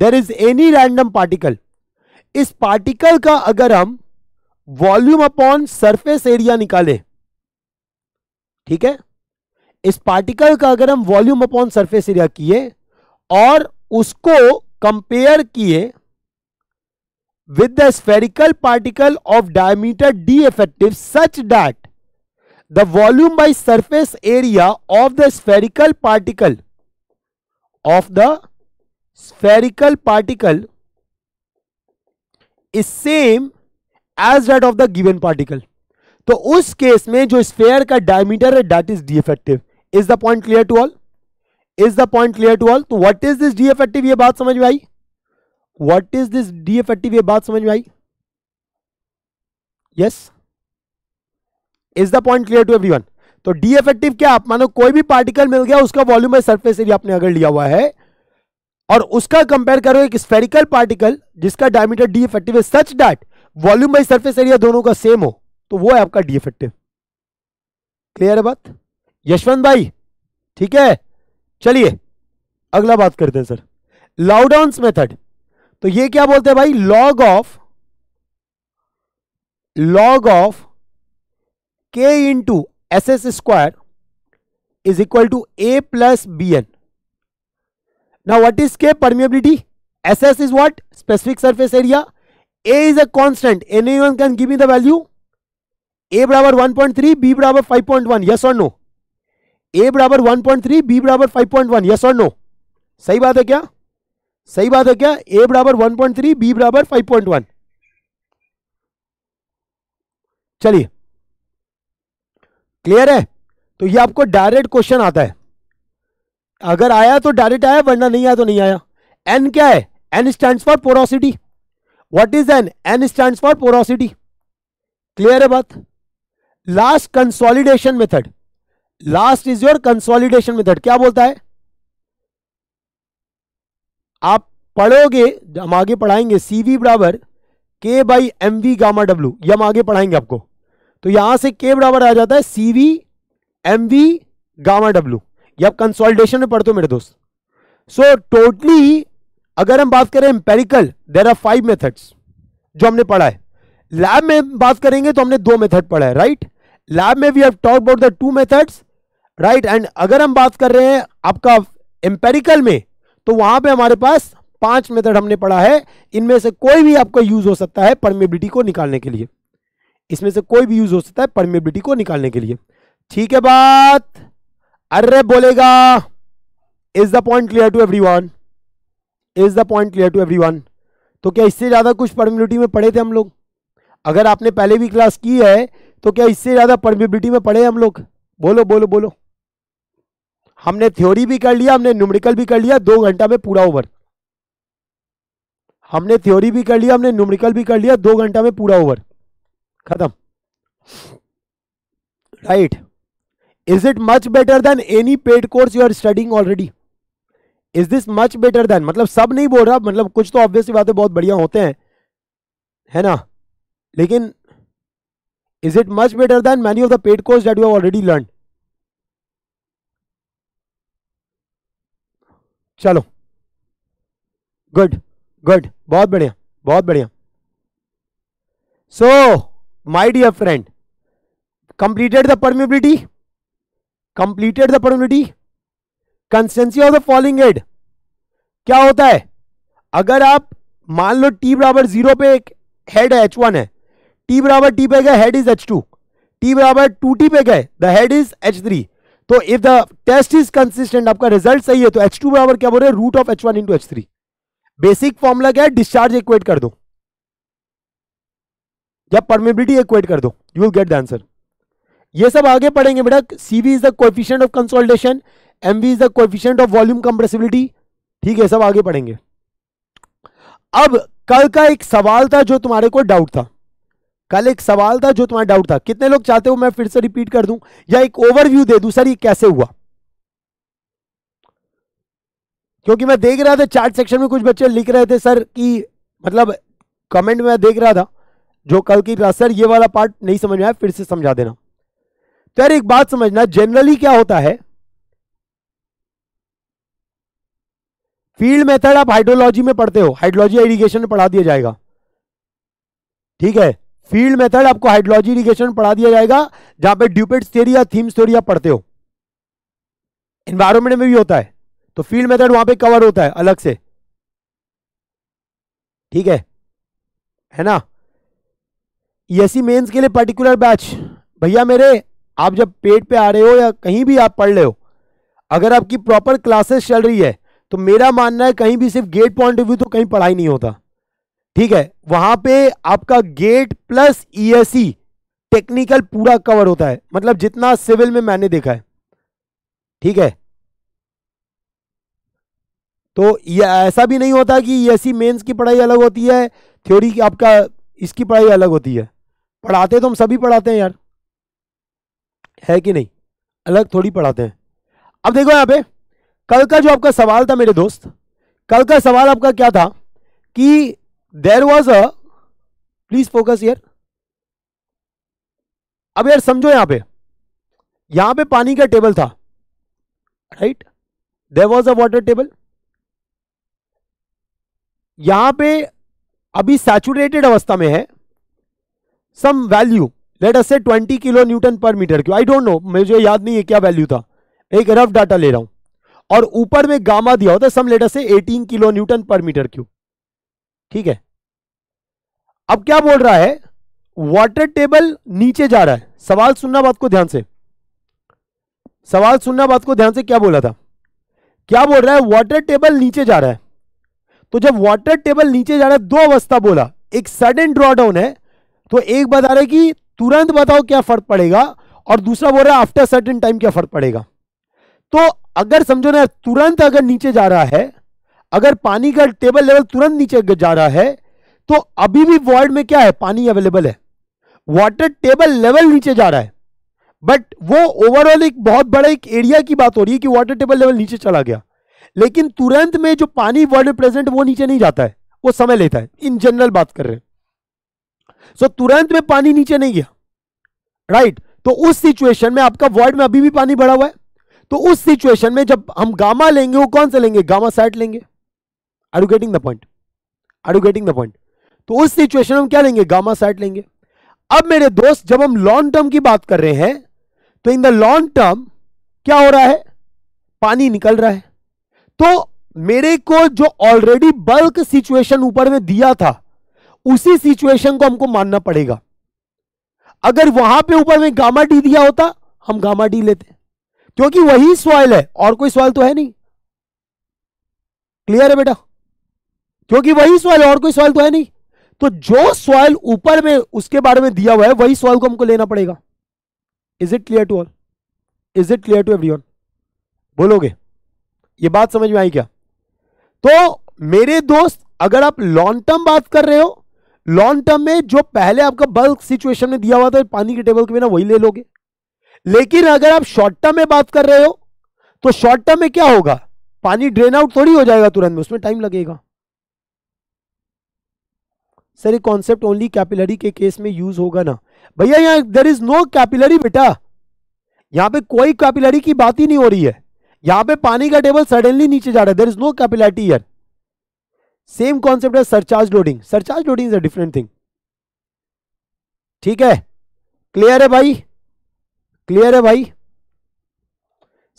there is any random particle इस पार्टिकल का अगर हम वॉल्यूम अपॉन सरफेस एरिया निकाले ठीक है इस पार्टिकल का अगर हम वॉल्यूम अपॉन सरफेस एरिया किए और उसको कंपेयर किए with the spherical particle of diameter d effective such that the volume by surface area of the spherical particle of the spherical particle is same as that of the given particle तो उस case में जो sphere का diameter है that is D effective is the point clear to all is the point clear to all तो what is this D effective ये बात समझ में आई what is this D effective ये बात समझ में आई yes is the point clear to everyone तो डी एफेक्टिव क्या आप मानो कोई भी पार्टिकल मिल गया उसका वॉल्यूम है सरफेस एरिया आपने अगर लिया हुआ है और उसका कंपेयर करो एक स्फेरिकल पार्टिकल जिसका डायमीटर डी इफेक्टिव है such that volume by surface area दोनों का सेम हो तो वो है आपका डी इफेक्टिव क्लियर है बात यशवंत भाई ठीक है चलिए अगला बात करते हैं सर लाउडाउन मेथड तो ये क्या बोलते हैं भाई log of log of K into S S square is equal to A plus B N ना what is K permeability S S is what specific surface area A is a constant anyone can give me the value A बराबर one point three B बराबर five point one yes और no A बराबर one point three B बराबर five point one yes और no सही बात है क्या सही बात है क्या ए बराबर वन पॉइंट थ्री बी बराबर फाइव पॉइंट वन चलिए क्लियर है तो ये आपको डायरेक्ट क्वेश्चन आता है अगर आया तो डायरेक्ट आया वरना नहीं आया तो नहीं आया एन क्या है N stand for porosity what is N N stand for porosity clear है बात last consolidation method last is your consolidation method क्या बोलता है आप पढ़ोगे हम आगे पढ़ाएंगे सी वी बराबर के by M V gamma W ये हम आगे पढ़ाएंगे आपको तो यहां से के बराबर आ जाता है C V M V gamma W ये आप कंसोलिडेशन में पढ़ते हो मेरे दोस्त सो टोटली अगर हम बात करें empirical there are five methods जो हमने पढ़ा है लैब में बात करेंगे तो हमने दो मेथड पढ़ा है राइट लैब में we have talk about the two methods right and अगर हम बात कर रहे हैं आपका एम्पेरिकल में तो वहां पे हमारे पास पांच मेथड हमने पढ़ा है इनमें से कोई भी आपका यूज हो सकता है परमेबिलिटी को निकालने के लिए इसमें से कोई भी यूज हो सकता है परमेबिलिटी को निकालने के लिए ठीक है बात अरे बोलेगा is the point clear to everyone is the point clear to everyone तो क्या इससे ज़्यादा कुछ परमेबिलिटी में पढ़े थे हम लोग अगर आपने पहले भी क्लास की है तो क्या इससे ज़्यादा परमेबिलिटी में पढ़े हम लोग बोलो बोलो बोलो हमने थ्योरी भी कर लिया हमने न्यूमरिकल भी कर लिया दो घंटा में पूरा ओवर हमने थ्योरी भी कर लिया हमने न्यूमरिकल भी कर लिया दो घंटा में पूरा ओवर खत्म right is it much better than any paid course you are studying already is this much better than मतलब सब नहीं बोल रहा मतलब कुछ तो ऑब्वियसली बातें बहुत बढ़िया होते हैं है ना लेकिन is it much better than many of the paid course that you already learn चलो गुड गुड बहुत बढ़िया बहुत बढ़िया so my dear friend completed the permeability completed the permeability constancy of the falling head क्या होता है अगर आप मान लो टी बराबर जीरो पे एक हेड एच वन है टी बराबर टी पे गए head is H two T बराबर टू टी पे गए the head is H three तो if the test is consistent आपका रिजल्ट सही है तो एच टू बराबर क्या बोल रहे हैं root of H one into H three basic formula क्या है डिस्चार्ज इक्वेट कर दो या परमेबिलिटी इक्वेट कर दो you will get the answer ये सब आगे पढ़ेंगे बेटा C V is the coefficient of consolidation M V is the coefficient of volume compressibility ठीक है सब आगे पढ़ेंगे अब कल का एक सवाल था जो तुम्हारे को डाउट था कल एक सवाल था जो तुम्हारा डाउट था कितने लोग चाहते हो मैं फिर से रिपीट कर दूं या एक ओवरव्यू दे दूं सर ये कैसे हुआ क्योंकि मैं देख रहा था चार्ट सेक्शन में कुछ बच्चे लिख रहे थे सर कि मतलब कमेंट में देख रहा था जो कल की क्लास सर ये वाला पार्ट नहीं समझ में आया फिर से समझा देना तो यार एक बात समझना जनरली क्या होता है फील्ड मेथड आप हाइड्रोलॉजी में पढ़ते हो हाइड्रोलॉजी इरिगेशन में पढ़ा दिया जाएगा ठीक है फील्ड मेथड आपको हाइड्रोलॉजी इरिगेशन पढ़ा दिया जाएगा जहां पे ड्यूपेट थ्योरी या थीम थ्योरी आप पढ़ते हो इन्वायरमेंट में भी होता है तो फील्ड मेथड वहां पे कवर होता है अलग से ठीक है है ना यसी e मेंस e के लिए पर्टिकुलर बैच भैया मेरे आप जब पेट पे आ रहे हो या कहीं भी आप पढ़ रहे हो अगर आपकी प्रॉपर क्लासेस चल रही है तो मेरा मानना है कहीं भी सिर्फ गेट पॉइंट ऑफ व्यू तो कहीं पढ़ाई नहीं होता ठीक है वहां पे आपका गेट प्लस ईएसई टेक्निकल पूरा कवर होता है मतलब जितना सिविल में मैंने देखा है ठीक है तो ये ऐसा भी नहीं होता कि ईएसई e मेंस e की पढ़ाई अलग होती है थ्योरी की आपका इसकी पढ़ाई अलग होती है पढ़ाते तो हम सभी पढ़ाते हैं यार है कि नहीं अलग थोड़ी पढ़ाते हैं अब देखो यहां पे कल का जो आपका सवाल था मेरे दोस्त कल का सवाल आपका क्या था कि there was a please focus यार अब यार समझो यहां पे यहां पे पानी का टेबल था right there was a water table यहां पे अभी सैचुरेटेड अवस्था में है सम वैल्यू लेट अस से 20 किलो न्यूटन पर मीटर क्यों आई डोंट नो मुझे याद नहीं है क्या वैल्यू था एक रफ डाटा ले रहा हूं और ऊपर में गामा दिया होता है सम लेट अस से 18 किलो न्यूटन पर मीटर क्यों ठीक है अब क्या बोल रहा है वाटर टेबल नीचे जा रहा है सवाल सुनना बात को ध्यान से सवाल सुनना बात को ध्यान से क्या बोला था क्या बोल रहा है वाटर टेबल नीचे जा रहा है तो जब वाटर टेबल नीचे जा रहा है दो अवस्था बोला एक सडन ड्रॉडाउन है तो एक बता रहा है कि तुरंत बताओ क्या फर्क पड़ेगा और दूसरा बोल रहा है आफ्टर सर्टेन टाइम क्या फर्क पड़ेगा तो अगर समझो ना तुरंत अगर नीचे जा रहा है अगर पानी का टेबल लेवल तुरंत नीचे जा रहा है तो अभी भी वॉर्ड में क्या है पानी अवेलेबल है वाटर टेबल लेवल नीचे जा रहा है बट वो ओवरऑल एक बहुत बड़ा एक एरिया की बात हो रही है कि वाटर टेबल लेवल नीचे चला गया लेकिन तुरंत में जो पानी वर्ल्ड में प्रेजेंट वो नीचे नहीं जाता है वो समय लेता है इन जनरल बात कर रहे हैं सो so, तुरंत में पानी नीचे नहीं गया राइट right? तो उस सिचुएशन में आपका वर्ल्ड में अभी भी पानी बढ़ा हुआ है तो उस सिचुएशन में जब हम गामा लेंगे वो कौन सा लेंगे गामा साइट लेंगे are you getting the point are you getting the point तो उस सिचुएशन हम क्या लेंगे गामा साइट लेंगे अब मेरे दोस्त जब हम लॉन्ग टर्म की बात कर रहे हैं तो इन द लॉन्ग टर्म क्या हो रहा है पानी निकल रहा है तो मेरे को जो ऑलरेडी बल्क सिचुएशन ऊपर में दिया था उसी सिचुएशन को हमको मानना पड़ेगा अगर वहां पे ऊपर में गामा डी दिया होता हम गामा डी लेते क्योंकि वही सॉइल है और कोई सॉइल तो है नहीं क्लियर है बेटा क्योंकि वही सॉइल और कोई सॉइल तो है नहीं तो जो सॉइल ऊपर में उसके बारे में दिया हुआ है वही सॉइल को हमको लेना पड़ेगा is it clear to all is it clear to every बोलोगे ये बात समझ में आई क्या तो मेरे दोस्त अगर आप लॉन्ग टर्म बात कर रहे हो लॉन्ग टर्म में जो पहले आपका बल्क सिचुएशन में दिया हुआ था पानी के टेबल के बिना वही ले लोगे लेकिन अगर आप शॉर्ट टर्म में बात कर रहे हो तो शॉर्ट टर्म में क्या होगा पानी ड्रेन आउट थोड़ी हो जाएगा तुरंत में उसमें टाइम लगेगा सर ये कॉन्सेप्ट ओनली कैपिलरी के केस में यूज होगा ना भैया यहाँ देर इज नो कैपिलरी बेटा यहाँ पे कोई कैपिलरी की बात ही नहीं हो रही है यहाँ पे पानी का टेबल सडनली नीचे जा रहा है देर इज नो कैपिलरिटी यार सेम कॉन्सेप्ट है surcharge loading surcharge loading is a different thing ठीक है क्लियर है भाई क्लियर है भाई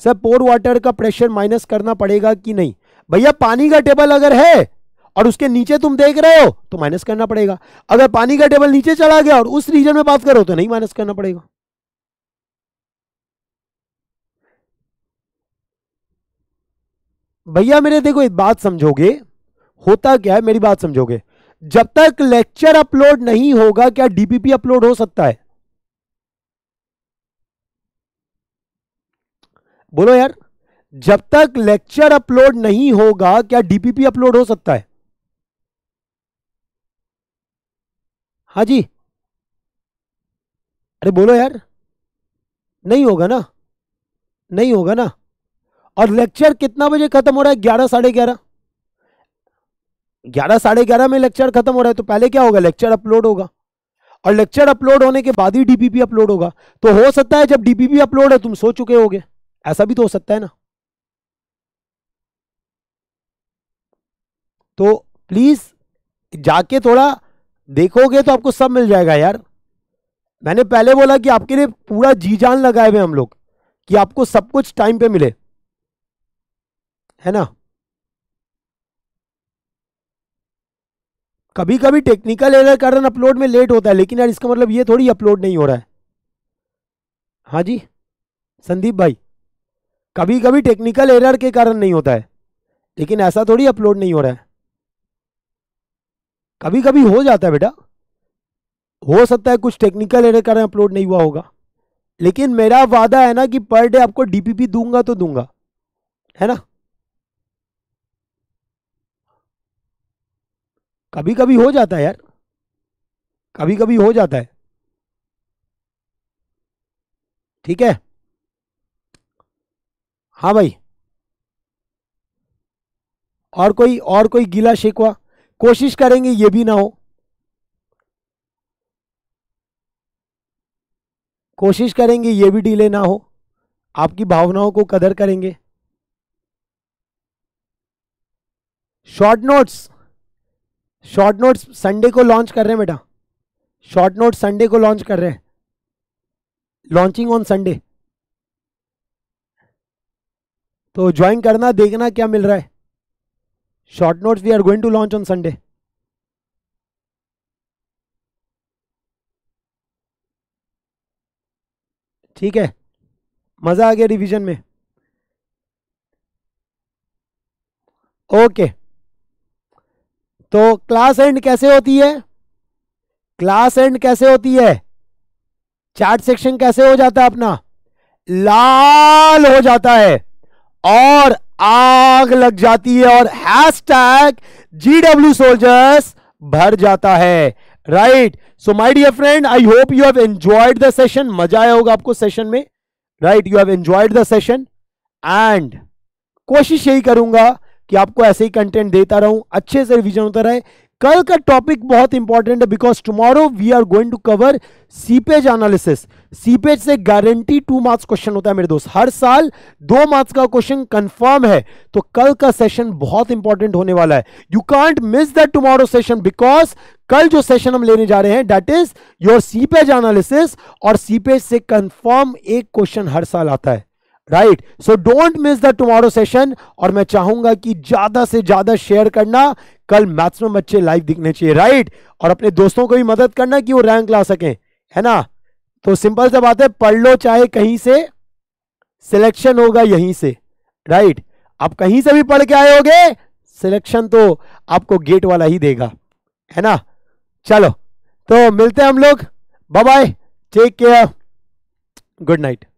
सर पोर वाटर का प्रेशर माइनस करना पड़ेगा कि नहीं भैया पानी का टेबल अगर है और उसके नीचे तुम देख रहे हो तो माइनस करना पड़ेगा अगर पानी का टेबल नीचे चला गया और उस रीजन में बात करो तो नहीं माइनस करना पड़ेगा भैया मेरे देखो एक बात समझोगे होता क्या है मेरी बात समझोगे जब तक लेक्चर अपलोड नहीं होगा क्या डीपीपी अपलोड हो सकता है बोलो यार जब तक लेक्चर अपलोड नहीं होगा क्या डीपीपी अपलोड हो सकता है हाँ जी अरे बोलो यार नहीं होगा ना नहीं होगा ना और लेक्चर कितना बजे खत्म हो रहा है ग्यारह साढ़े ग्यारह ग्यारह साढ़े ग्यारह में लेक्चर खत्म हो रहा है तो पहले क्या होगा लेक्चर अपलोड होगा और लेक्चर अपलोड होने के बाद ही डीपीपी अपलोड होगा तो हो सकता है जब डीपीपी अपलोड है तुम सो चुके होगे ऐसा भी तो हो सकता है ना तो प्लीज जाके थोड़ा देखोगे तो आपको सब मिल जाएगा यार मैंने पहले बोला कि आपके लिए पूरा जी जान लगाए हुए हम लोग कि आपको सब कुछ टाइम पे मिले है ना कभी कभी टेक्निकल एरर कारण अपलोड में लेट होता है लेकिन यार इसका मतलब ये थोड़ी अपलोड नहीं हो रहा है हाँ जी संदीप भाई कभी कभी टेक्निकल एरर के कारण नहीं होता है लेकिन ऐसा थोड़ी अपलोड नहीं हो रहा है कभी कभी हो जाता है बेटा हो सकता है कुछ टेक्निकल एरर कारण अपलोड नहीं हुआ होगा लेकिन मेरा वादा है ना कि पर डे आपको डीपीपी दूंगा तो दूंगा है ना कभी कभी हो जाता है यार कभी कभी हो जाता है ठीक है हाँ भाई और कोई और कोई गीला शेकवा कोशिश करेंगे ये भी ना हो कोशिश करेंगे ये भी डिले ना हो आपकी भावनाओं को कदर करेंगे short notes short notes Sunday को लॉन्च कर रहे हैं बेटा शॉर्ट नोट संडे को लॉन्च कर रहे हैं लॉन्चिंग ऑन संडे तो ज्वाइन करना देखना क्या मिल रहा है short notes we are going to launch on sunday ठीक है मज़ा आ गया रिवीजन में ओके तो क्लास एंड कैसे होती है क्लास एंड कैसे होती है चार्ट सेक्शन कैसे हो जाता है अपना लाल हो जाता है और आग लग जाती है और hashtag G W soldiers भर जाता है right so my dear friend I hope you have enjoyed the session मजा आया होगा आपको सेशन में right you have enjoyed the session and कोशिश यही करूंगा कि आपको ऐसे ही कंटेंट देता रहूं अच्छे से रिविजन होता रहे कल का टॉपिक बहुत इंपॉर्टेंट है because tomorrow we are going to cover seepage analysis seepage से गारंटी टू मार्क्स क्वेश्चन होता है मेरे दोस्त हर साल दो मार्क्स का क्वेश्चन कंफर्म है तो कल का सेशन बहुत इंपॉर्टेंट होने वाला है you can't miss the tomorrow session because कल जो सेशन हम लेने जा रहे हैं that is your seepage analysis और सीपेज से कंफर्म एक क्वेश्चन हर साल आता है right so don't miss the tomorrow session और मैं चाहूंगा कि ज्यादा से ज्यादा शेयर करना कल मैक्सिमम बच्चे लाइव दिखने चाहिए राइट और अपने दोस्तों को भी मदद करना कि वो रैंक ला सकें है ना तो सिंपल सा बात है पढ़ लो चाहे कहीं से सिलेक्शन होगा यहीं से राइट आप कहीं से भी पढ़ के आए होगे सिलेक्शन तो आपको गेट वाला ही देगा है ना चलो तो मिलते हैं हम लोग bye take care good night